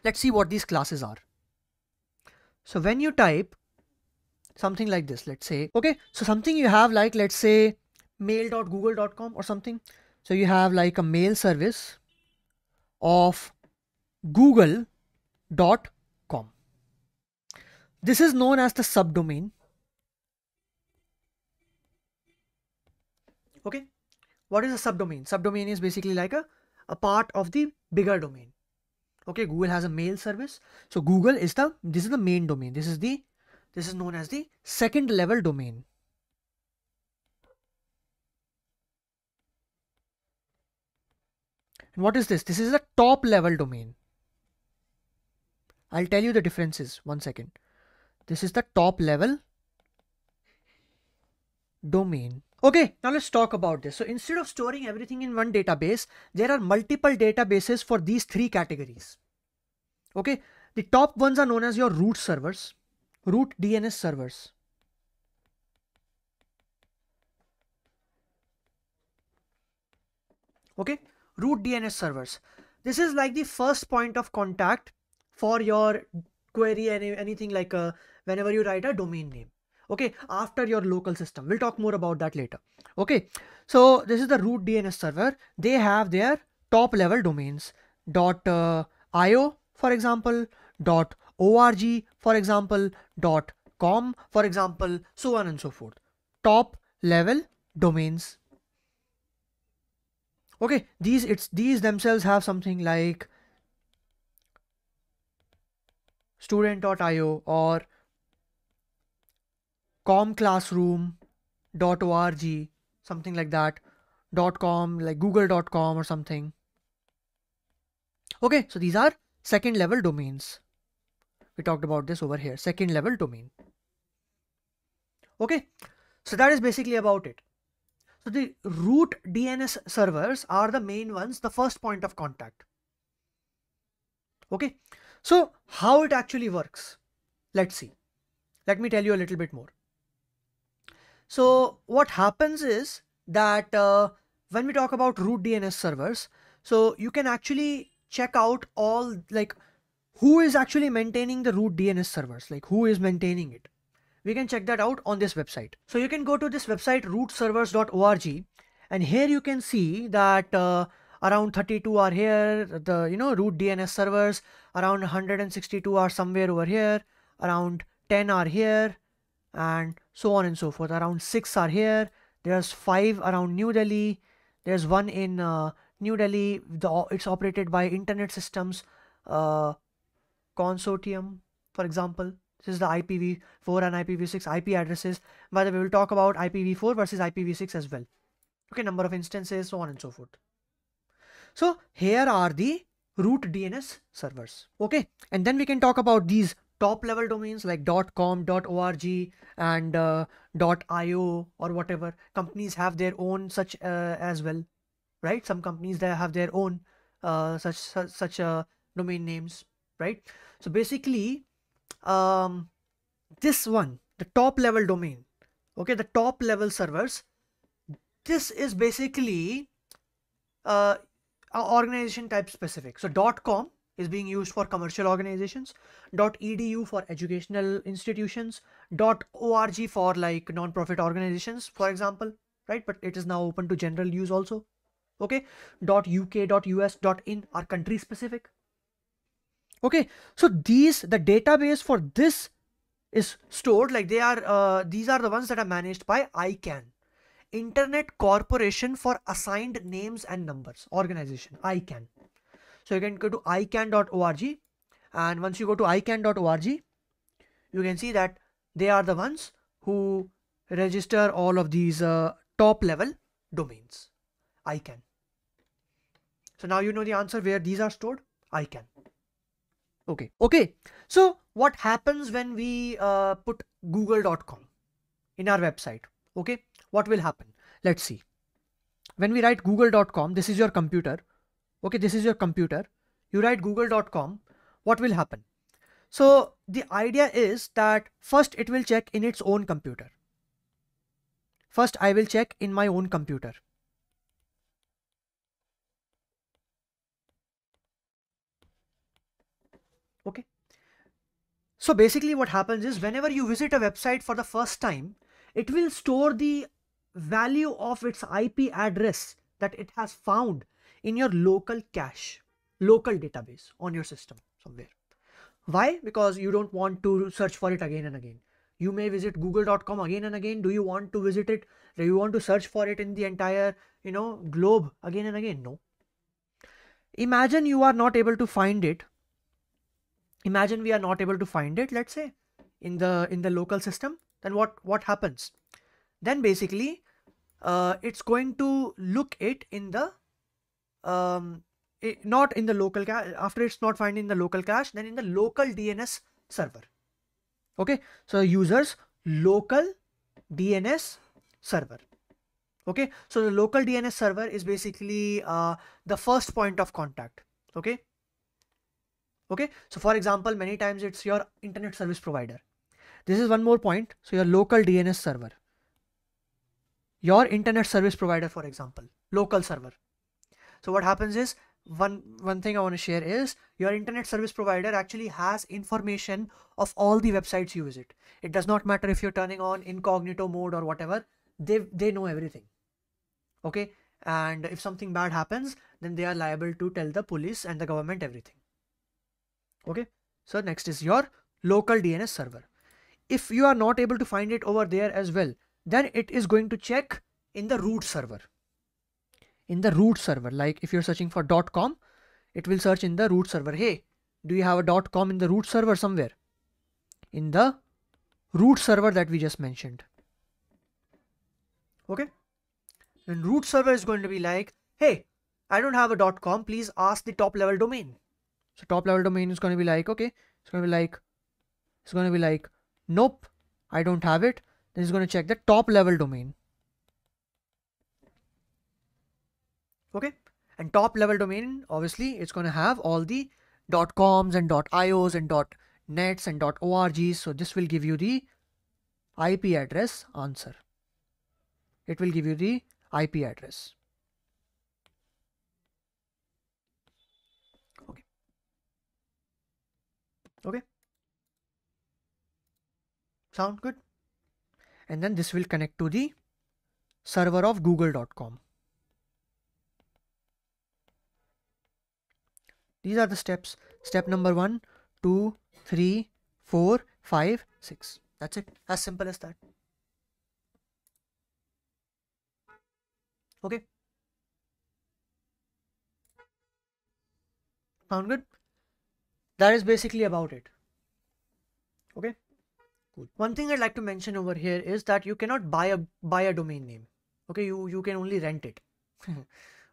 let's see what these classes are so when you type something like this let's say okay so something you have like let's say mail.google.com or something so you have like a mail service of google dot this is known as the subdomain. Okay, what is a subdomain? Subdomain is basically like a, a part of the bigger domain. Okay, Google has a mail service. So Google is the, this is the main domain. This is the, this is known as the second level domain. And what is this? This is a top level domain. I'll tell you the differences one second. This is the top level domain. Okay, now let's talk about this. So instead of storing everything in one database, there are multiple databases for these three categories. Okay, the top ones are known as your root servers, root DNS servers. Okay, root DNS servers. This is like the first point of contact for your query any, anything like a whenever you write a domain name okay after your local system we'll talk more about that later okay so this is the root dns server they have their top level domains dot uh, io for example dot org for example dot com for example so on and so forth top level domains okay these it's these themselves have something like student.io or comclassroom.org, something like that, dot .com, like google.com or something. Okay, so these are second level domains. We talked about this over here, second level domain. Okay, so that is basically about it. So the root DNS servers are the main ones, the first point of contact. Okay, so how it actually works, let's see. Let me tell you a little bit more. So what happens is that uh, when we talk about root DNS servers, so you can actually check out all like who is actually maintaining the root DNS servers, like who is maintaining it. We can check that out on this website. So you can go to this website rootservers.org and here you can see that uh, around 32 are here, the you know root DNS servers, around 162 are somewhere over here, around 10 are here, and so on and so forth. Around six are here. There's five around New Delhi. There's one in uh, New Delhi. The, it's operated by Internet Systems uh, Consortium, for example. This is the IPv4 and IPv6 IP addresses. By the way, we'll talk about IPv4 versus IPv6 as well. Okay, number of instances, so on and so forth. So here are the root DNS servers. Okay, and then we can talk about these top level domains like .com, .org and uh, .io or whatever companies have their own such uh, as well, right? Some companies that have their own uh, such such, such uh, domain names, right? So basically, um, this one, the top level domain, okay, the top level servers. This is basically uh, organization type specific. So .com is being used for commercial organizations, .edu for educational institutions, .org for like non-profit organizations, for example, right? But it is now open to general use also. Okay, .uk, .us, .in are country specific. Okay, so these, the database for this is stored like they are, uh, these are the ones that are managed by ICANN. Internet Corporation for Assigned Names and Numbers Organization, ICANN so you can go to ican.org and once you go to ican.org, you can see that they are the ones who register all of these uh, top level domains, ican. So now you know the answer where these are stored, ican. Okay, okay. So what happens when we uh, put google.com in our website? Okay, what will happen? Let's see. When we write google.com, this is your computer okay this is your computer you write google.com what will happen so the idea is that first it will check in its own computer first i will check in my own computer okay so basically what happens is whenever you visit a website for the first time it will store the value of its ip address that it has found in your local cache, local database on your system somewhere. Why? Because you don't want to search for it again and again. You may visit google.com again and again. Do you want to visit it? Do you want to search for it in the entire, you know, globe again and again? No. Imagine you are not able to find it. Imagine we are not able to find it, let's say, in the in the local system. Then what what happens? Then basically uh, it's going to look it in the um, it, not in the local cache after it's not found in the local cache then in the local DNS server okay so users local DNS server okay so the local DNS server is basically uh, the first point of contact okay okay so for example many times it's your internet service provider this is one more point so your local DNS server your internet service provider for example local server so what happens is one one thing I want to share is your internet service provider actually has information of all the websites you visit. It does not matter if you're turning on incognito mode or whatever. They they know everything. Okay, and if something bad happens, then they are liable to tell the police and the government everything. Okay, so next is your local DNS server. If you are not able to find it over there as well, then it is going to check in the root server in the root server. Like if you're searching for .com, it will search in the root server. Hey, do you have a .com in the root server somewhere? In the root server that we just mentioned. Okay. And root server is going to be like, hey, I don't have a .com. Please ask the top level domain. So top level domain is going to be like, okay, it's going to be like, it's going to be like, nope, I don't have it. Then it's going to check the top level domain. okay and top level domain obviously it's going to have all the dot coms and dot ios and dot nets and dot orgs so this will give you the ip address answer it will give you the ip address okay okay sound good and then this will connect to the server of google.com These are the steps. Step number one, two, three, four, five, six. That's it. As simple as that. Okay. Sound good? That is basically about it. Okay. Cool. One thing I'd like to mention over here is that you cannot buy a buy a domain name. Okay, you you can only rent it. *laughs*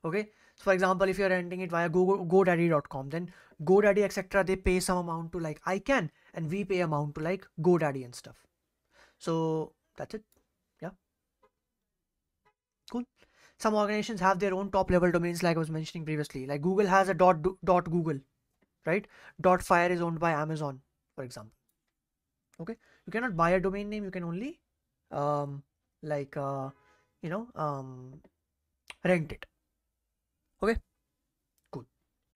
okay for example if you're renting it via Go, godaddy.com then godaddy etc they pay some amount to like I can, and we pay amount to like godaddy and stuff so that's it yeah cool some organizations have their own top level domains like i was mentioning previously like google has a dot dot google right dot fire is owned by amazon for example okay you cannot buy a domain name you can only um like uh you know um rent it okay cool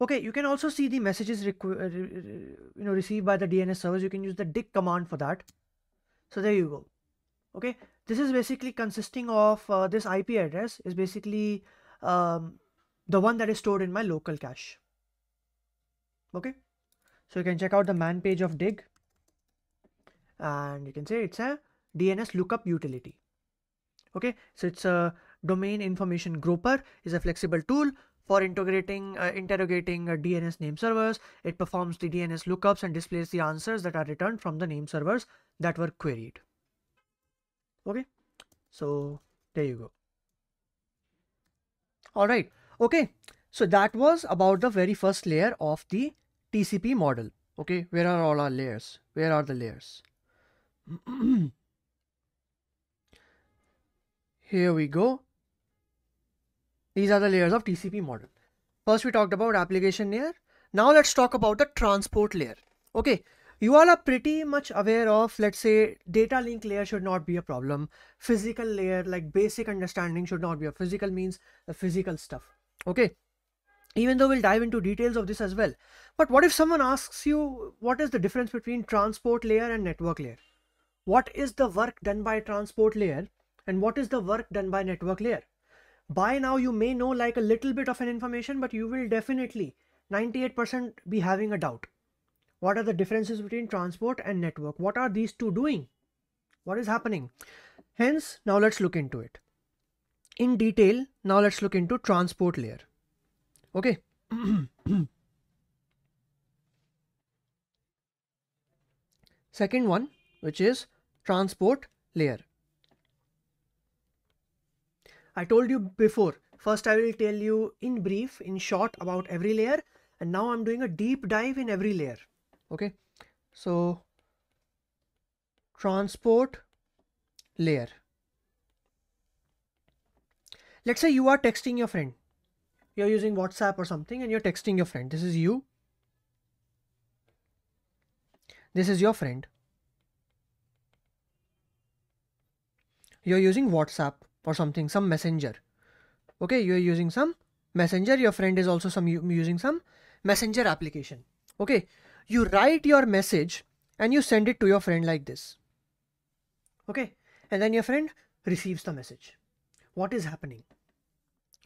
okay you can also see the messages uh, you know received by the dns servers you can use the dig command for that so there you go okay this is basically consisting of uh, this ip address is basically um, the one that is stored in my local cache okay so you can check out the man page of dig and you can say it's a dns lookup utility okay so it's a domain information grouper is a flexible tool for integrating, uh, interrogating DNS name servers, it performs the DNS lookups and displays the answers that are returned from the name servers that were queried. Okay, so there you go. All right, okay, so that was about the very first layer of the TCP model. Okay, where are all our layers? Where are the layers? *clears throat* Here we go. These are the layers of TCP model. First we talked about application layer. Now let's talk about the transport layer. Okay, you all are pretty much aware of let's say data link layer should not be a problem. Physical layer like basic understanding should not be a physical means the physical stuff. Okay, even though we'll dive into details of this as well. But what if someone asks you what is the difference between transport layer and network layer? What is the work done by transport layer and what is the work done by network layer? by now you may know like a little bit of an information but you will definitely 98% be having a doubt what are the differences between transport and network what are these two doing what is happening hence now let's look into it in detail now let's look into transport layer okay *clears throat* second one which is transport layer I told you before, first I will tell you in brief, in short about every layer and now I'm doing a deep dive in every layer. Okay, so transport layer. Let's say you are texting your friend. You're using WhatsApp or something and you're texting your friend. This is you. This is your friend. You're using WhatsApp or something some messenger okay you're using some messenger your friend is also some using some messenger application okay you write your message and you send it to your friend like this okay and then your friend receives the message what is happening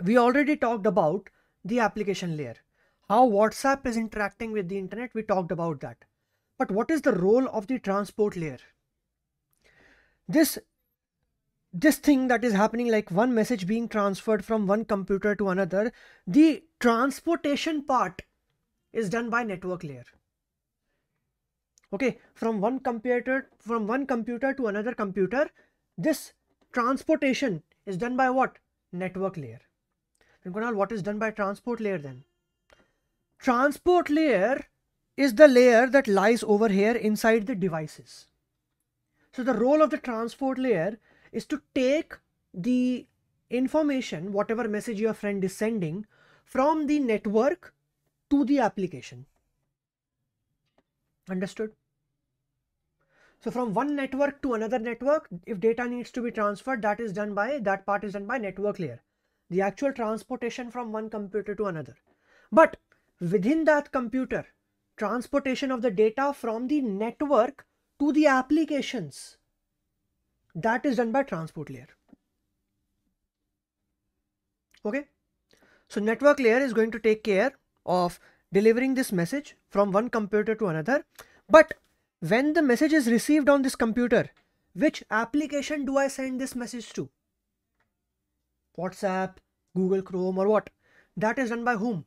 we already talked about the application layer how whatsapp is interacting with the internet we talked about that but what is the role of the transport layer this this thing that is happening like one message being transferred from one computer to another the transportation part is done by network layer okay from one computer from one computer to another computer this transportation is done by what network layer then Kunal, what is done by transport layer then transport layer is the layer that lies over here inside the devices so the role of the transport layer is to take the information, whatever message your friend is sending, from the network to the application. Understood? So from one network to another network, if data needs to be transferred, that is done by, that part is done by network layer. The actual transportation from one computer to another. But within that computer, transportation of the data from the network to the applications that is done by transport layer. Okay. So network layer is going to take care of delivering this message from one computer to another. But when the message is received on this computer, which application do I send this message to? WhatsApp, Google Chrome or what? That is done by whom?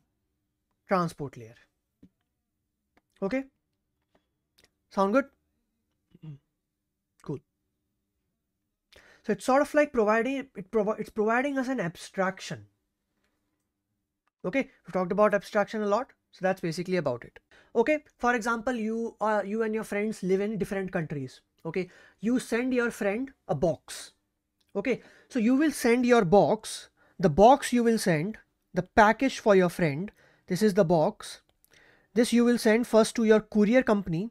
Transport layer. Okay. Sound good? So it's sort of like providing it provi it's providing us an abstraction. Okay, we've talked about abstraction a lot. So that's basically about it. Okay, for example, you uh, you and your friends live in different countries. Okay, you send your friend a box. Okay, so you will send your box, the box you will send, the package for your friend. This is the box. This you will send first to your courier company.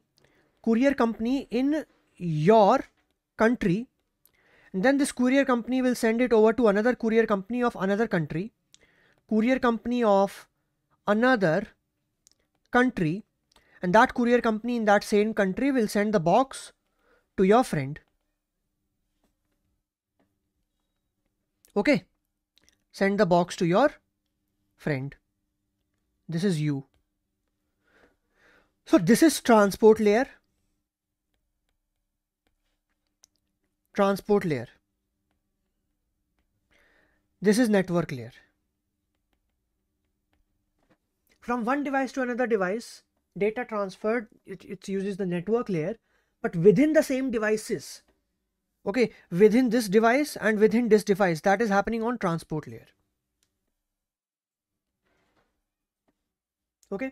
Courier company in your country then this courier company will send it over to another courier company of another country, courier company of another country, and that courier company in that same country will send the box to your friend. Okay, send the box to your friend. This is you. So this is transport layer transport layer. This is network layer. From one device to another device, data transferred, it, it uses the network layer, but within the same devices, okay, within this device and within this device, that is happening on transport layer. okay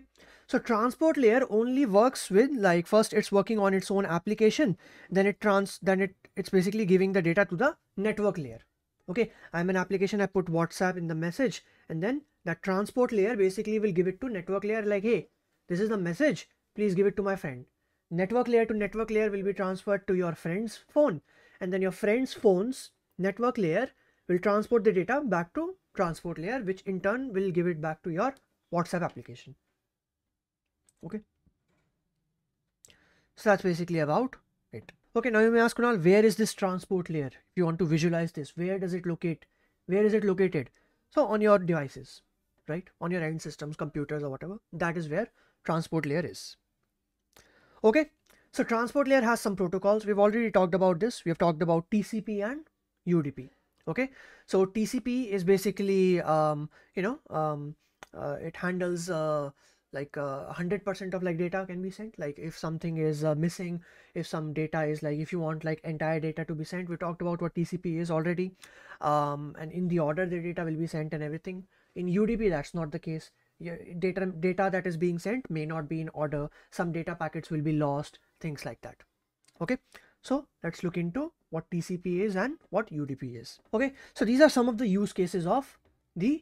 so transport layer only works with like first it's working on its own application then it trans then it it's basically giving the data to the network layer. Okay, I'm an application, I put WhatsApp in the message and then that transport layer basically will give it to network layer like, hey, this is the message, please give it to my friend. Network layer to network layer will be transferred to your friend's phone and then your friend's phone's network layer will transport the data back to transport layer which in turn will give it back to your WhatsApp application. Okay. So that's basically about Okay, now you may ask Kunal, where is this transport layer? If you want to visualize this, where does it locate? Where is it located? So on your devices, right? On your end systems, computers or whatever, that is where transport layer is. Okay, so transport layer has some protocols. We've already talked about this. We have talked about TCP and UDP. Okay, so TCP is basically, um, you know, um, uh, it handles uh, like uh, 100% of like data can be sent like if something is uh, missing if some data is like if you want like entire data to be sent we talked about what tcp is already um, and in the order the data will be sent and everything in udp that's not the case Your data data that is being sent may not be in order some data packets will be lost things like that okay so let's look into what tcp is and what udp is okay so these are some of the use cases of the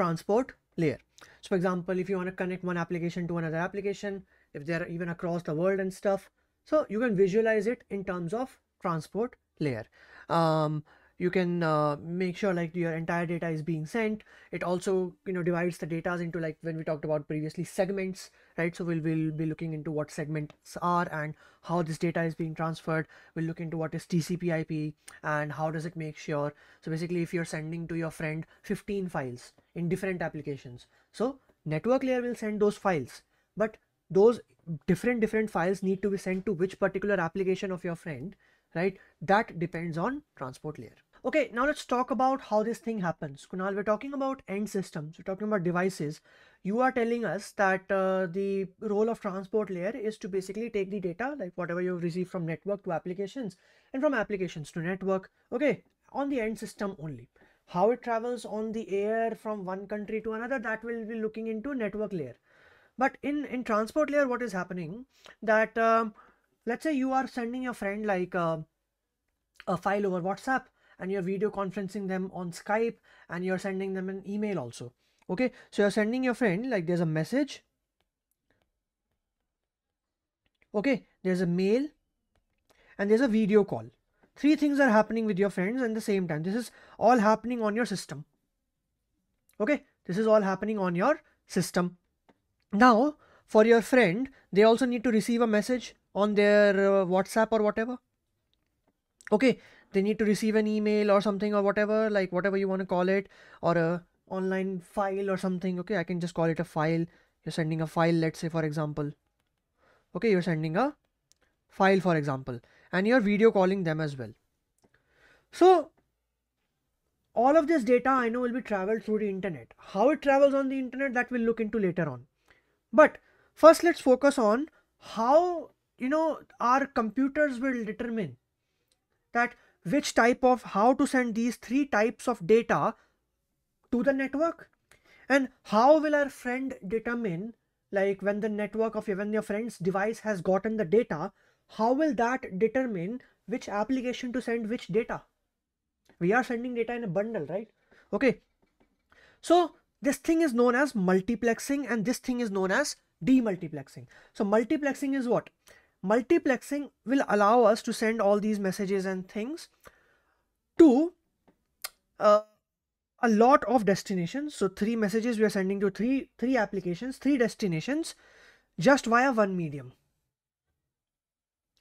transport layer so for example, if you want to connect one application to another application, if they're even across the world and stuff, so you can visualize it in terms of transport layer. Um, you can uh, make sure like your entire data is being sent it also you know divides the data into like when we talked about previously segments right so we'll, we'll be looking into what segments are and how this data is being transferred we'll look into what is tcp ip and how does it make sure so basically if you're sending to your friend 15 files in different applications so network layer will send those files but those different different files need to be sent to which particular application of your friend right that depends on transport layer Okay, now let's talk about how this thing happens. Kunal, we're talking about end systems, we're talking about devices. You are telling us that uh, the role of transport layer is to basically take the data, like whatever you've received from network to applications and from applications to network, okay, on the end system only. How it travels on the air from one country to another, that we'll be looking into network layer. But in, in transport layer, what is happening that um, let's say you are sending your friend like uh, a file over WhatsApp and you're video conferencing them on Skype and you're sending them an email also. Okay, so you're sending your friend like there's a message. Okay, there's a mail and there's a video call. Three things are happening with your friends at the same time. This is all happening on your system. Okay, this is all happening on your system. Now, for your friend, they also need to receive a message on their uh, WhatsApp or whatever. Okay, they need to receive an email or something or whatever like whatever you want to call it or a online file or something okay i can just call it a file you're sending a file let's say for example okay you're sending a file for example and you're video calling them as well so all of this data i know will be traveled through the internet how it travels on the internet that we'll look into later on but first let's focus on how you know our computers will determine that which type of how to send these three types of data to the network and how will our friend determine like when the network of even your friend's device has gotten the data how will that determine which application to send which data we are sending data in a bundle right okay so this thing is known as multiplexing and this thing is known as demultiplexing so multiplexing is what multiplexing will allow us to send all these messages and things to uh, a lot of destinations so three messages we are sending to three three applications three destinations just via one medium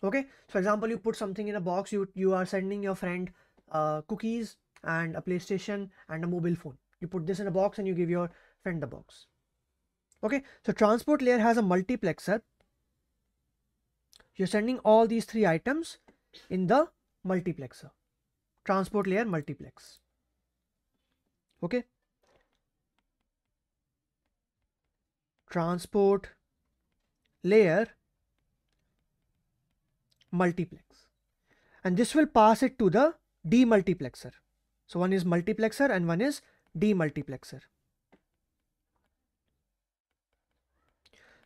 okay so example you put something in a box you you are sending your friend uh, cookies and a playstation and a mobile phone you put this in a box and you give your friend the box okay so transport layer has a multiplexer you're sending all these three items in the multiplexer transport layer multiplex okay transport layer multiplex and this will pass it to the demultiplexer so one is multiplexer and one is demultiplexer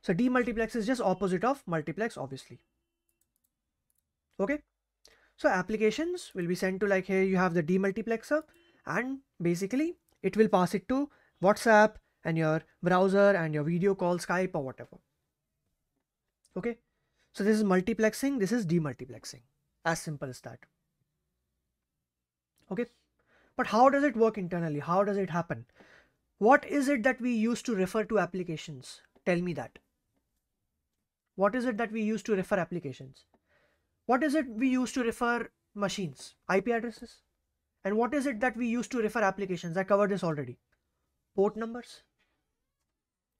so demultiplex is just opposite of multiplex obviously okay so applications will be sent to like here you have the demultiplexer and basically it will pass it to whatsapp and your browser and your video call skype or whatever okay so this is multiplexing this is demultiplexing as simple as that okay but how does it work internally how does it happen what is it that we use to refer to applications tell me that what is it that we use to refer applications what is it we use to refer machines? IP addresses. And what is it that we use to refer applications? I covered this already. Port numbers.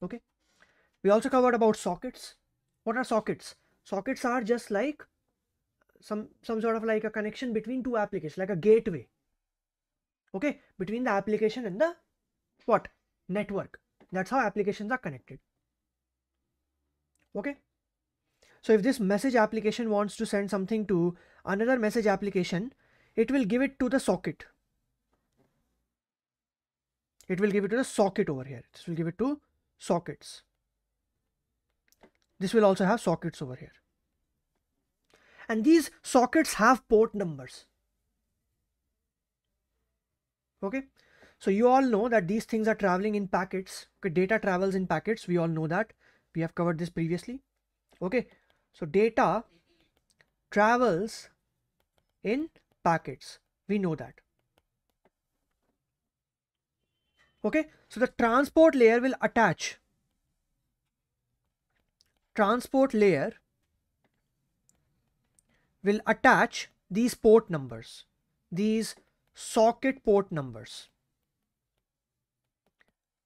Okay. We also covered about sockets. What are sockets? Sockets are just like some some sort of like a connection between two applications, like a gateway. Okay, between the application and the what? Network. That's how applications are connected. Okay. So if this message application wants to send something to another message application, it will give it to the socket. It will give it to the socket over here. This will give it to sockets. This will also have sockets over here. And these sockets have port numbers. Okay. So you all know that these things are traveling in packets. Okay, data travels in packets. We all know that. We have covered this previously. Okay. So data travels in packets. We know that. Okay, so the transport layer will attach. Transport layer will attach these port numbers, these socket port numbers.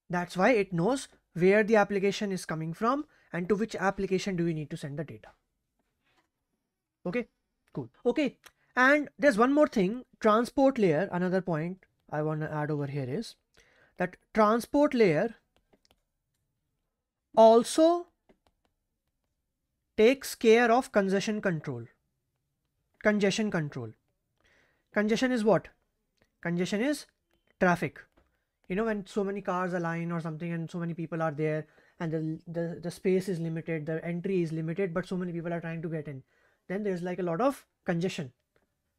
That's why it knows where the application is coming from and to which application do we need to send the data okay cool okay and there's one more thing transport layer another point i want to add over here is that transport layer also takes care of congestion control congestion control congestion is what congestion is traffic you know when so many cars align or something and so many people are there and the, the the space is limited the entry is limited but so many people are trying to get in then there's like a lot of congestion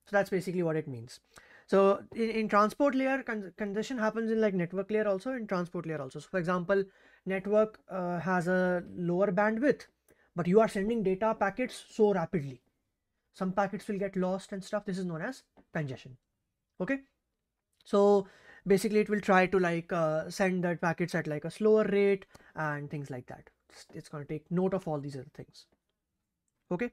so that's basically what it means so in, in transport layer con congestion happens in like network layer also in transport layer also so for example network uh, has a lower bandwidth but you are sending data packets so rapidly some packets will get lost and stuff this is known as congestion okay so basically it will try to like uh, send that packets at like a slower rate and things like that it's going to take note of all these other things okay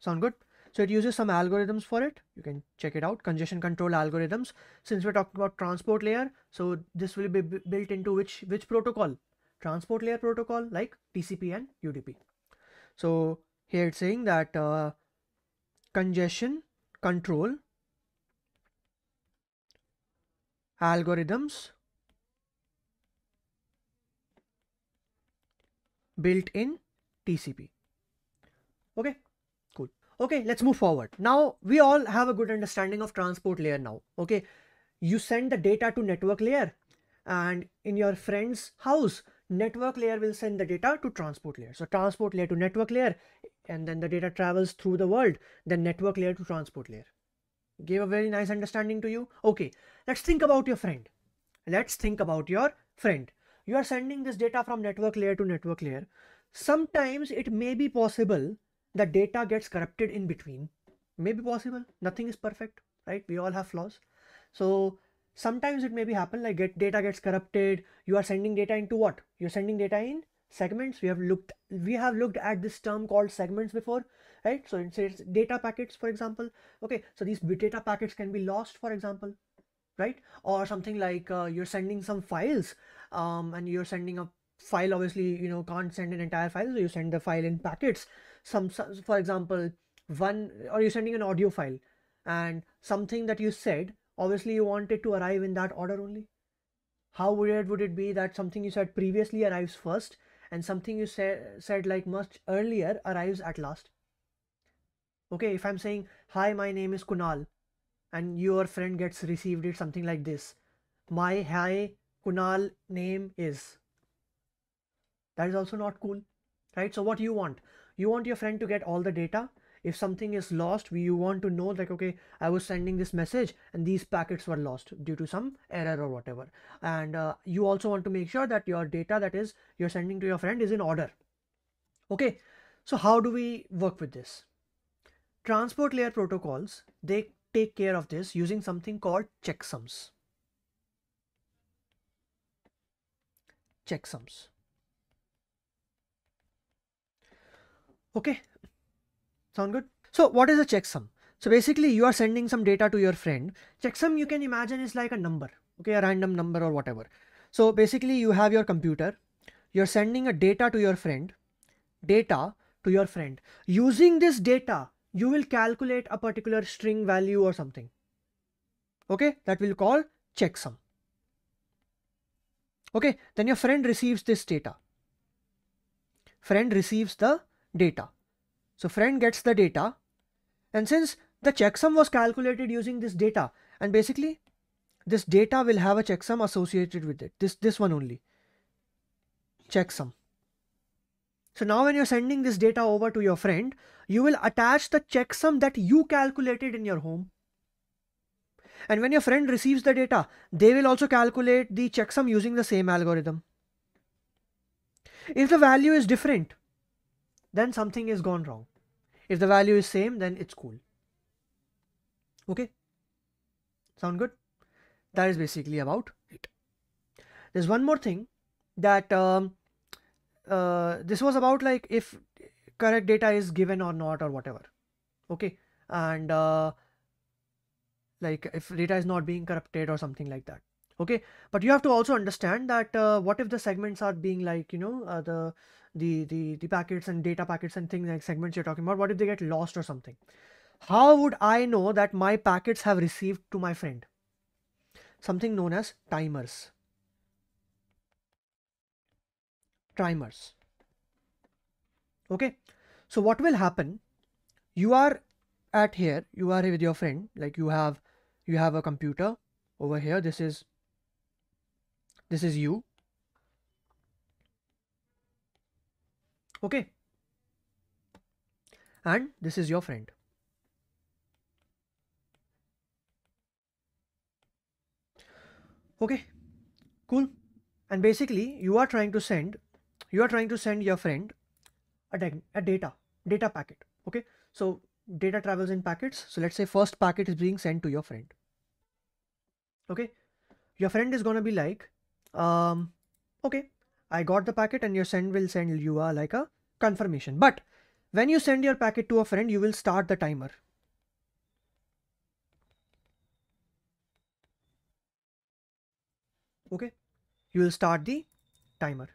Sound good? So it uses some algorithms for it. You can check it out, congestion control algorithms. Since we're talking about transport layer, so this will be built into which, which protocol? Transport layer protocol like TCP and UDP. So here it's saying that uh, congestion control algorithms built in TCP. Okay, Okay, let's move forward. Now, we all have a good understanding of transport layer now. Okay, you send the data to network layer and in your friend's house, network layer will send the data to transport layer. So transport layer to network layer and then the data travels through the world, then network layer to transport layer. Gave a very nice understanding to you. Okay, let's think about your friend. Let's think about your friend. You are sending this data from network layer to network layer. Sometimes it may be possible the data gets corrupted in between may be possible nothing is perfect right we all have flaws so sometimes it may be happen like get data gets corrupted you are sending data into what you're sending data in segments we have looked we have looked at this term called segments before right so it says data packets for example okay so these data packets can be lost for example right or something like uh, you're sending some files um, and you're sending a file obviously you know can't send an entire file so you send the file in packets some, some for example one or you're sending an audio file and something that you said obviously you want it to arrive in that order only how weird would it be that something you said previously arrives first and something you say, said like much earlier arrives at last okay if i'm saying hi my name is kunal and your friend gets received it something like this my hi kunal name is that is also not cool right so what do you want you want your friend to get all the data if something is lost we, you want to know like okay i was sending this message and these packets were lost due to some error or whatever and uh, you also want to make sure that your data that is you're sending to your friend is in order okay so how do we work with this transport layer protocols they take care of this using something called checksums checksums Okay, sound good? So what is a checksum? So basically you are sending some data to your friend. Checksum you can imagine is like a number, okay, a random number or whatever. So basically you have your computer, you're sending a data to your friend, data to your friend. Using this data, you will calculate a particular string value or something. Okay, that will call checksum. Okay, then your friend receives this data. Friend receives the data. So friend gets the data and since the checksum was calculated using this data and basically this data will have a checksum associated with it. This, this one only checksum. So now when you're sending this data over to your friend, you will attach the checksum that you calculated in your home. And when your friend receives the data, they will also calculate the checksum using the same algorithm. If the value is different, then something is gone wrong. If the value is same, then it's cool. Okay. Sound good? That is basically about it. There's one more thing that um, uh, this was about like if correct data is given or not or whatever. Okay. And uh, like if data is not being corrupted or something like that okay but you have to also understand that uh, what if the segments are being like you know uh, the the, the, the packets and data packets and things like segments you're talking about, what if they get lost or something? How would I know that my packets have received to my friend? Something known as timers. Timers. Okay. So what will happen? You are at here, you are with your friend, like you have you have a computer over here. This is this is you okay and this is your friend okay cool and basically you are trying to send you are trying to send your friend a, a data data packet okay so data travels in packets so let's say first packet is being sent to your friend okay your friend is gonna be like um okay i got the packet and your send will send you a like a confirmation. But when you send your packet to a friend, you will start the timer. Okay, you will start the timer.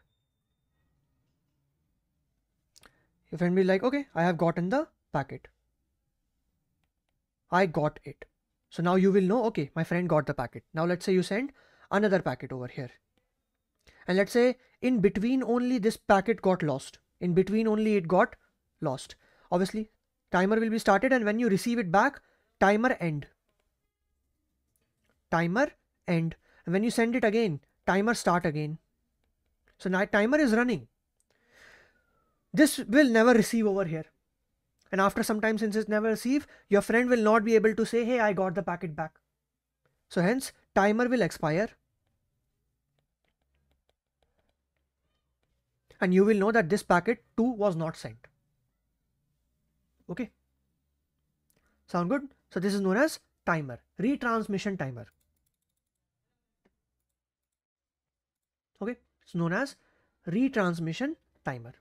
Your friend will be like, okay, I have gotten the packet. I got it. So now you will know, okay, my friend got the packet. Now let's say you send another packet over here. And let's say in between only this packet got lost. In between only it got lost. Obviously, timer will be started and when you receive it back, timer end. Timer end. And when you send it again, timer start again. So now timer is running. This will never receive over here. And after some time since it's never received, your friend will not be able to say, hey, I got the packet back. So hence, timer will expire and you will know that this packet 2 was not sent. Okay. Sound good? So this is known as timer, retransmission timer. Okay, it's known as retransmission timer.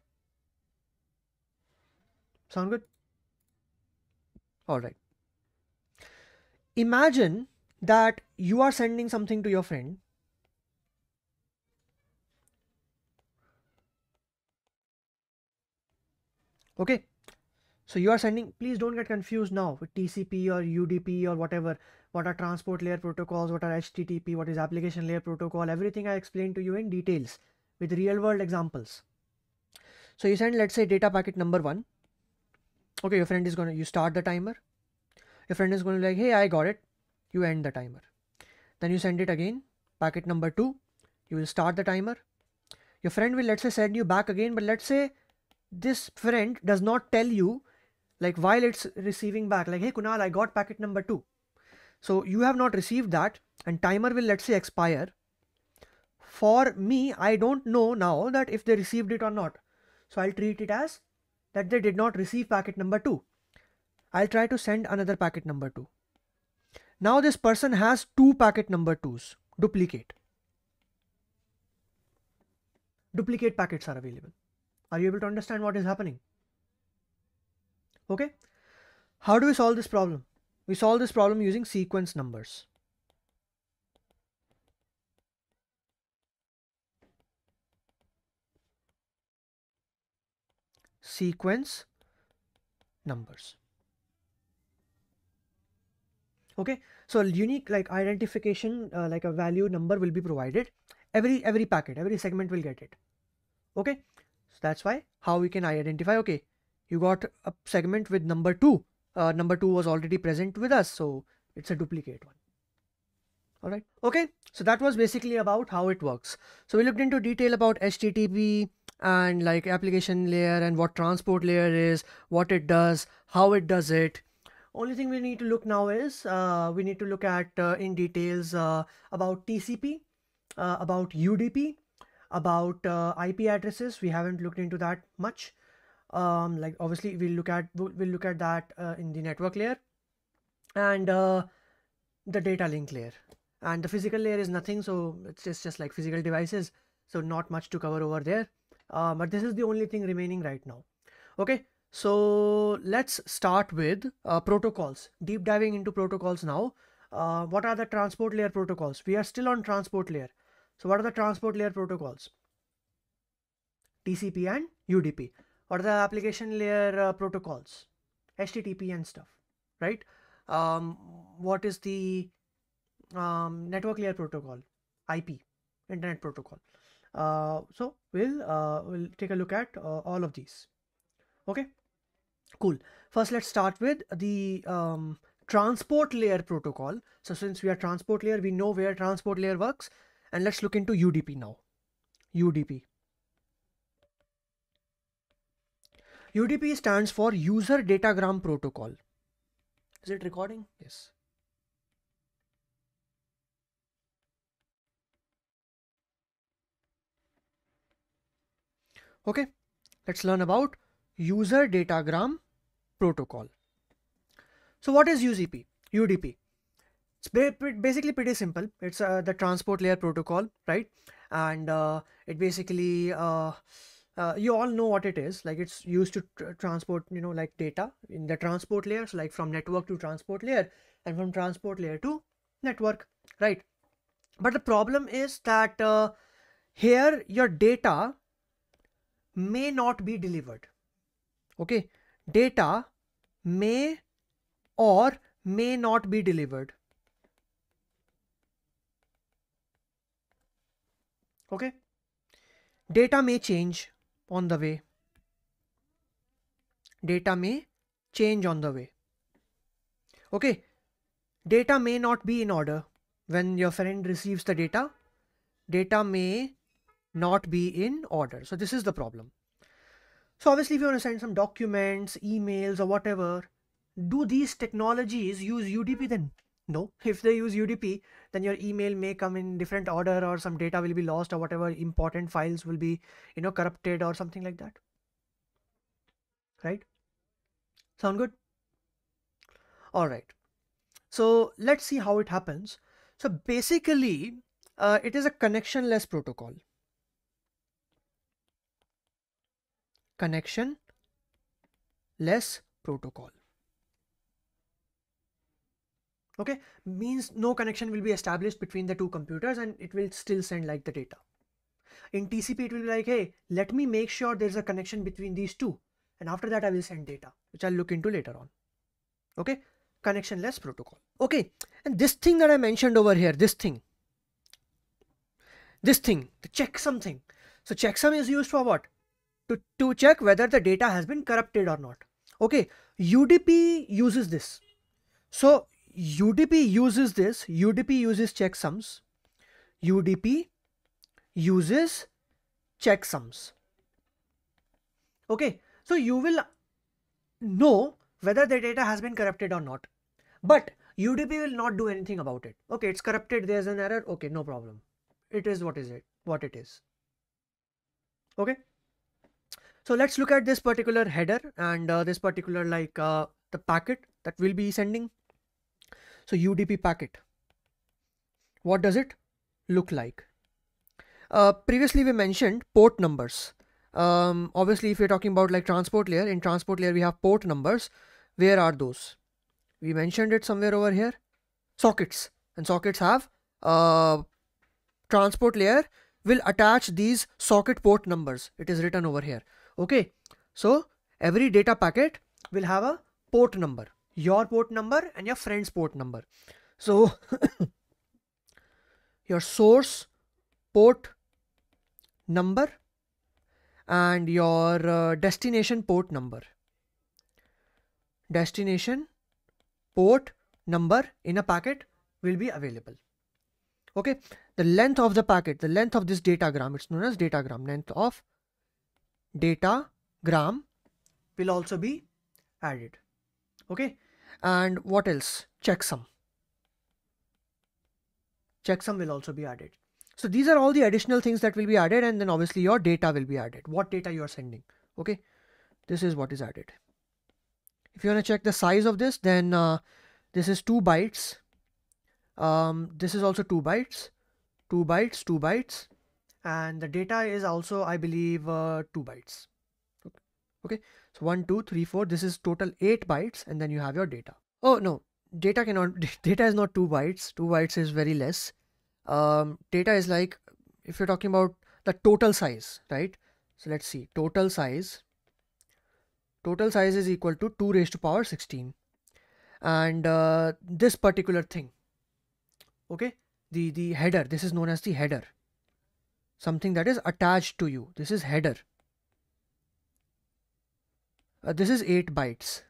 Sound good? Alright. Imagine that you are sending something to your friend okay so you are sending please don't get confused now with tcp or udp or whatever what are transport layer protocols what are http what is application layer protocol everything i explained to you in details with real world examples so you send let's say data packet number 1 okay your friend is going to you start the timer your friend is going to like hey i got it you end the timer then you send it again packet number 2 you will start the timer your friend will let's say send you back again but let's say this friend does not tell you like while it's receiving back like hey kunal i got packet number 2 so you have not received that and timer will let's say expire for me i don't know now that if they received it or not so i'll treat it as that they did not receive packet number 2 i'll try to send another packet number 2 now this person has two packet number 2s duplicate duplicate packets are available are you able to understand what is happening? Okay. How do we solve this problem? We solve this problem using sequence numbers. Sequence numbers. Okay, so unique like identification uh, like a value number will be provided. Every every packet, every segment will get it. Okay, that's why how we can identify, okay, you got a segment with number 2. Uh, number 2 was already present with us. So it's a duplicate one. All right. Okay. So that was basically about how it works. So we looked into detail about HTTP and like application layer and what transport layer is, what it does, how it does it. Only thing we need to look now is uh, we need to look at uh, in details uh, about TCP, uh, about UDP, about uh, IP addresses. We haven't looked into that much. Um, like obviously we'll look at we'll, look at that uh, in the network layer and uh, the data link layer and the physical layer is nothing so it's just, just like physical devices so not much to cover over there uh, but this is the only thing remaining right now okay so let's start with uh, protocols deep diving into protocols now uh, what are the transport layer protocols we are still on transport layer so what are the transport layer protocols? TCP and UDP. What are the application layer uh, protocols? HTTP and stuff, right? Um, what is the um, network layer protocol? IP, Internet Protocol. Uh, so we'll uh, we'll take a look at uh, all of these. Okay, cool. First, let's start with the um, transport layer protocol. So since we are transport layer, we know where transport layer works and let's look into UDP now. UDP. UDP stands for User Datagram Protocol. Is it recording? Yes. Okay, let's learn about User Datagram Protocol. So what is UDP? UDP it's basically pretty simple it's uh, the transport layer protocol right and uh, it basically uh, uh, you all know what it is like it's used to tr transport you know like data in the transport layers so like from network to transport layer and from transport layer to network right but the problem is that uh, here your data may not be delivered okay data may or may not be delivered okay data may change on the way data may change on the way okay data may not be in order when your friend receives the data data may not be in order so this is the problem so obviously if you want to send some documents emails or whatever do these technologies use udp then no, if they use UDP, then your email may come in different order or some data will be lost or whatever important files will be, you know, corrupted or something like that. Right? Sound good? All right. So let's see how it happens. So basically, uh, it is a connectionless protocol. Connectionless protocol okay means no connection will be established between the two computers and it will still send like the data in tcp it will be like hey let me make sure there's a connection between these two and after that i will send data which i'll look into later on okay connectionless protocol okay and this thing that i mentioned over here this thing this thing the checksum thing so checksum is used for what to, to check whether the data has been corrupted or not okay udp uses this so UDP uses this, UDP uses checksums. UDP uses checksums. Okay, so you will know whether the data has been corrupted or not. But UDP will not do anything about it. Okay, it's corrupted, there's an error. Okay, no problem. It is what is it, what it is. Okay. So let's look at this particular header and uh, this particular like uh, the packet that we'll be sending. So UDP packet, what does it look like? Uh, previously we mentioned port numbers. Um, obviously if we're talking about like transport layer, in transport layer we have port numbers. Where are those? We mentioned it somewhere over here. Sockets and sockets have uh, transport layer will attach these socket port numbers. It is written over here. Okay. So every data packet will have a port number your port number and your friend's port number. So *coughs* your source port number and your uh, destination port number. Destination port number in a packet will be available. Okay, the length of the packet, the length of this datagram, it's known as datagram, length of datagram will also be added. Okay and what else checksum checksum will also be added so these are all the additional things that will be added and then obviously your data will be added what data you are sending okay this is what is added if you want to check the size of this then uh, this is 2 bytes um, this is also 2 bytes 2 bytes 2 bytes and the data is also i believe uh, 2 bytes okay, okay. So This is total 8 bytes and then you have your data. Oh no, data cannot, *laughs* data is not 2 bytes. 2 bytes is very less. Um, data is like, if you're talking about the total size, right? So let's see, total size. Total size is equal to 2 raised to power 16. And uh, this particular thing, okay, the, the header, this is known as the header. Something that is attached to you. This is header uh, this is 8 bytes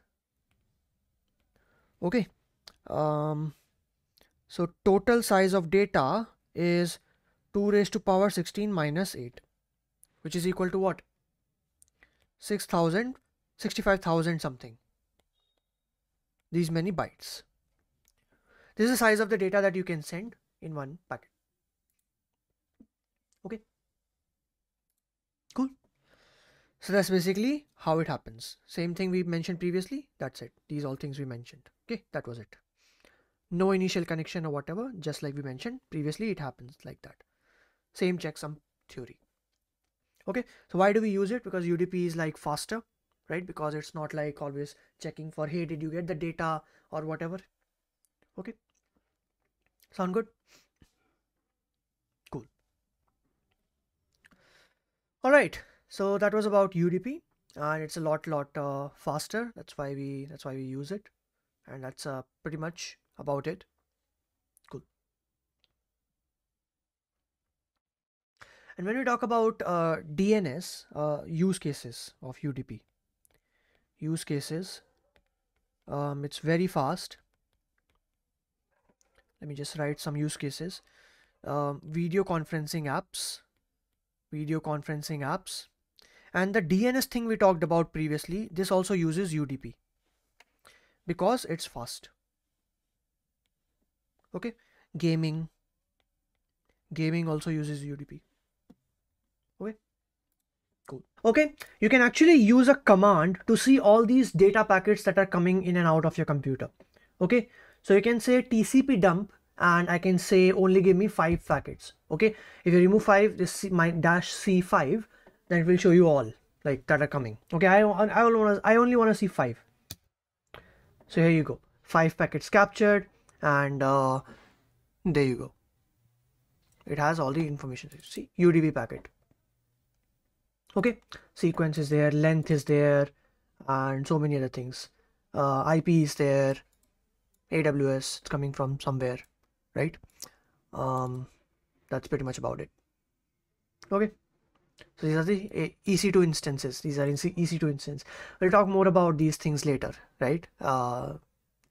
okay um, so total size of data is 2 raised to power 16 minus 8 which is equal to what 6000 65000 something these many bytes this is the size of the data that you can send in one packet So that's basically how it happens. Same thing we mentioned previously. That's it. These all things we mentioned. Okay, that was it. No initial connection or whatever. Just like we mentioned previously, it happens like that. Same checksum theory. Okay, so why do we use it? Because UDP is like faster, right? Because it's not like always checking for, hey, did you get the data or whatever. Okay, sound good? Cool. All right so that was about UDP and it's a lot lot uh, faster that's why we that's why we use it and that's uh, pretty much about it cool and when we talk about uh, DNS uh, use cases of UDP use cases um, it's very fast let me just write some use cases um, video conferencing apps video conferencing apps and the DNS thing we talked about previously, this also uses UDP because it's fast. Okay, gaming, gaming also uses UDP. Okay, cool. Okay, you can actually use a command to see all these data packets that are coming in and out of your computer. Okay, so you can say TCP dump and I can say only give me five packets. Okay, if you remove five, this my dash C5 that will show you all like that are coming okay i i want i only want to see five so here you go five packets captured and uh, there you go it has all the information see udb packet okay sequence is there length is there and so many other things uh, ip is there aws it's coming from somewhere right um that's pretty much about it okay so these are the EC2 eh, instances. These are EC2 instances We'll talk more about these things later, right? Uh,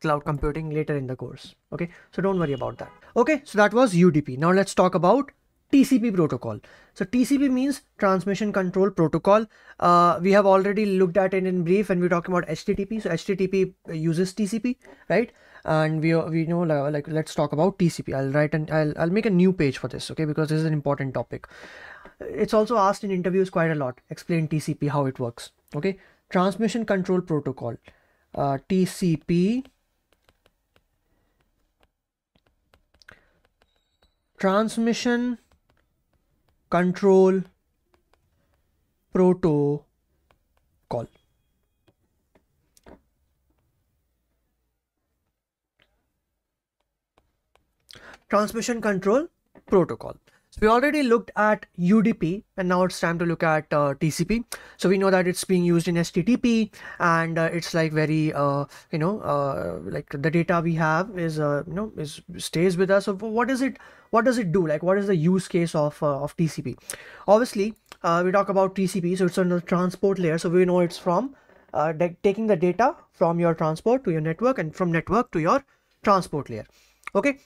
cloud computing later in the course. Okay, so don't worry about that. Okay, so that was UDP. Now let's talk about TCP protocol. So TCP means Transmission Control Protocol. Uh, we have already looked at it in brief when we're talking about HTTP. So HTTP uses TCP, right? And we we know like, like let's talk about TCP. I'll write and I'll I'll make a new page for this, okay? Because this is an important topic it's also asked in interviews quite a lot. Explain TCP, how it works. Okay. Transmission Control Protocol, uh, TCP. Transmission Control Protocol. Transmission Control Protocol. We already looked at UDP and now it's time to look at uh, TCP. So we know that it's being used in HTTP and uh, it's like very, uh, you know, uh, like the data we have is, uh, you know, is stays with us. So what is it? What does it do? Like what is the use case of, uh, of TCP? Obviously, we talk about TCP. So it's on the transport layer. So we know it's from taking the data from your transport to your network and from network to your transport layer okay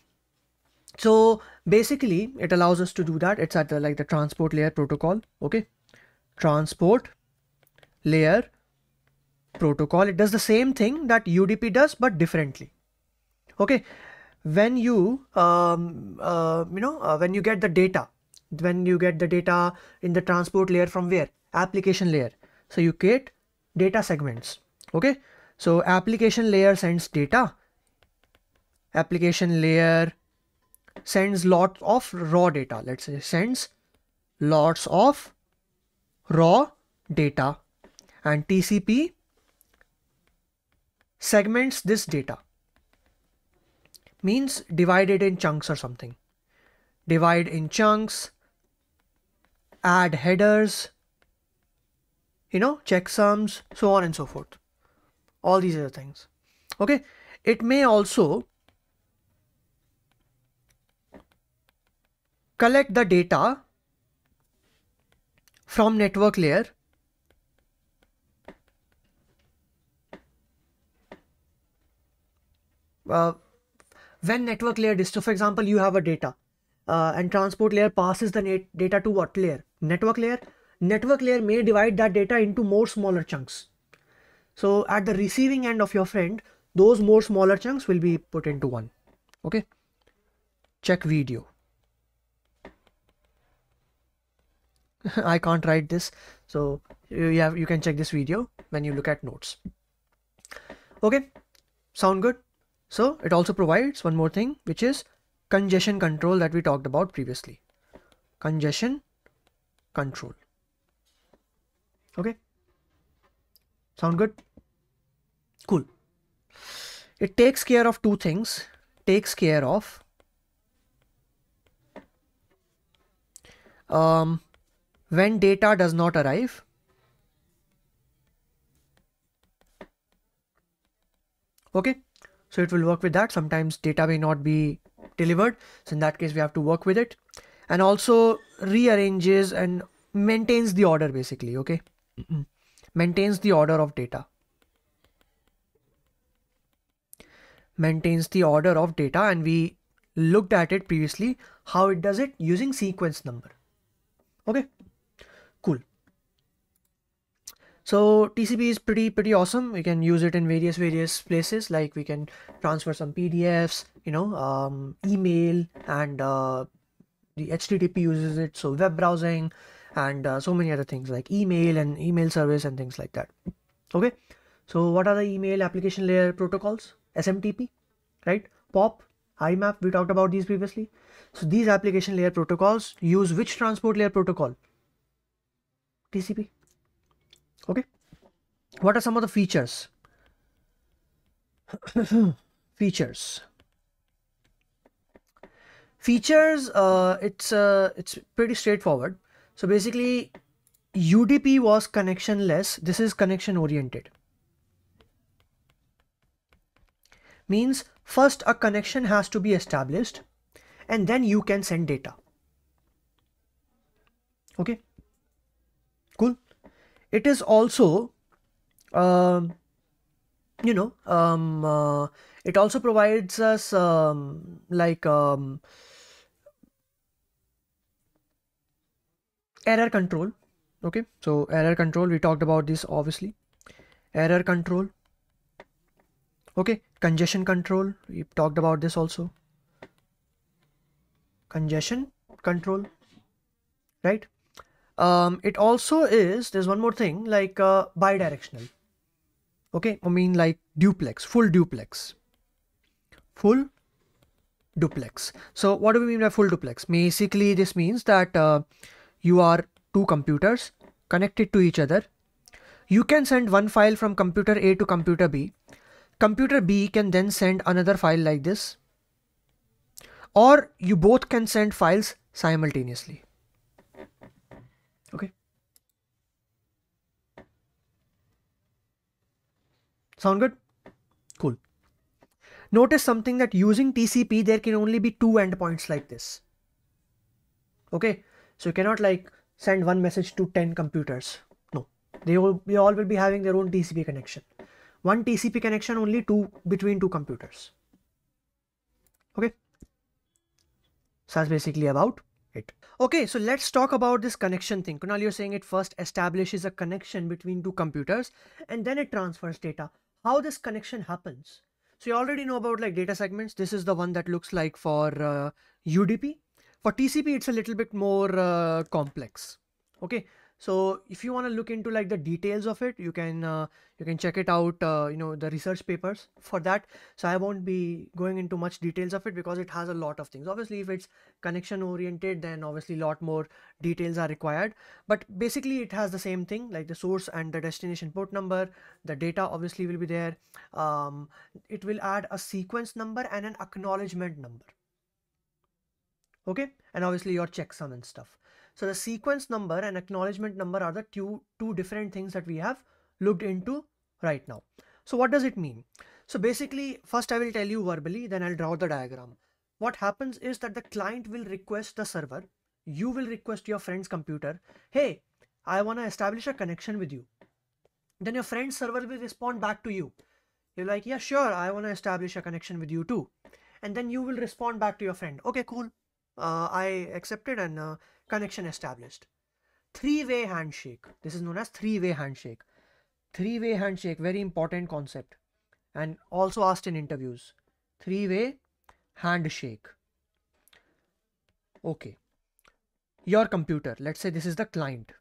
so basically it allows us to do that. It's at the, like the transport layer protocol. Okay. Transport layer protocol. It does the same thing that UDP does, but differently. Okay. When you, um, uh, you know, uh, when you get the data, when you get the data in the transport layer from where? Application layer. So you get data segments. Okay. So application layer sends data. Application layer sends lots of raw data. Let's say sends lots of raw data and TCP segments this data means divide it in chunks or something divide in chunks add headers you know checksums so on and so forth all these other things okay it may also collect the data from network layer uh, when network layer is so for example you have a data uh, and transport layer passes the data to what layer network layer network layer may divide that data into more smaller chunks so at the receiving end of your friend those more smaller chunks will be put into one okay check video *laughs* i can't write this so you have you can check this video when you look at notes okay sound good so it also provides one more thing which is congestion control that we talked about previously congestion control okay sound good cool it takes care of two things takes care of um, when data does not arrive okay so it will work with that sometimes data may not be delivered so in that case we have to work with it and also rearranges and maintains the order basically okay *clears throat* maintains the order of data maintains the order of data and we looked at it previously how it does it using sequence number okay so tcp is pretty pretty awesome we can use it in various various places like we can transfer some pdfs you know um, email and uh, the http uses it so web browsing and uh, so many other things like email and email service and things like that okay so what are the email application layer protocols smtp right pop imap we talked about these previously so these application layer protocols use which transport layer protocol tcp okay what are some of the features *coughs* features features uh, it's uh, it's pretty straightforward so basically UDP was connectionless this is connection oriented means first a connection has to be established and then you can send data okay it is also uh, you know um, uh, it also provides us um, like um, error control okay so error control we talked about this obviously error control okay congestion control we talked about this also congestion control right um, it also is there's one more thing like uh, bidirectional okay i mean like duplex full duplex full duplex so what do we mean by full duplex basically this means that uh, you are two computers connected to each other you can send one file from computer a to computer b computer b can then send another file like this or you both can send files simultaneously Sound good? Cool. Notice something that using TCP, there can only be two endpoints like this. Okay, so you cannot like send one message to 10 computers. No, they all, they all will be having their own TCP connection. One TCP connection only two between two computers. Okay, so that's basically about it. Okay, so let's talk about this connection thing. Kunal, you're saying it first establishes a connection between two computers and then it transfers data how this connection happens. So you already know about like data segments. This is the one that looks like for uh, UDP. For TCP, it's a little bit more uh, complex. Okay, so if you want to look into like the details of it you can uh, you can check it out uh, you know the research papers for that so i won't be going into much details of it because it has a lot of things obviously if it's connection oriented then obviously a lot more details are required but basically it has the same thing like the source and the destination port number the data obviously will be there um, it will add a sequence number and an acknowledgement number okay and obviously your checksum and stuff so the sequence number and acknowledgement number are the two, two different things that we have looked into right now. So what does it mean? So basically, first I will tell you verbally, then I'll draw the diagram. What happens is that the client will request the server, you will request your friend's computer, hey, I want to establish a connection with you. Then your friend's server will respond back to you. You're like, yeah, sure, I want to establish a connection with you too. And then you will respond back to your friend, okay, cool, uh, I accepted and uh, connection established. Three-way handshake. This is known as three-way handshake. Three-way handshake, very important concept and also asked in interviews. Three-way handshake. Okay. Your computer, let's say this is the client.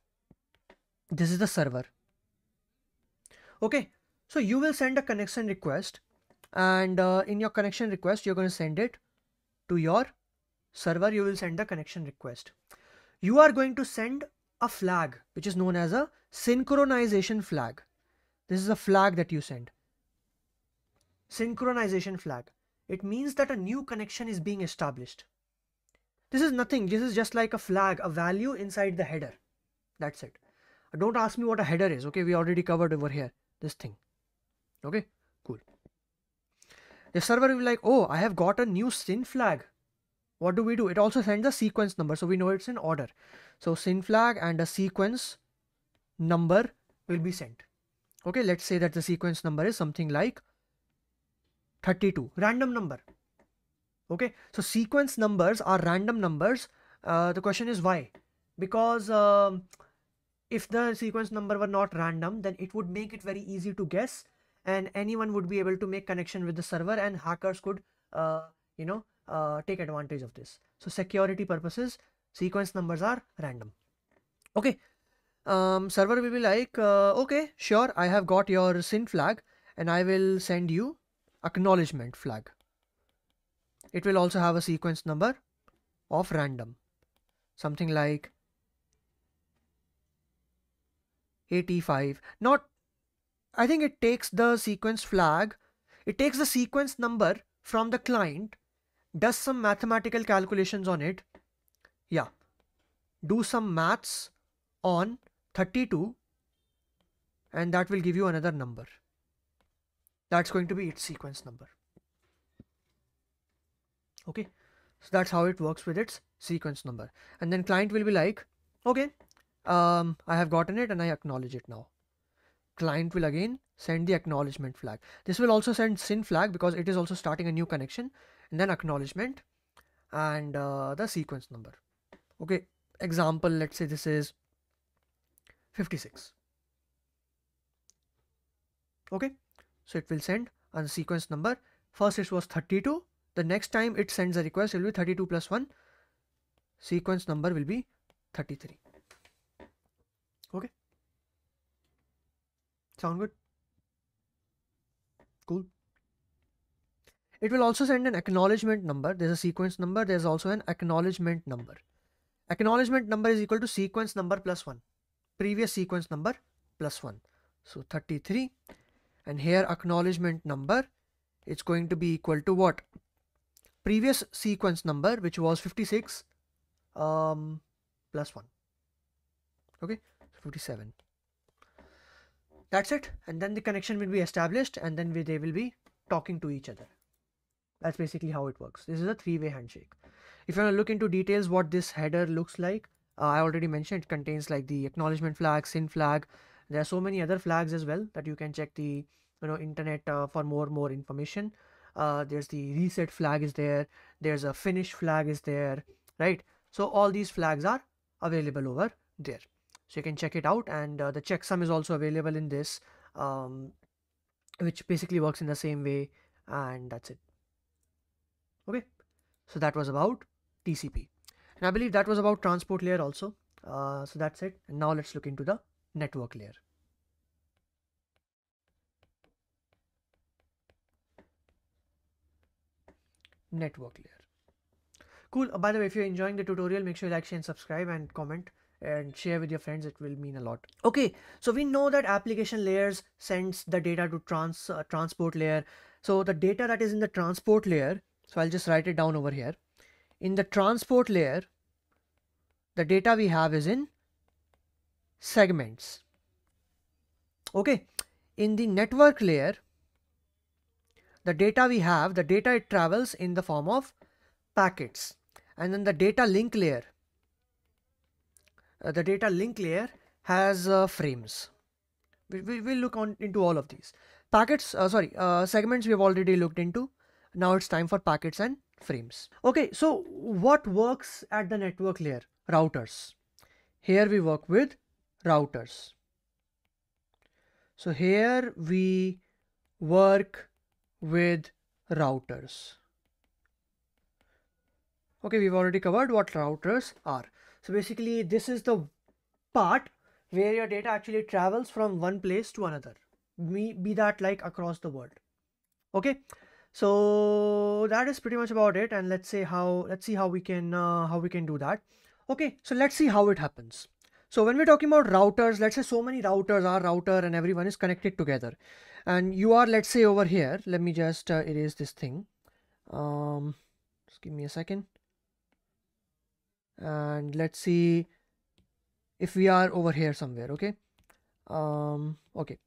This is the server. Okay. So you will send a connection request and uh, in your connection request, you're going to send it to your server. You will send the connection request you are going to send a flag which is known as a synchronization flag. This is a flag that you send. Synchronization flag. It means that a new connection is being established. This is nothing. This is just like a flag, a value inside the header. That's it. Uh, don't ask me what a header is. Okay, we already covered over here. This thing. Okay, cool. The server will be like, oh, I have got a new syn flag what do we do? It also sends a sequence number, so we know it's in order. So sin flag and a sequence number will be sent. Okay, let's say that the sequence number is something like 32, random number. Okay, so sequence numbers are random numbers. Uh, the question is why? Because um, if the sequence number were not random, then it would make it very easy to guess and anyone would be able to make connection with the server and hackers could, uh, you know, uh, take advantage of this. So security purposes, sequence numbers are random. Okay, um, server will be like, uh, okay, sure, I have got your SYN flag and I will send you acknowledgement flag. It will also have a sequence number of random, something like 85, not, I think it takes the sequence flag, it takes the sequence number from the client does some mathematical calculations on it. Yeah, do some maths on 32 and that will give you another number. That's going to be its sequence number. Okay, so that's how it works with its sequence number. And then client will be like, okay, um, I have gotten it and I acknowledge it now. Client will again send the acknowledgement flag. This will also send sin flag because it is also starting a new connection then acknowledgement and uh, the sequence number okay example let's say this is 56 okay so it will send on sequence number first it was 32 the next time it sends a request it will be 32 plus 1 sequence number will be 33 okay sound good cool it will also send an acknowledgement number. There's a sequence number. There's also an acknowledgement number. Acknowledgement number is equal to sequence number plus 1. Previous sequence number plus 1. So 33. And here acknowledgement number, it's going to be equal to what? Previous sequence number, which was 56, um, plus 1. Okay, 57 that's it and then the connection will be established and then we, they will be talking to each other that's basically how it works. This is a three-way handshake. If you want to look into details what this header looks like, uh, I already mentioned it contains like the acknowledgement flag, in flag. There are so many other flags as well that you can check the you know internet uh, for more more information. Uh, there's the reset flag is there. There's a finish flag is there, right? So all these flags are available over there. So you can check it out and uh, the checksum is also available in this, um, which basically works in the same way and that's it okay so that was about tcp and i believe that was about transport layer also uh, so that's it and now let's look into the network layer network layer cool uh, by the way if you're enjoying the tutorial make sure you like share and subscribe and comment and share with your friends it will mean a lot okay so we know that application layers sends the data to trans uh, transport layer so the data that is in the transport layer so I'll just write it down over here. In the transport layer, the data we have is in segments. Okay. In the network layer, the data we have, the data it travels in the form of packets. And then the data link layer, uh, the data link layer has uh, frames. We, we, will look on into all of these. Packets, uh, sorry, uh, segments we have already looked into. Now it's time for packets and frames. Okay, so what works at the network layer? Routers. Here we work with routers. So here we work with routers. Okay, we've already covered what routers are. So basically this is the part where your data actually travels from one place to another, be that like across the world. Okay, so that is pretty much about it and let's say how let's see how we can uh, how we can do that okay so let's see how it happens so when we're talking about routers let's say so many routers are router and everyone is connected together and you are let's say over here let me just uh, erase this thing um just give me a second and let's see if we are over here somewhere okay um okay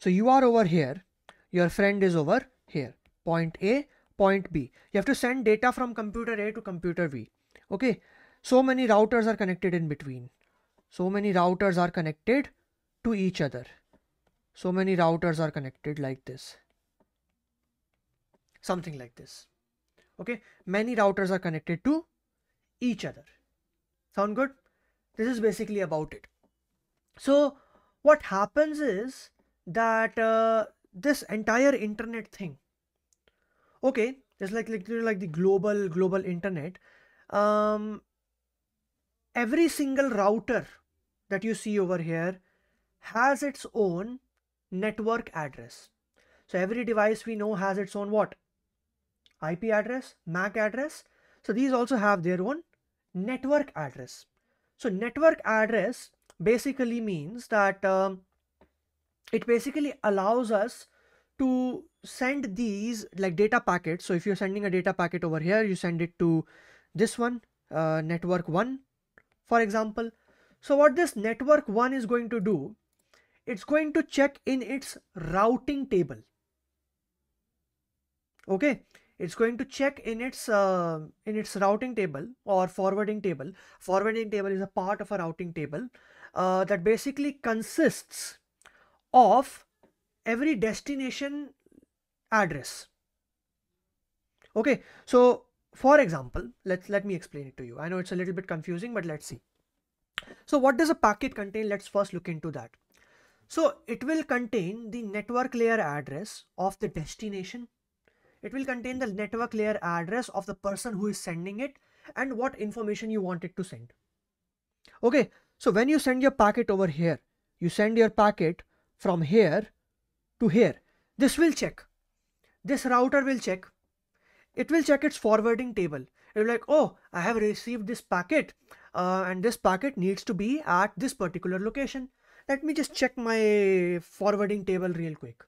so you are over here your friend is over here point A, point B. You have to send data from computer A to computer B. Okay, so many routers are connected in between. So many routers are connected to each other. So many routers are connected like this. Something like this. Okay, many routers are connected to each other. Sound good? This is basically about it. So what happens is that uh, this entire internet thing okay just like literally like the global global internet um, every single router that you see over here has its own network address so every device we know has its own what ip address mac address so these also have their own network address so network address basically means that um, it basically allows us to send these like data packets. So if you're sending a data packet over here, you send it to this one, uh, network one, for example. So what this network one is going to do, it's going to check in its routing table. Okay, it's going to check in its uh, in its routing table or forwarding table. Forwarding table is a part of a routing table uh, that basically consists of every destination address okay so for example let's let me explain it to you i know it's a little bit confusing but let's see so what does a packet contain let's first look into that so it will contain the network layer address of the destination it will contain the network layer address of the person who is sending it and what information you want it to send okay so when you send your packet over here you send your packet from here to here. This will check. This router will check. It will check its forwarding table. It will like, oh, I have received this packet uh, and this packet needs to be at this particular location. Let me just check my forwarding table real quick.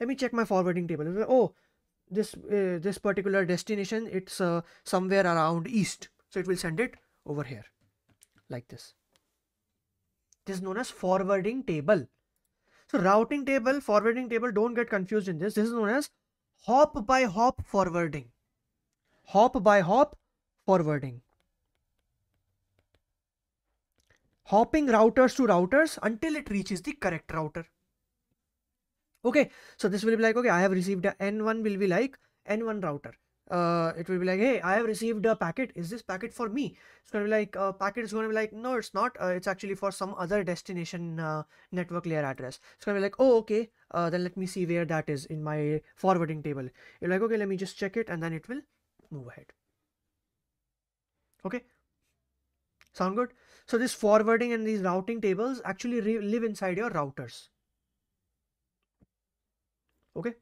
Let me check my forwarding table. oh, this uh, this particular destination it's uh, somewhere around east so it will send it over here like this this is known as forwarding table so routing table, forwarding table, don't get confused in this. This is known as hop by hop forwarding. Hop by hop forwarding. Hopping routers to routers until it reaches the correct router. Okay, so this will be like, okay, I have received a N1 will be like N1 router uh, it will be like, hey, I have received a packet. Is this packet for me? It's going to be like, uh, packet is going to be like, no, it's not. Uh, it's actually for some other destination uh, network layer address. It's going to be like, oh, okay. Uh, then let me see where that is in my forwarding table. You're like, okay, let me just check it and then it will move ahead. Okay. Sound good? So this forwarding and these routing tables actually live inside your routers. Okay.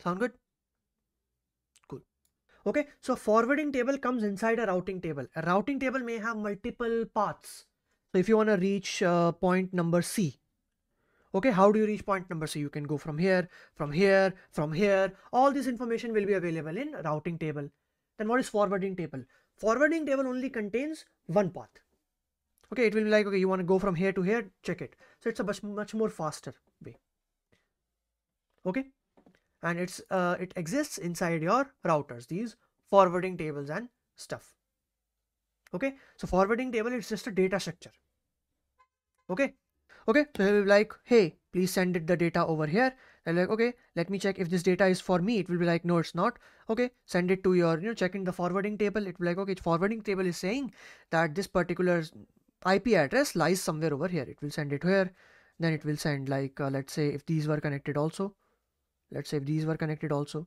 Sound good? Okay, so forwarding table comes inside a routing table. A routing table may have multiple paths. So if you want to reach uh, point number C, okay, how do you reach point number C? You can go from here, from here, from here. All this information will be available in routing table. Then what is forwarding table? Forwarding table only contains one path. Okay, it will be like, okay, you want to go from here to here, check it. So it's a much, much more faster way. Okay and it's uh, it exists inside your routers these forwarding tables and stuff okay so forwarding table it's just a data structure okay okay so it will be like hey please send it the data over here and like okay let me check if this data is for me it will be like no it's not okay send it to your you know check in the forwarding table it will be like okay forwarding table is saying that this particular ip address lies somewhere over here it will send it here then it will send like uh, let's say if these were connected also let's say if these were connected also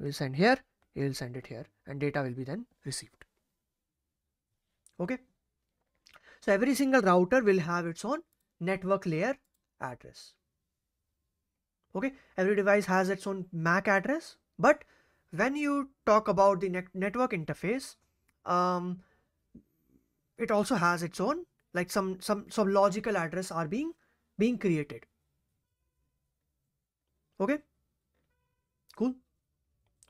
we'll send here it will send it here and data will be then received okay so every single router will have its own network layer address okay every device has its own mac address but when you talk about the net network interface um, it also has its own like some some some logical address are being being created Okay? Cool?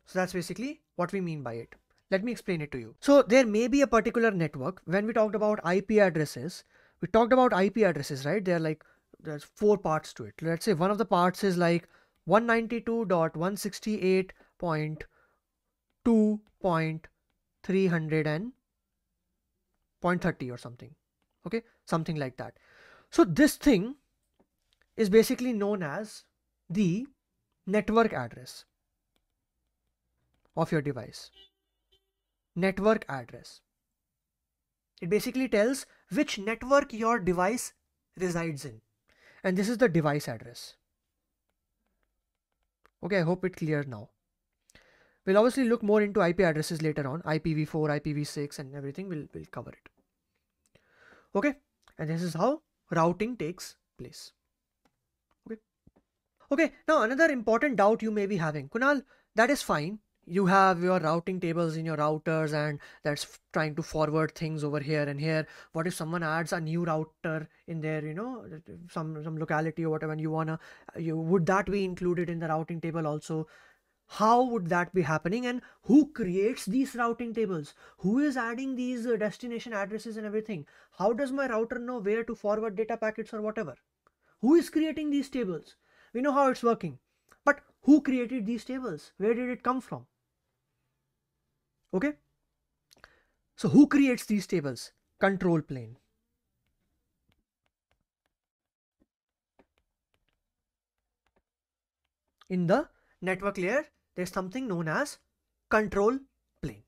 So that's basically what we mean by it. Let me explain it to you. So there may be a particular network. When we talked about IP addresses, we talked about IP addresses, right? There are like, there's four parts to it. Let's say one of the parts is like 192.168.2.330 or something. Okay, something like that. So this thing is basically known as the network address of your device. Network address. It basically tells which network your device resides in. And this is the device address. Okay, I hope it's clear now. We'll obviously look more into IP addresses later on, IPv4, IPv6 and everything, we'll, we'll cover it. Okay, and this is how routing takes place. Okay, now another important doubt you may be having. Kunal, that is fine. You have your routing tables in your routers and that's trying to forward things over here and here. What if someone adds a new router in there, you know, uh, some some locality or whatever and you wanna you would that be included in the routing table also? how would that be happening and who creates these routing tables who is adding these uh, destination addresses and everything how does my router know where to forward data packets or whatever who is creating these tables we know how it's working but who created these tables where did it come from okay so who creates these tables control plane in the network layer there's something known as control plane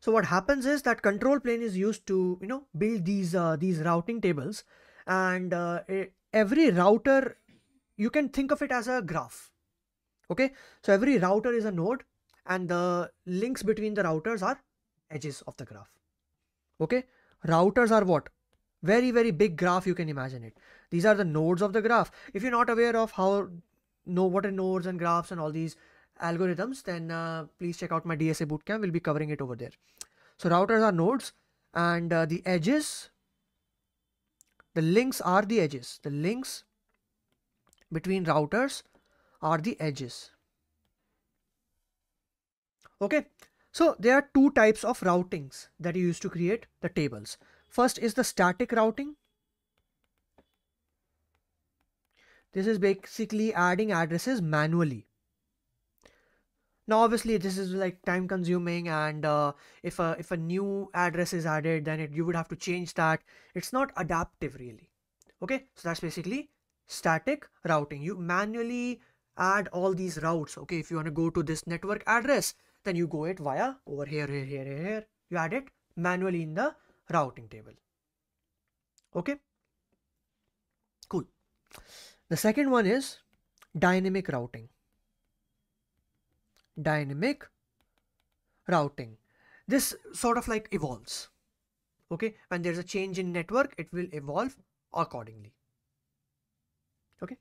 so what happens is that control plane is used to you know build these uh, these routing tables and uh, every router you can think of it as a graph. Okay, so every router is a node and the links between the routers are edges of the graph. Okay, routers are what? Very, very big graph, you can imagine it. These are the nodes of the graph. If you're not aware of how know what are nodes and graphs and all these algorithms, then uh, please check out my DSA bootcamp. We'll be covering it over there. So routers are nodes and uh, the edges, the links are the edges. The links between routers are the edges. Okay, so there are two types of routings that you use to create the tables. First is the static routing. This is basically adding addresses manually. Now, obviously, this is like time consuming and uh, if, a, if a new address is added, then it, you would have to change that. It's not adaptive really. Okay, so that's basically static routing. You manually add all these routes. Okay, if you want to go to this network address, then you go it via over here, here, here, here, You add it manually in the routing table. Okay, cool. The second one is dynamic routing. Dynamic routing. This sort of like evolves. Okay, when there's a change in network, it will evolve accordingly. Okay.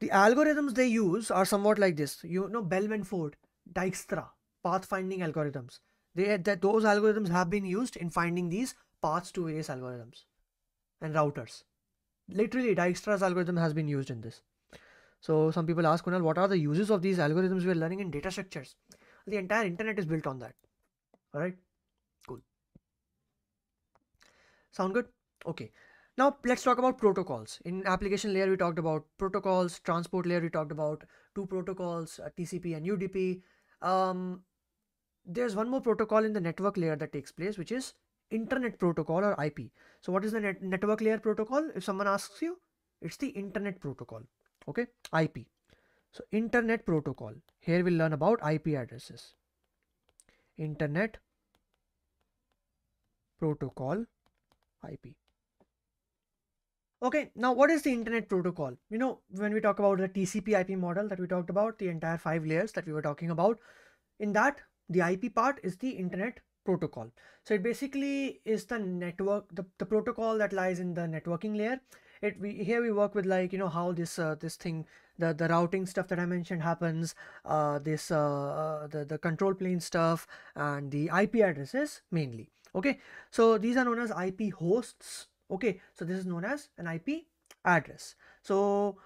The algorithms they use are somewhat like this. You know Bellman Ford, Dijkstra, path finding algorithms. They that those algorithms have been used in finding these paths to various algorithms and routers. Literally, Dijkstra's algorithm has been used in this. So some people ask Kunal, what are the uses of these algorithms we are learning in data structures? The entire internet is built on that. All right, cool. Sound good? Okay. Now let's talk about protocols. In application layer, we talked about protocols, transport layer, we talked about two protocols, uh, TCP and UDP. Um, there's one more protocol in the network layer that takes place, which is internet protocol or IP. So what is the net network layer protocol? If someone asks you, it's the internet protocol, okay, IP. So internet protocol, here we'll learn about IP addresses. Internet protocol IP. Okay, now what is the internet protocol? You know, when we talk about the TCP IP model that we talked about, the entire five layers that we were talking about, in that the IP part is the internet protocol. So it basically is the network, the, the protocol that lies in the networking layer. It we here we work with like you know how this uh, this thing the the routing stuff that I mentioned happens, uh, this uh, uh the the control plane stuff and the IP addresses mainly. Okay, so these are known as IP hosts okay so this is known as an ip address so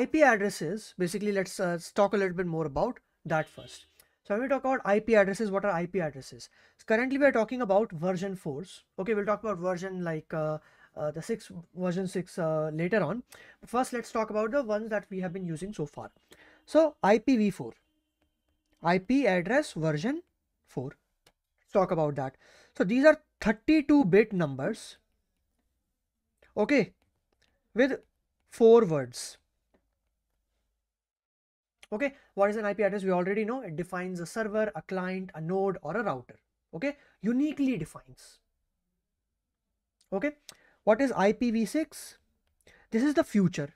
ip addresses basically let's, uh, talk a little bit more about that first so when we talk about IP addresses, what are IP addresses? So currently, we are talking about version fours. Okay, we'll talk about version like uh, uh, the six version six uh, later on. first, let's talk about the ones that we have been using so far. So IPv4, IP address version four. Let's talk about that. So these are 32-bit numbers okay with four words okay what is an ip address we already know it defines a server a client a node or a router okay uniquely defines okay what is ipv6 this is the future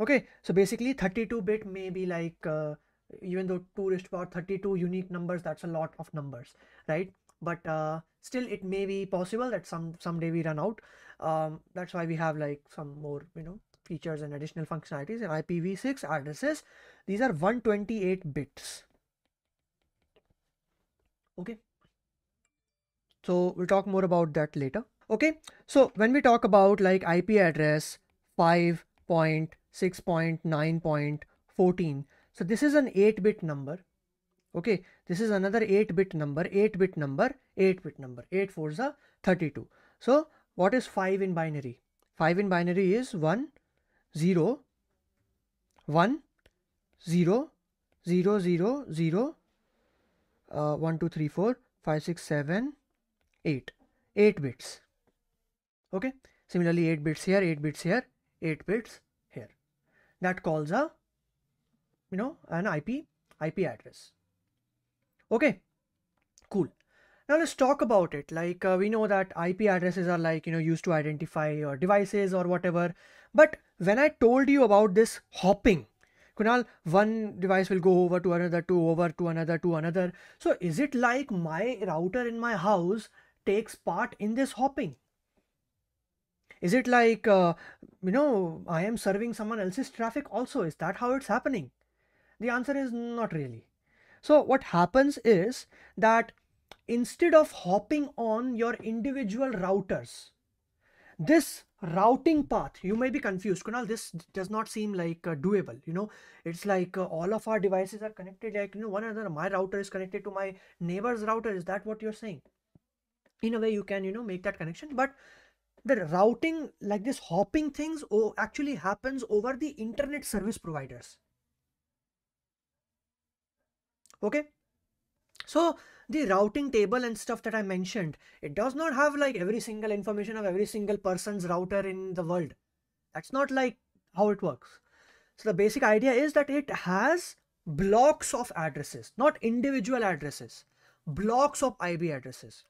okay so basically 32 bit may be like uh, even though 2 is to power 32 unique numbers that's a lot of numbers right but uh, still it may be possible that some someday we run out um, that's why we have like some more you know features and additional functionalities and ipv6 addresses these are 128 bits okay so we'll talk more about that later okay so when we talk about like ip address 5.6.9.14 so this is an 8 bit number okay this is another 8 bit number 8 bit number 8 bit number 8 is a 32 so what is 5 in binary? 5 in binary is 1, 0, 1, 0, 0, 0, 0, uh, 1, 2, 3, 4, 5, 6, 7, 8. 8 bits. Okay. Similarly, 8 bits here, 8 bits here, 8 bits here. That calls a, you know, an IP, IP address. Okay. Now let's talk about it. Like uh, we know that IP addresses are like, you know, used to identify your devices or whatever. But when I told you about this hopping, Kunal, one device will go over to another, to over to another, to another. So is it like my router in my house takes part in this hopping? Is it like, uh, you know, I am serving someone else's traffic also? Is that how it's happening? The answer is not really. So what happens is that instead of hopping on your individual routers, this routing path, you may be confused, Kunal, this does not seem like uh, doable. You know, it's like uh, all of our devices are connected like, you know, one another. My router is connected to my neighbor's router. Is that what you're saying? In a way, you can, you know, make that connection. But the routing, like this hopping things, oh, actually happens over the internet service providers. Okay. So, the routing table and stuff that I mentioned, it does not have like every single information of every single person's router in the world. That's not like how it works. So the basic idea is that it has blocks of addresses, not individual addresses, blocks of IP addresses.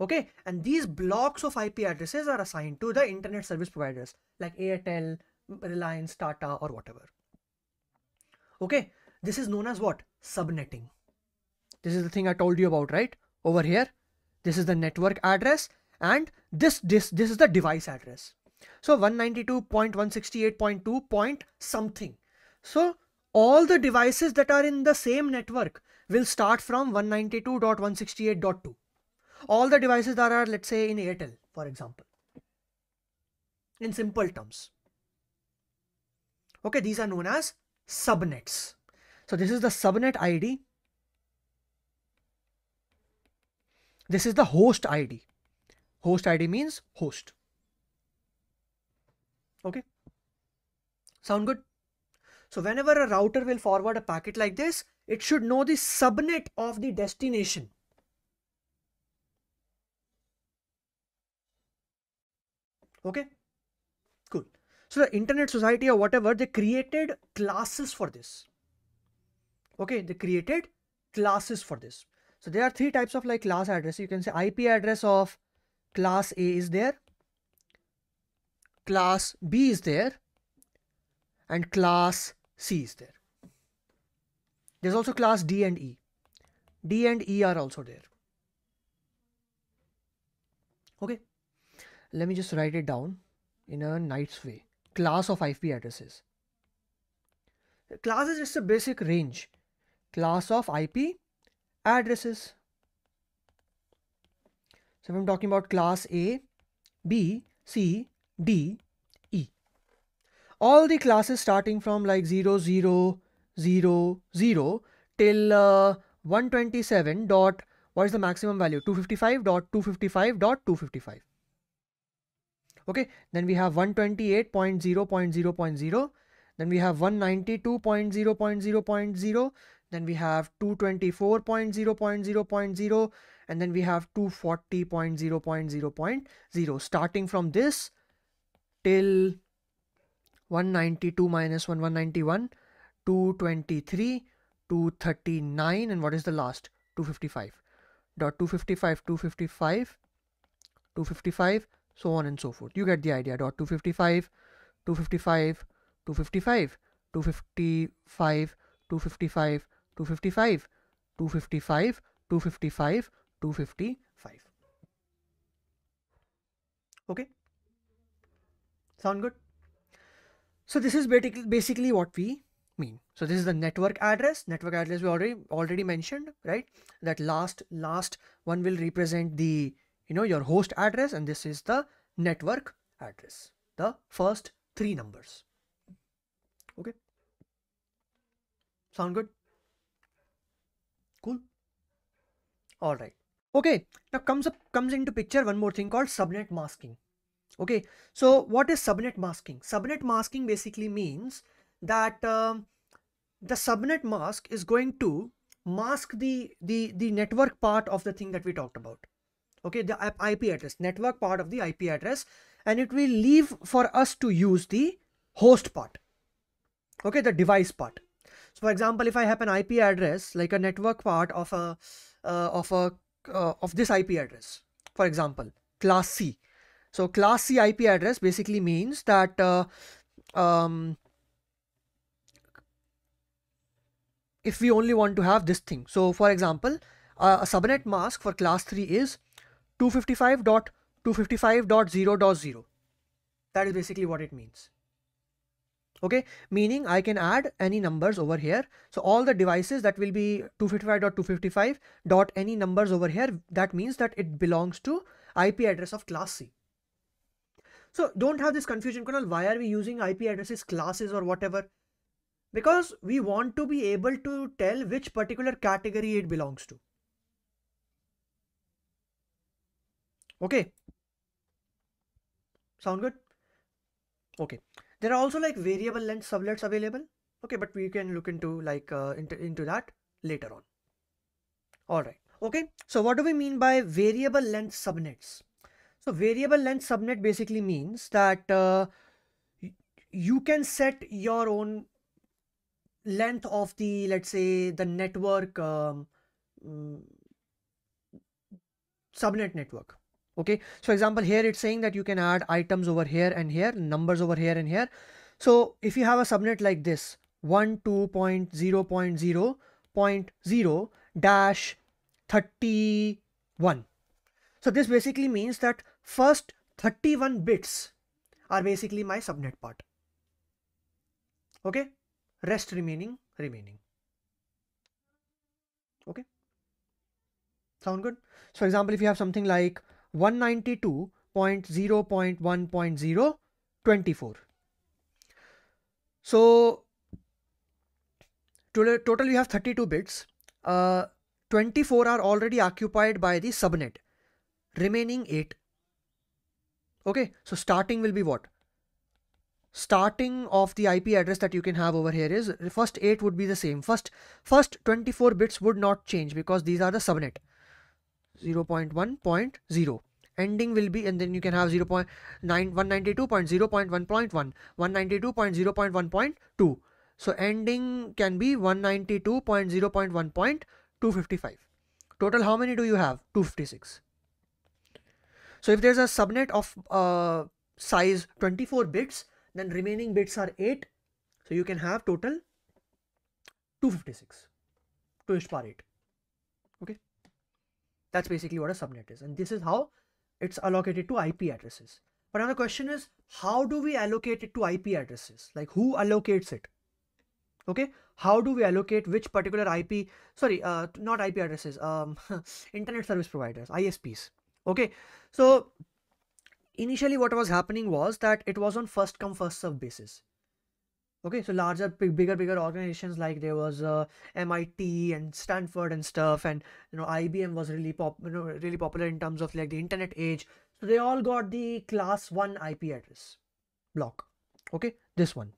Okay, and these blocks of IP addresses are assigned to the internet service providers like Airtel, Reliance, Tata, or whatever. Okay, this is known as what? Subnetting. This is the thing I told you about, right? Over here, this is the network address and this, this, this is the device address. So 192.168.2 point something. So all the devices that are in the same network will start from 192.168.2. All the devices that are, let's say, in Airtel, for example, in simple terms. Okay, these are known as subnets. So this is the subnet ID This is the host ID. Host ID means host. Okay. Sound good? So whenever a router will forward a packet like this, it should know the subnet of the destination. Okay. Cool. So the internet society or whatever, they created classes for this. Okay. They created classes for this. So there are three types of like class address. You can say IP address of class A is there, class B is there, and class C is there. There's also class D and E. D and E are also there. Okay. Let me just write it down in a nice way. Class of IP addresses. Class is just a basic range. Class of IP addresses. So if I'm talking about class A, B, C, D, E. All the classes starting from like 0, 0, 0, 0 till uh, 127 dot, what is the maximum value? 255 dot 255 dot 255. Okay, then we have 128.0.0.0, then we have 192.0.0.0, then we have 224.0.0.0 and then we have 240.0.0.0 starting from this till 192 minus 1 191 223 239 and what is the last 255 dot 255 255 255 so on and so forth you get the idea dot 255 255 255 255 255 255, 255, 255, 255. Okay. Sound good? So this is basically what we mean. So this is the network address. Network address we already already mentioned, right? That last last one will represent the you know your host address, and this is the network address. The first three numbers. Okay. Sound good? all right okay now comes up comes into picture one more thing called subnet masking okay so what is subnet masking subnet masking basically means that um, the subnet mask is going to mask the the the network part of the thing that we talked about okay the ip address network part of the ip address and it will leave for us to use the host part okay the device part so for example if i have an ip address like a network part of a uh, of a uh, of this IP address. For example, class C. So class C IP address basically means that uh, um, if we only want to have this thing. So for example, uh, a subnet mask for class 3 is 255.255.0.0. That is basically what it means okay meaning i can add any numbers over here so all the devices that will be 255.255 dot any numbers over here that means that it belongs to ip address of class c so don't have this confusion kernel why are we using ip addresses classes or whatever because we want to be able to tell which particular category it belongs to okay sound good okay there are also like variable length sublets available okay but we can look into like uh, into, into that later on all right okay so what do we mean by variable length subnets so variable length subnet basically means that uh, you can set your own length of the let's say the network um, mm, subnet network okay so example here it's saying that you can add items over here and here numbers over here and here so if you have a subnet like this 1 2.0.0.0 dash 31 so this basically means that first 31 bits are basically my subnet part okay rest remaining remaining okay sound good so example if you have something like 192.0.1.024. So total we have 32 bits. Uh, 24 are already occupied by the subnet. Remaining 8. Okay, so starting will be what? Starting of the IP address that you can have over here is first 8 would be the same. First, first 24 bits would not change because these are the subnet. 0.1.0 ending will be and then you can have 0.9 192.0.1.1, 192.0.1.2 so ending can be 192.0.1.255 total how many do you have 256 so if there's a subnet of uh, size 24 bits then remaining bits are 8 so you can have total 256 to each power 8 that's basically what a subnet is. And this is how it's allocated to IP addresses. But another question is, how do we allocate it to IP addresses? Like who allocates it? Okay, how do we allocate which particular IP, sorry, uh, not IP addresses, um, *laughs* internet service providers, ISPs. Okay, so initially what was happening was that it was on first come first serve basis okay so larger bigger bigger organizations like there was uh, MIT and Stanford and stuff and you know IBM was really pop you know really popular in terms of like the internet age so they all got the class 1 IP address block okay this one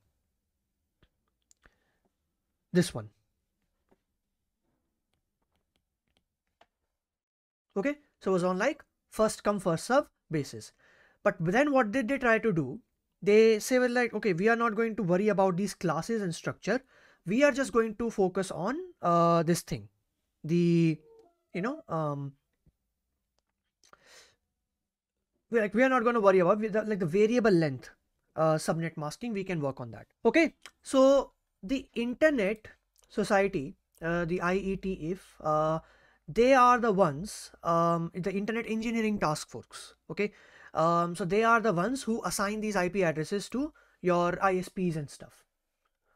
this one okay so it was on like first come first serve basis but then what did they try to do they say well like okay we are not going to worry about these classes and structure we are just going to focus on uh, this thing the you know um we're like we are not going to worry about the, like the variable length uh, subnet masking we can work on that okay so the internet society uh, the IETF uh, they are the ones um, the internet engineering task force okay um, so they are the ones who assign these IP addresses to your ISPs and stuff.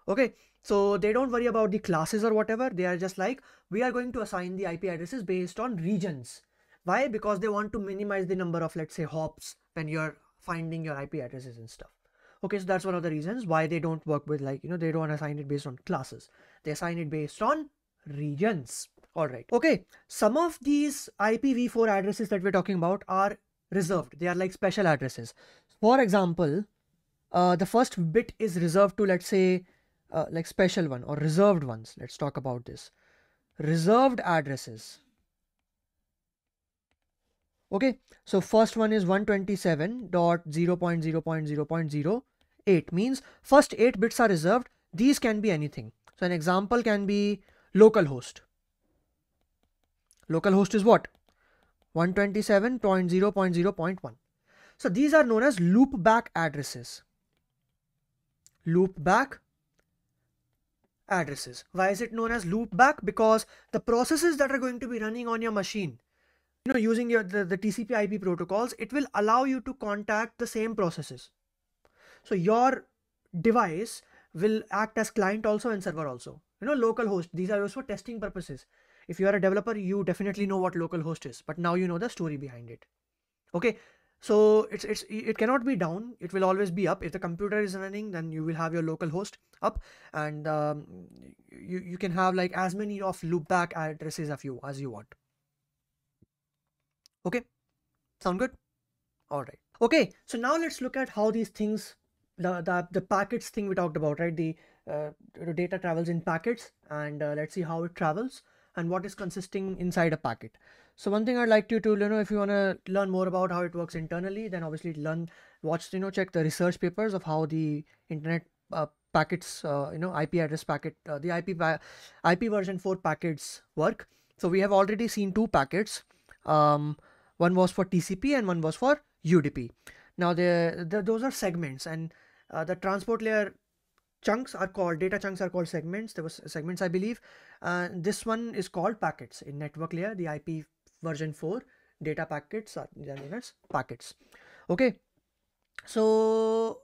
Okay, so they don't worry about the classes or whatever. They are just like, we are going to assign the IP addresses based on regions. Why? Because they want to minimize the number of, let's say, hops when you're finding your IP addresses and stuff. Okay, so that's one of the reasons why they don't work with like, you know, they don't assign it based on classes. They assign it based on regions. All right. Okay, some of these IPv4 addresses that we're talking about are reserved. They are like special addresses. For example, uh, the first bit is reserved to, let's say, uh, like special one or reserved ones. Let's talk about this. Reserved addresses. Okay, so first one is 127.0.0.0.08 means first 8 bits are reserved. These can be anything. So an example can be localhost. Localhost is what? 127.0.0.1. So these are known as loopback addresses. Loopback addresses. Why is it known as loopback? Because the processes that are going to be running on your machine, you know, using your the, the TCP IP protocols, it will allow you to contact the same processes. So your device will act as client also and server also. You know, local host. These are used for testing purposes if you are a developer you definitely know what localhost is but now you know the story behind it okay so it's it's it cannot be down it will always be up if the computer is running then you will have your local host up and um, you you can have like as many of loopback addresses of you as you want okay sound good all right okay so now let's look at how these things the the, the packets thing we talked about right the, uh, data travels in packets and uh, let's see how it travels and what is consisting inside a packet. So one thing I'd like you to, you know, if you want to learn more about how it works internally, then obviously learn, watch, you know, check the research papers of how the internet uh, packets, uh, you know, IP address packet, uh, the IP, IP version 4 packets work. So we have already seen two packets. Um, one was for TCP and one was for UDP. Now, the those are segments and uh, the transport layer chunks are called data chunks are called segments there was segments i believe uh, this one is called packets in network layer the ip version 4 data packets uh, are known as packets okay so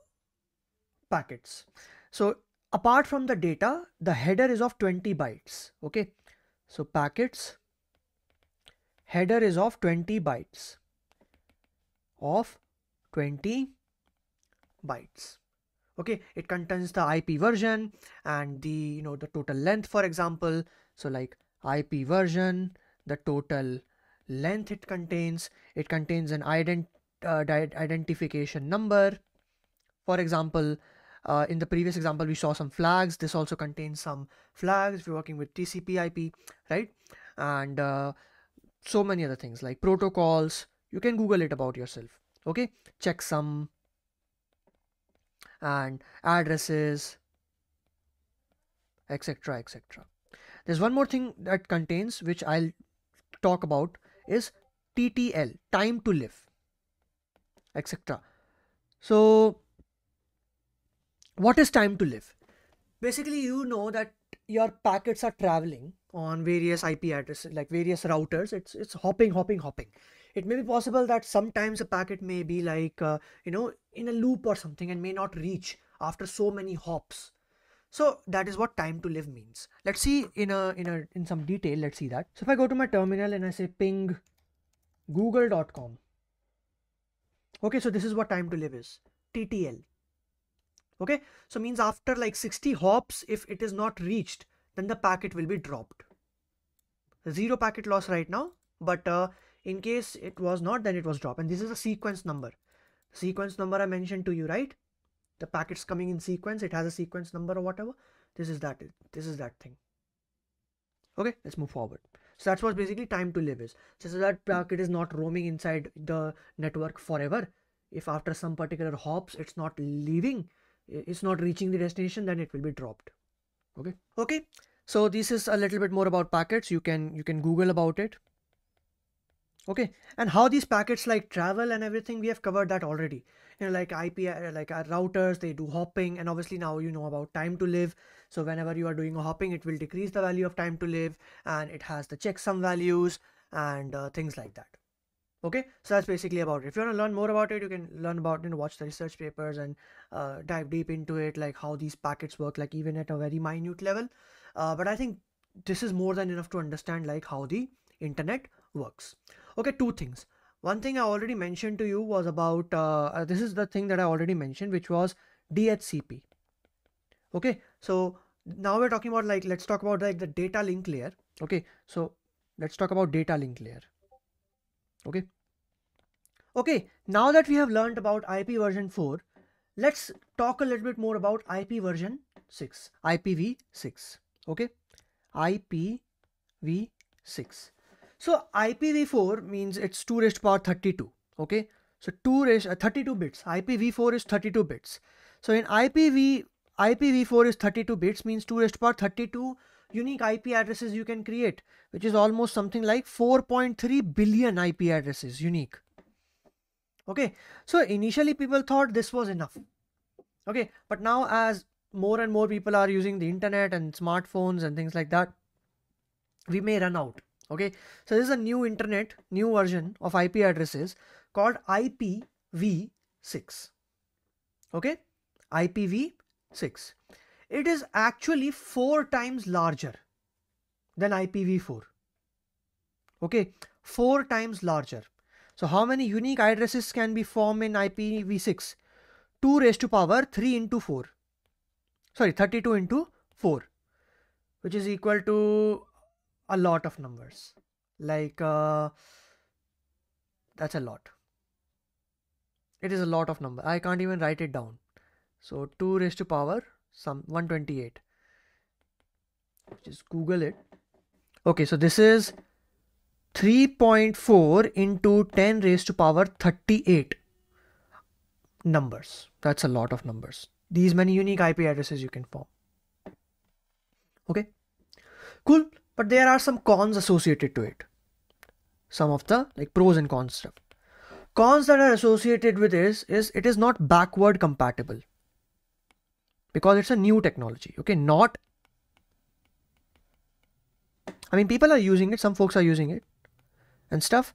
packets so apart from the data the header is of 20 bytes okay so packets header is of 20 bytes of 20 bytes okay it contains the ip version and the you know the total length for example so like ip version the total length it contains it contains an ident uh, identification number for example uh, in the previous example we saw some flags this also contains some flags if you're working with tcp ip right and uh, so many other things like protocols you can google it about yourself okay checksum and addresses, etc. etc. There's one more thing that contains which I'll talk about is TTL, time to live, etc. So, what is time to live? Basically, you know that your packets are traveling on various IP addresses, like various routers. It's it's hopping, hopping, hopping it may be possible that sometimes a packet may be like uh, you know in a loop or something and may not reach after so many hops so that is what time to live means let's see in a in a in some detail let's see that so if i go to my terminal and i say ping google.com okay so this is what time to live is ttl okay so means after like 60 hops if it is not reached then the packet will be dropped zero packet loss right now but uh, in case it was not then it was drop and this is a sequence number sequence number i mentioned to you right the packets coming in sequence it has a sequence number or whatever this is that this is that thing okay let's move forward so that's what basically time to live is so that packet is not roaming inside the network forever if after some particular hops it's not leaving it's not reaching the destination then it will be dropped okay okay so this is a little bit more about packets you can you can google about it okay and how these packets like travel and everything we have covered that already you know like ip uh, like our routers they do hopping and obviously now you know about time to live so whenever you are doing a hopping it will decrease the value of time to live and it has the checksum values and uh, things like that okay so that's basically about it if you want to learn more about it you can learn about you know watch the research papers and uh, dive deep into it like how these packets work like even at a very minute level uh, but i think this is more than enough to understand like how the internet works. Okay, two things. One thing I already mentioned to you was about, uh, uh this is the thing that I already mentioned, which was DHCP. Okay, so now we're talking about like, let's talk about like the data link layer. Okay, so let's talk about data link layer. Okay. Okay, now that we have learned about IP version 4, let's talk a little bit more about IP version 6, IPv6. Okay, IPv6. So IPv4 means it's 2 raised to power 32. Okay. So 2 raised uh, 32 bits. IPv4 is 32 bits. So in IPv IPv4 is 32 bits means 2 raised to power 32 unique IP addresses you can create, which is almost something like 4.3 billion IP addresses unique. Okay. So initially people thought this was enough. Okay. But now as more and more people are using the internet and smartphones and things like that, we may run out okay so this is a new internet new version of ip addresses called ipv6 okay ipv6 it is actually four times larger than ipv4 okay four times larger so how many unique addresses can be formed in ipv6 2 raised to power 3 into 4 sorry 32 into 4 which is equal to a lot of numbers like uh, that's a lot it is a lot of number i can't even write it down so 2 raised to power some 128 just google it okay so this is 3.4 into 10 raised to power 38 numbers that's a lot of numbers these many unique ip addresses you can form okay cool but there are some cons associated to it some of the like pros and cons stuff cons that are associated with this is it is not backward compatible because it's a new technology okay not i mean people are using it some folks are using it and stuff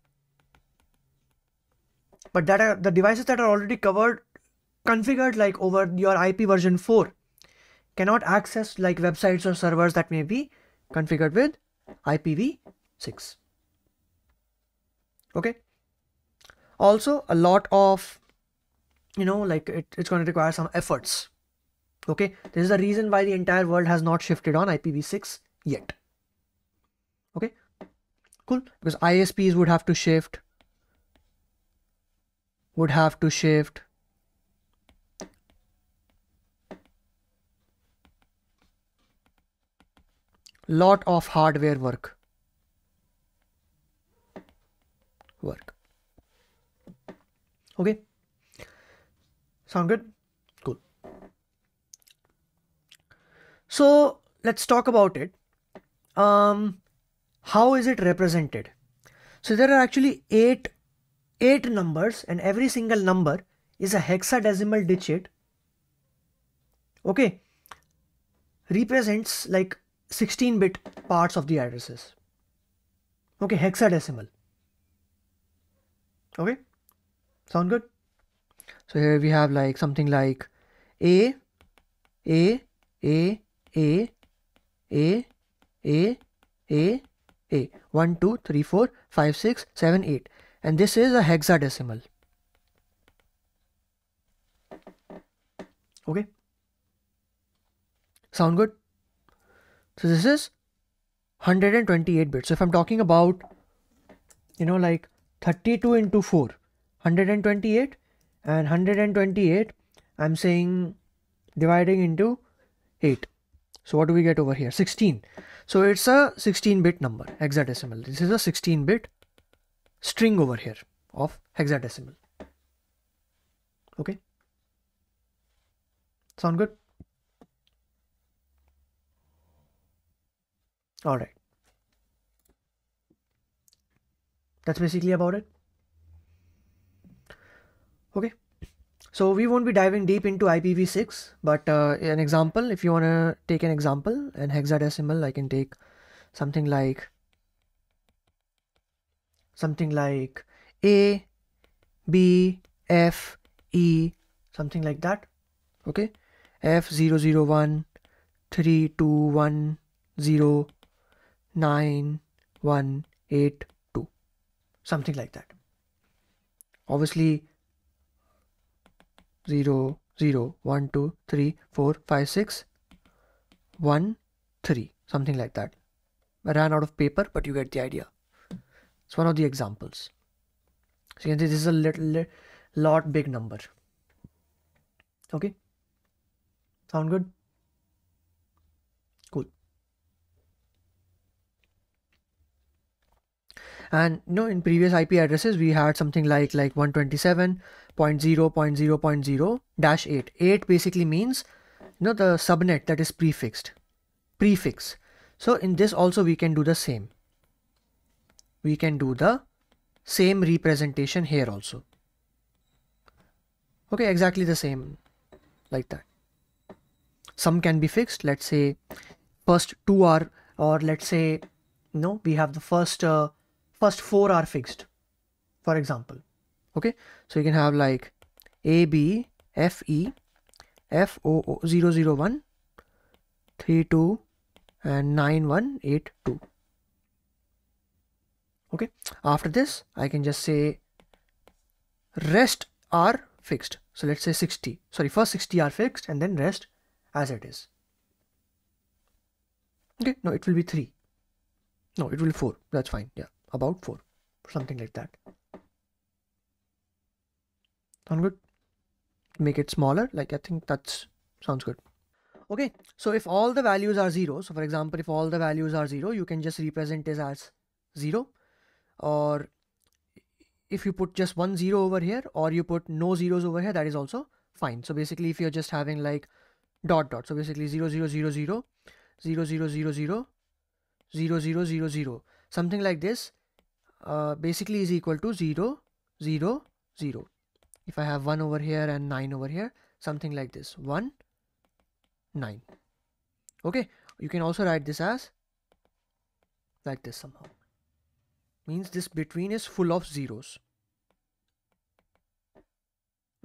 but that are the devices that are already covered configured like over your ip version 4 cannot access like websites or servers that may be configured with IPv6. Okay. Also, a lot of, you know, like it, it's going to require some efforts. Okay. This is the reason why the entire world has not shifted on IPv6 yet. Okay. Cool. Because ISPs would have to shift, would have to shift, lot of hardware work work okay sound good cool so let's talk about it um how is it represented so there are actually eight eight numbers and every single number is a hexadecimal digit okay represents like 16-bit parts of the addresses. Okay, hexadecimal. Okay, sound good? So here we have like something like A, A, A, A, A, A, A, A, 1, 2, 3, 4, 5, 6, 7, 8. And this is a hexadecimal. Okay. Sound good? So this is 128 bits. So if I'm talking about, you know, like 32 into 4, 128 and 128, I'm saying dividing into 8. So what do we get over here? 16. So it's a 16 bit number, hexadecimal. This is a 16 bit string over here of hexadecimal. Okay. Sound good? all right that's basically about it okay so we won't be diving deep into IPv6, but uh, an example, if you want to take an example in hexadecimal, I can take something like something like A, B, F, E, something like that. Okay, F zero zero one three two one zero 9182 something like that obviously 0 0 1 2 3 4 5 6 1 3 something like that I ran out of paper but you get the idea it's one of the examples so you can see this is a little, little lot big number okay sound good And you know, in previous IP addresses, we had something like like 127.0.0.0-8. 8 basically means you know the subnet that is prefixed, prefix. So in this also we can do the same. We can do the same representation here also. Okay, exactly the same like that. Some can be fixed. Let's say first two are, or let's say, you no, know, we have the first uh, first four are fixed for example okay so you can have like a b f e f o, o 0 0 one 3 2 and 9 1 8 2 okay after this i can just say rest are fixed so let's say 60 sorry first 60 are fixed and then rest as it is okay no it will be 3 no it will be 4 that's fine yeah about 4 something like that sound good make it smaller like i think that's sounds good okay so if all the values are zero so for example if all the values are zero you can just represent this as zero or if you put just one zero over here or you put no zeros over here that is also fine so basically if you're just having like dot dot so basically zero zero zero zero zero zero zero zero zero zero zero zero something like this uh, basically is equal to 0, 0, 0. If I have 1 over here and 9 over here, something like this 1, 9. Okay, you can also write this as like this somehow. Means this between is full of zeros.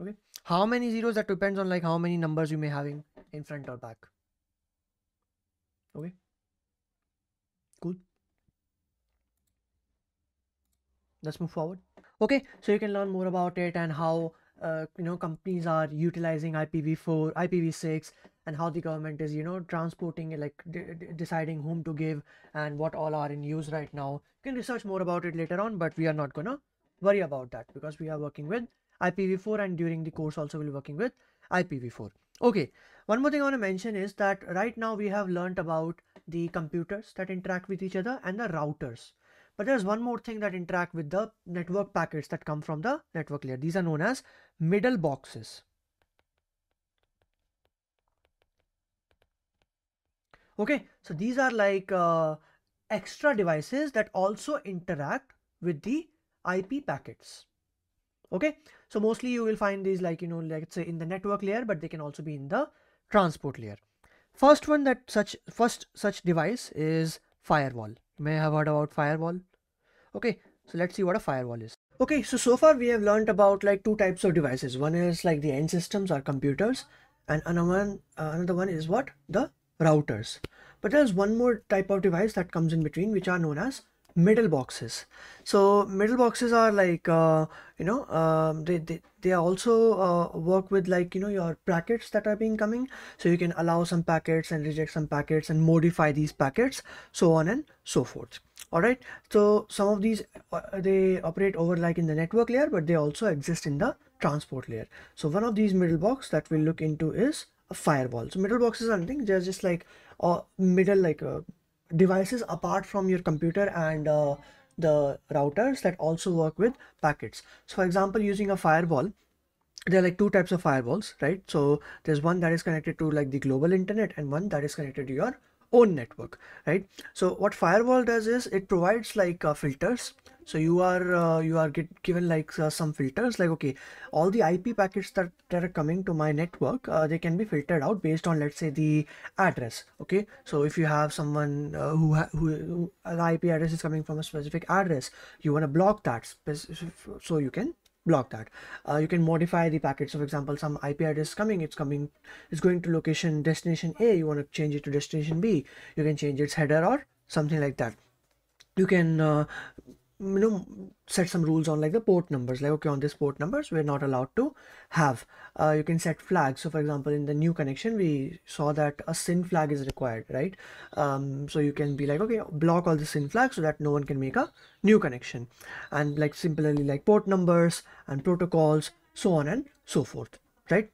Okay, how many zeros that depends on like how many numbers you may having in front or back. Okay. let's move forward okay so you can learn more about it and how uh, you know companies are utilizing ipv4 ipv6 and how the government is you know transporting like deciding whom to give and what all are in use right now you can research more about it later on but we are not gonna worry about that because we are working with ipv4 and during the course also we'll be working with ipv4 okay one more thing i want to mention is that right now we have learned about the computers that interact with each other and the routers but there's one more thing that interact with the network packets that come from the network layer. These are known as middle boxes. Okay, so these are like uh, extra devices that also interact with the IP packets. Okay, so mostly you will find these like, you know, let's say in the network layer, but they can also be in the transport layer. First one that such first such device is firewall may have heard about firewall. Okay, so let's see what a firewall is. Okay, so so far we have learned about like two types of devices. One is like the end systems or computers and another one, uh, another one is what? The routers. But there's one more type of device that comes in between which are known as middle boxes so middle boxes are like uh, you know um, they, they they also uh, work with like you know your packets that are being coming so you can allow some packets and reject some packets and modify these packets so on and so forth all right so some of these uh, they operate over like in the network layer but they also exist in the transport layer so one of these middle box that we'll look into is a firewall so middle boxes are things they're just like or uh, middle like a uh, devices apart from your computer and uh, the routers that also work with packets. So for example, using a firewall, there are like two types of firewalls, right? So there's one that is connected to like the global internet and one that is connected to your own network, right? So what firewall does is it provides like uh, filters so you are uh, you are get given like uh, some filters like okay all the ip packets that, that are coming to my network uh, they can be filtered out based on let's say the address okay so if you have someone uh, who, who, who the ip address is coming from a specific address you want to block that so you can block that uh, you can modify the packet so for example some ip address coming it's coming it's going to location destination a you want to change it to destination b you can change its header or something like that you can uh, you know set some rules on like the port numbers like okay on this port numbers we're not allowed to have uh, you can set flags so for example in the new connection we saw that a sin flag is required right um, so you can be like okay block all the sin flags so that no one can make a new connection and like similarly like port numbers and protocols so on and so forth right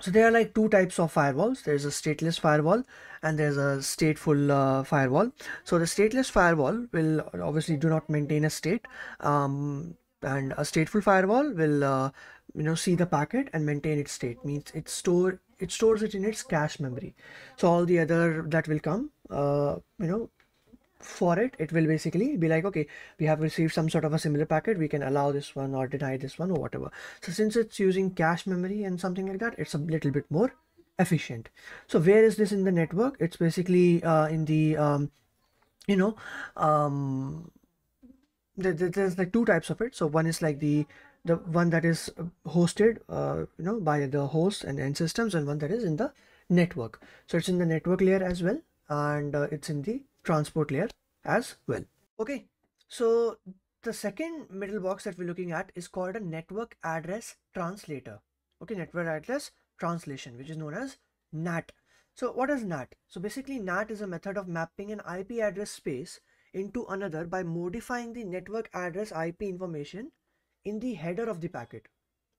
so there are like two types of firewalls. There's a stateless firewall and there's a stateful uh, firewall. So the stateless firewall will obviously do not maintain a state. Um, and a stateful firewall will uh, you know see the packet and maintain its state means it store it stores it in its cache memory so all the other that will come uh, you know for it it will basically be like okay we have received some sort of a similar packet we can allow this one or deny this one or whatever so since it's using cache memory and something like that it's a little bit more efficient so where is this in the network it's basically uh, in the um, you know um, there's like two types of it so one is like the the one that is uh, hosted uh, you know by the host and end systems and one that is in the network so it's in the network layer as well and uh, it's in the transport layer as well. Okay, so the second middle box that we're looking at is called a network address translator. Okay, network address translation, which is known as NAT. So what is NAT? So basically NAT is a method of mapping an IP address space into another by modifying the network address IP information in the header of the packet.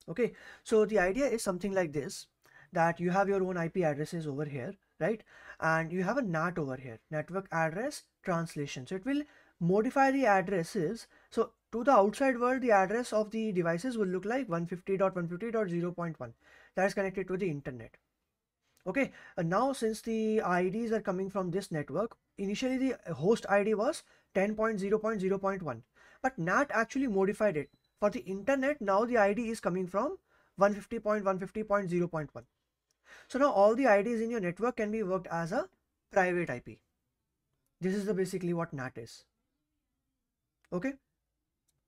Okay, so the idea is something like this, that you have your own IP addresses over here right and you have a NAT over here network address translation so it will modify the addresses so to the outside world the address of the devices will look like 150.150.0.1 that is connected to the internet okay and now since the IDs are coming from this network initially the host ID was 10.0.0.1 but NAT actually modified it for the internet now the ID is coming from 150.150.0.1 so now all the IDs in your network can be worked as a private IP. This is the basically what NAT is. Okay,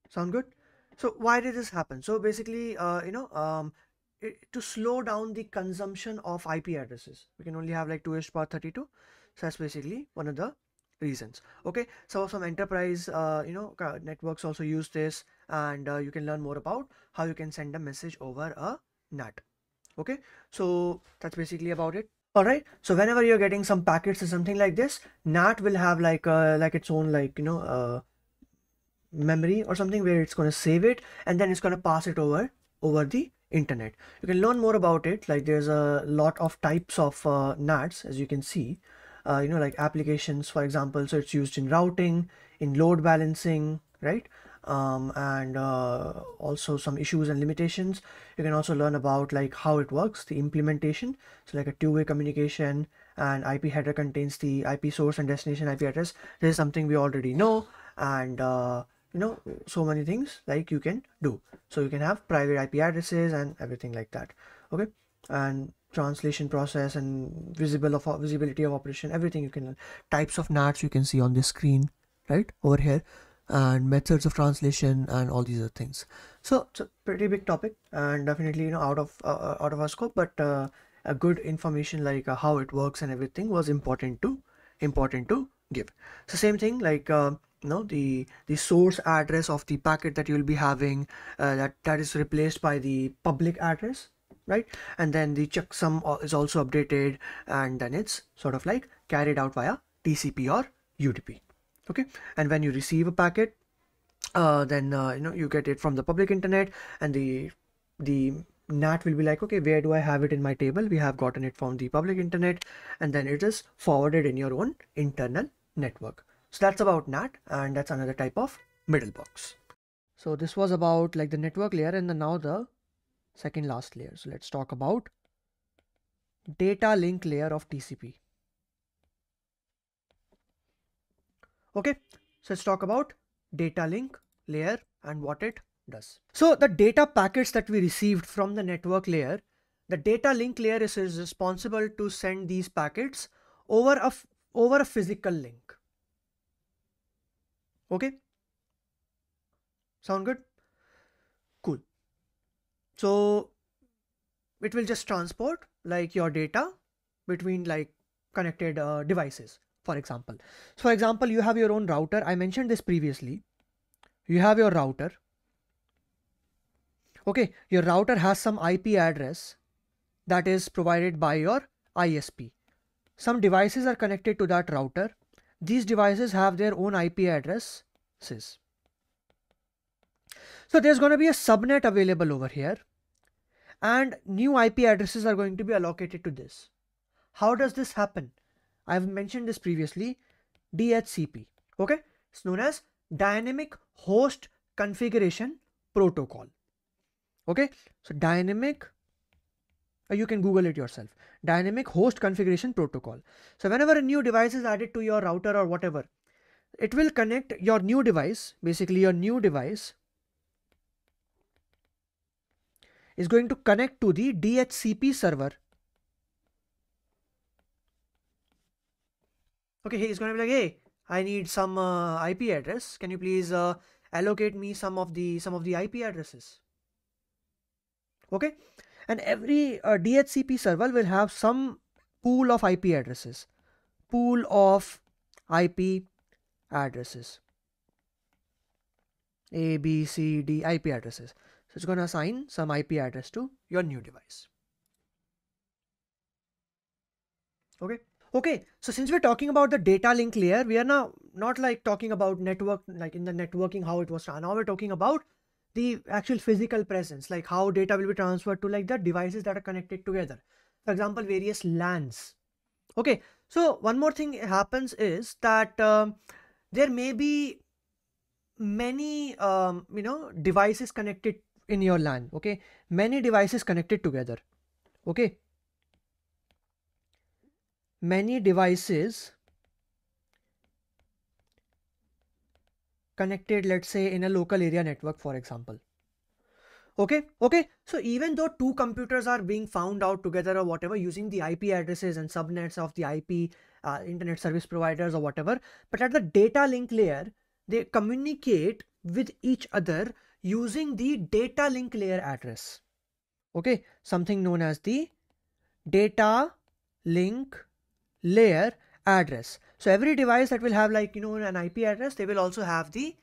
sound good? So why did this happen? So basically, uh, you know, um, it, to slow down the consumption of IP addresses, we can only have like 2 power 32. So that's basically one of the reasons. Okay, so some enterprise, uh, you know, networks also use this, and uh, you can learn more about how you can send a message over a NAT okay so that's basically about it all right so whenever you're getting some packets or something like this nat will have like uh like its own like you know uh memory or something where it's going to save it and then it's going to pass it over over the internet you can learn more about it like there's a lot of types of uh, nats as you can see uh, you know like applications for example so it's used in routing in load balancing right um, and uh, also some issues and limitations. You can also learn about like how it works, the implementation. So like a two-way communication and IP header contains the IP source and destination IP address. This is something we already know and uh, you know so many things like you can do. So you can have private IP addresses and everything like that. Okay, and translation process and visible of visibility of operation everything you can learn types of nats you can see on this screen right over here and methods of translation and all these other things so it's a pretty big topic and definitely you know out of uh, out of our scope but uh, a good information like uh, how it works and everything was important to important to give so same thing like uh, you know the the source address of the packet that you'll be having uh, that that is replaced by the public address right and then the checksum uh, is also updated and then it's sort of like carried out via tcp or udp okay and when you receive a packet uh, then uh, you know you get it from the public internet and the the NAT will be like okay where do I have it in my table we have gotten it from the public internet and then it is forwarded in your own internal network so that's about NAT and that's another type of middle box so this was about like the network layer and then now the second last layer so let's talk about data link layer of TCP Okay, so let's talk about data link layer and what it does. So the data packets that we received from the network layer, the data link layer is responsible to send these packets over a, over a physical link. Okay. Sound good? Cool. So it will just transport like your data between like connected uh, devices for example. So for example, you have your own router. I mentioned this previously. You have your router. Okay, your router has some IP address that is provided by your ISP. Some devices are connected to that router. These devices have their own IP addresses. So there's going to be a subnet available over here and new IP addresses are going to be allocated to this. How does this happen? I've mentioned this previously, DHCP, okay? It's known as Dynamic Host Configuration Protocol, okay? So Dynamic, uh, you can Google it yourself, Dynamic Host Configuration Protocol. So whenever a new device is added to your router or whatever, it will connect your new device, basically your new device is going to connect to the DHCP server okay he's gonna be like hey i need some uh, ip address can you please uh, allocate me some of the some of the ip addresses okay and every uh, dhcp server will have some pool of ip addresses pool of ip addresses a b c d ip addresses so it's going to assign some ip address to your new device okay Okay, so since we're talking about the data link layer, we are now not like talking about network, like in the networking, how it was Now we're talking about the actual physical presence, like how data will be transferred to like the devices that are connected together. For example, various LANs. Okay, so one more thing happens is that um, there may be many, um, you know, devices connected in your LAN. Okay, many devices connected together. Okay, many devices connected let's say in a local area network for example okay okay so even though two computers are being found out together or whatever using the ip addresses and subnets of the ip uh, internet service providers or whatever but at the data link layer they communicate with each other using the data link layer address okay something known as the data link layer address. So every device that will have like, you know, an IP address, they will also have the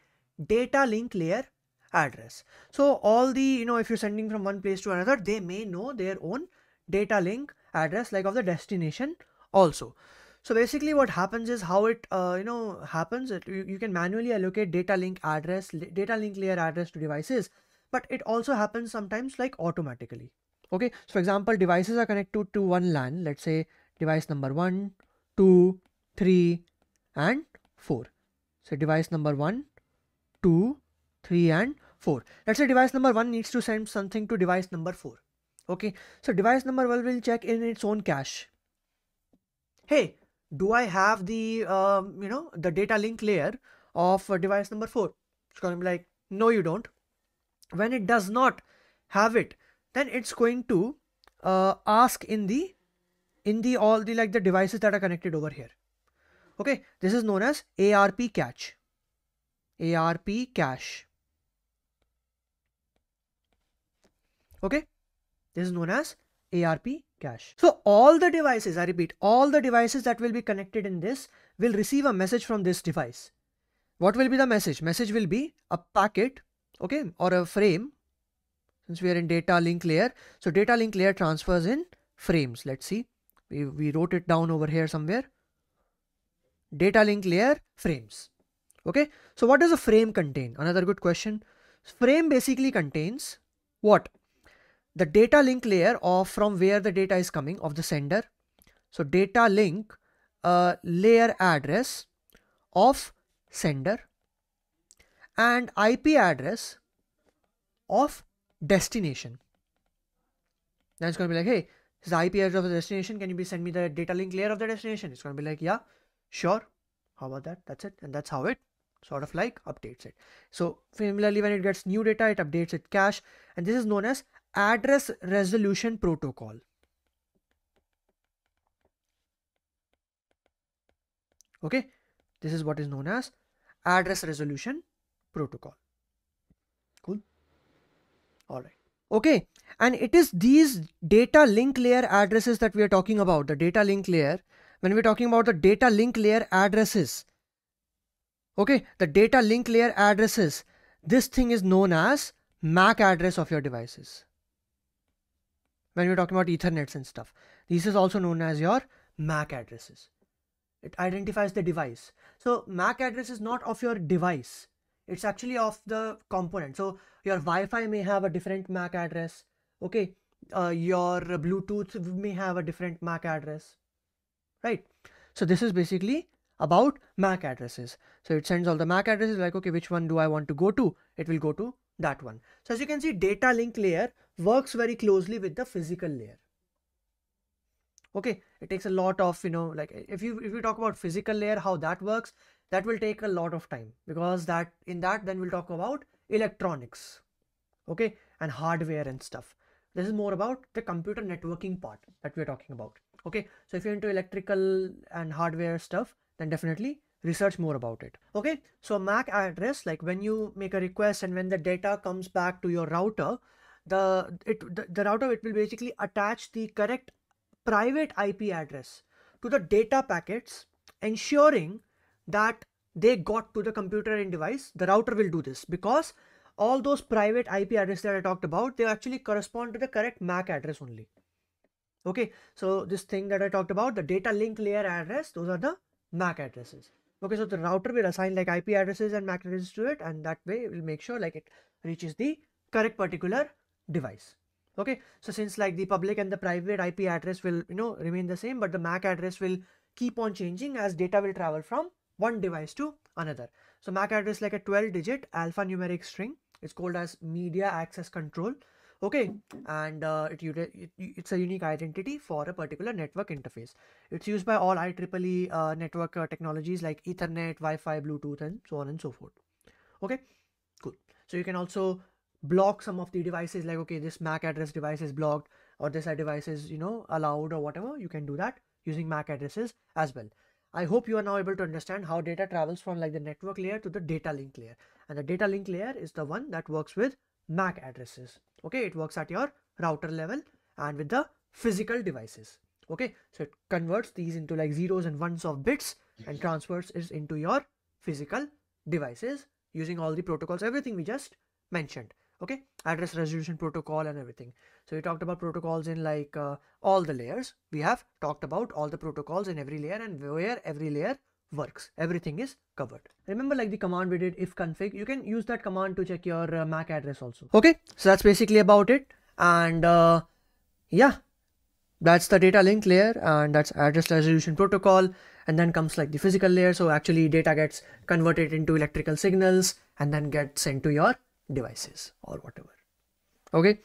data link layer address. So all the, you know, if you're sending from one place to another, they may know their own data link address like of the destination also. So basically what happens is how it, uh, you know, happens, it, you, you can manually allocate data link address, data link layer address to devices, but it also happens sometimes like automatically. Okay, so for example, devices are connected to one LAN, let's say device number 1, 2, 3 and 4. So device number 1, 2, 3 and 4. Let's say device number 1 needs to send something to device number 4. Okay, so device number 1 will check in its own cache. Hey, do I have the, um, you know, the data link layer of uh, device number 4? It's going to be like, no you don't. When it does not have it, then it's going to uh, ask in the in the all the like the devices that are connected over here okay this is known as arp cache arp cache okay this is known as arp cache so all the devices i repeat all the devices that will be connected in this will receive a message from this device what will be the message message will be a packet okay or a frame since we are in data link layer so data link layer transfers in frames let's see we, we wrote it down over here somewhere data link layer frames okay so what does a frame contain another good question frame basically contains what the data link layer of from where the data is coming of the sender so data link uh, layer address of sender and ip address of destination now it's going to be like hey his IP address of the destination. Can you be send me the data link layer of the destination? It's going to be like, yeah, sure. How about that? That's it. And that's how it sort of like updates it. So similarly, when it gets new data, it updates it cache. And this is known as address resolution protocol. Okay. This is what is known as address resolution protocol. Cool. All right okay and it is these data link layer addresses that we are talking about the data link layer when we're talking about the data link layer addresses okay the data link layer addresses this thing is known as mac address of your devices when we're talking about ethernets and stuff this is also known as your mac addresses it identifies the device so mac address is not of your device it's actually of the component so your wi-fi may have a different mac address okay uh, your bluetooth may have a different mac address right so this is basically about mac addresses so it sends all the mac addresses like okay which one do i want to go to it will go to that one so as you can see data link layer works very closely with the physical layer okay it takes a lot of you know like if you if you talk about physical layer how that works that will take a lot of time because that in that then we'll talk about electronics okay and hardware and stuff this is more about the computer networking part that we're talking about okay so if you're into electrical and hardware stuff then definitely research more about it okay so mac address like when you make a request and when the data comes back to your router the it the, the router it will basically attach the correct private ip address to the data packets ensuring that they got to the computer and device, the router will do this because all those private IP addresses that I talked about, they actually correspond to the correct MAC address only. Okay, so this thing that I talked about, the data link layer address, those are the MAC addresses. Okay, so the router will assign like IP addresses and MAC addresses to it and that way it will make sure like it reaches the correct particular device. Okay, so since like the public and the private IP address will, you know, remain the same, but the MAC address will keep on changing as data will travel from one device to another. So MAC address is like a 12 digit alphanumeric string. It's called as media access control. Okay, and uh, it, it, it's a unique identity for a particular network interface. It's used by all IEEE uh, network uh, technologies like Ethernet, Wi-Fi, Bluetooth, and so on and so forth. Okay, cool. So you can also block some of the devices like, okay, this MAC address device is blocked or this device is, you know, allowed or whatever. You can do that using MAC addresses as well. I hope you are now able to understand how data travels from like the network layer to the data link layer. And the data link layer is the one that works with MAC addresses. Okay, it works at your router level and with the physical devices. Okay, so it converts these into like zeros and ones of bits and transfers it into your physical devices using all the protocols, everything we just mentioned okay address resolution protocol and everything so we talked about protocols in like uh, all the layers we have talked about all the protocols in every layer and where every layer works everything is covered remember like the command we did if config you can use that command to check your uh, mac address also okay so that's basically about it and uh, yeah that's the data link layer and that's address resolution protocol and then comes like the physical layer so actually data gets converted into electrical signals and then gets sent to your devices or whatever okay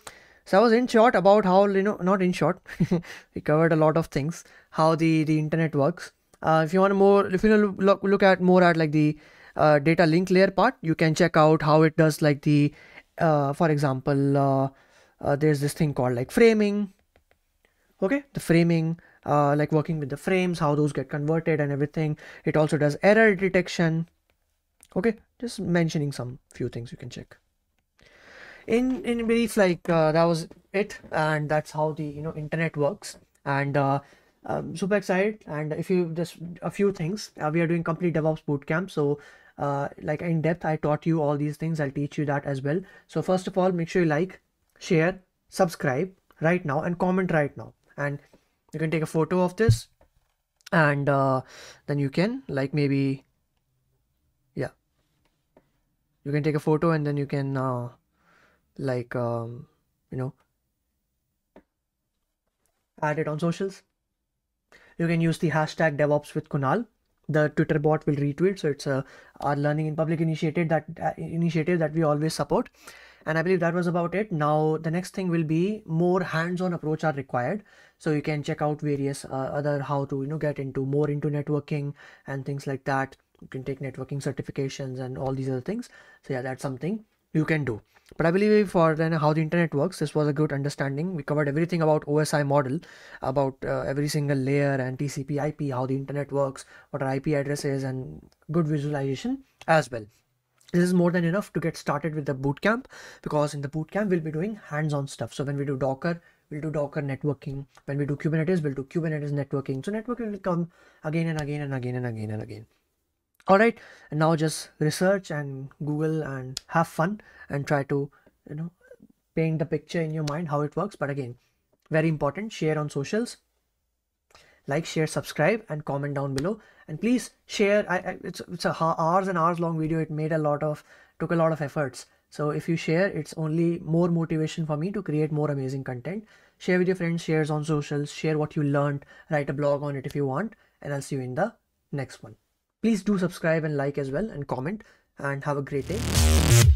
so i was in short about how you know not in short *laughs* we covered a lot of things how the the internet works uh, if you want more if you look, look at more at like the uh, data link layer part you can check out how it does like the uh, for example uh, uh, there's this thing called like framing okay the framing uh, like working with the frames how those get converted and everything it also does error detection okay just mentioning some few things you can check in in brief like uh, that was it and that's how the you know internet works and uh, I'm um, super excited and if you just a few things uh, we are doing complete devops bootcamp so uh, like in depth i taught you all these things i'll teach you that as well so first of all make sure you like share subscribe right now and comment right now and you can take a photo of this and uh, then you can like maybe yeah you can take a photo and then you can uh, like um, you know add it on socials you can use the hashtag devops with kunal the twitter bot will retweet so it's a our learning in public initiative that uh, initiative that we always support and i believe that was about it now the next thing will be more hands-on approach are required so you can check out various uh, other how to you know get into more into networking and things like that you can take networking certifications and all these other things so yeah that's something you can do. But I believe for then how the internet works, this was a good understanding. We covered everything about OSI model, about uh, every single layer and TCP IP, how the internet works, what our IP address is and good visualization as well. This is more than enough to get started with the bootcamp because in the bootcamp we'll be doing hands-on stuff. So when we do Docker, we'll do Docker networking. When we do Kubernetes, we'll do Kubernetes networking. So networking will come again and again and again and again and again alright and now just research and google and have fun and try to you know paint the picture in your mind how it works but again very important share on socials like share subscribe and comment down below and please share I, I, it's, it's a hours and hours long video it made a lot of took a lot of efforts so if you share it's only more motivation for me to create more amazing content share with your friends shares on socials share what you learned write a blog on it if you want and i'll see you in the next one Please do subscribe and like as well and comment and have a great day.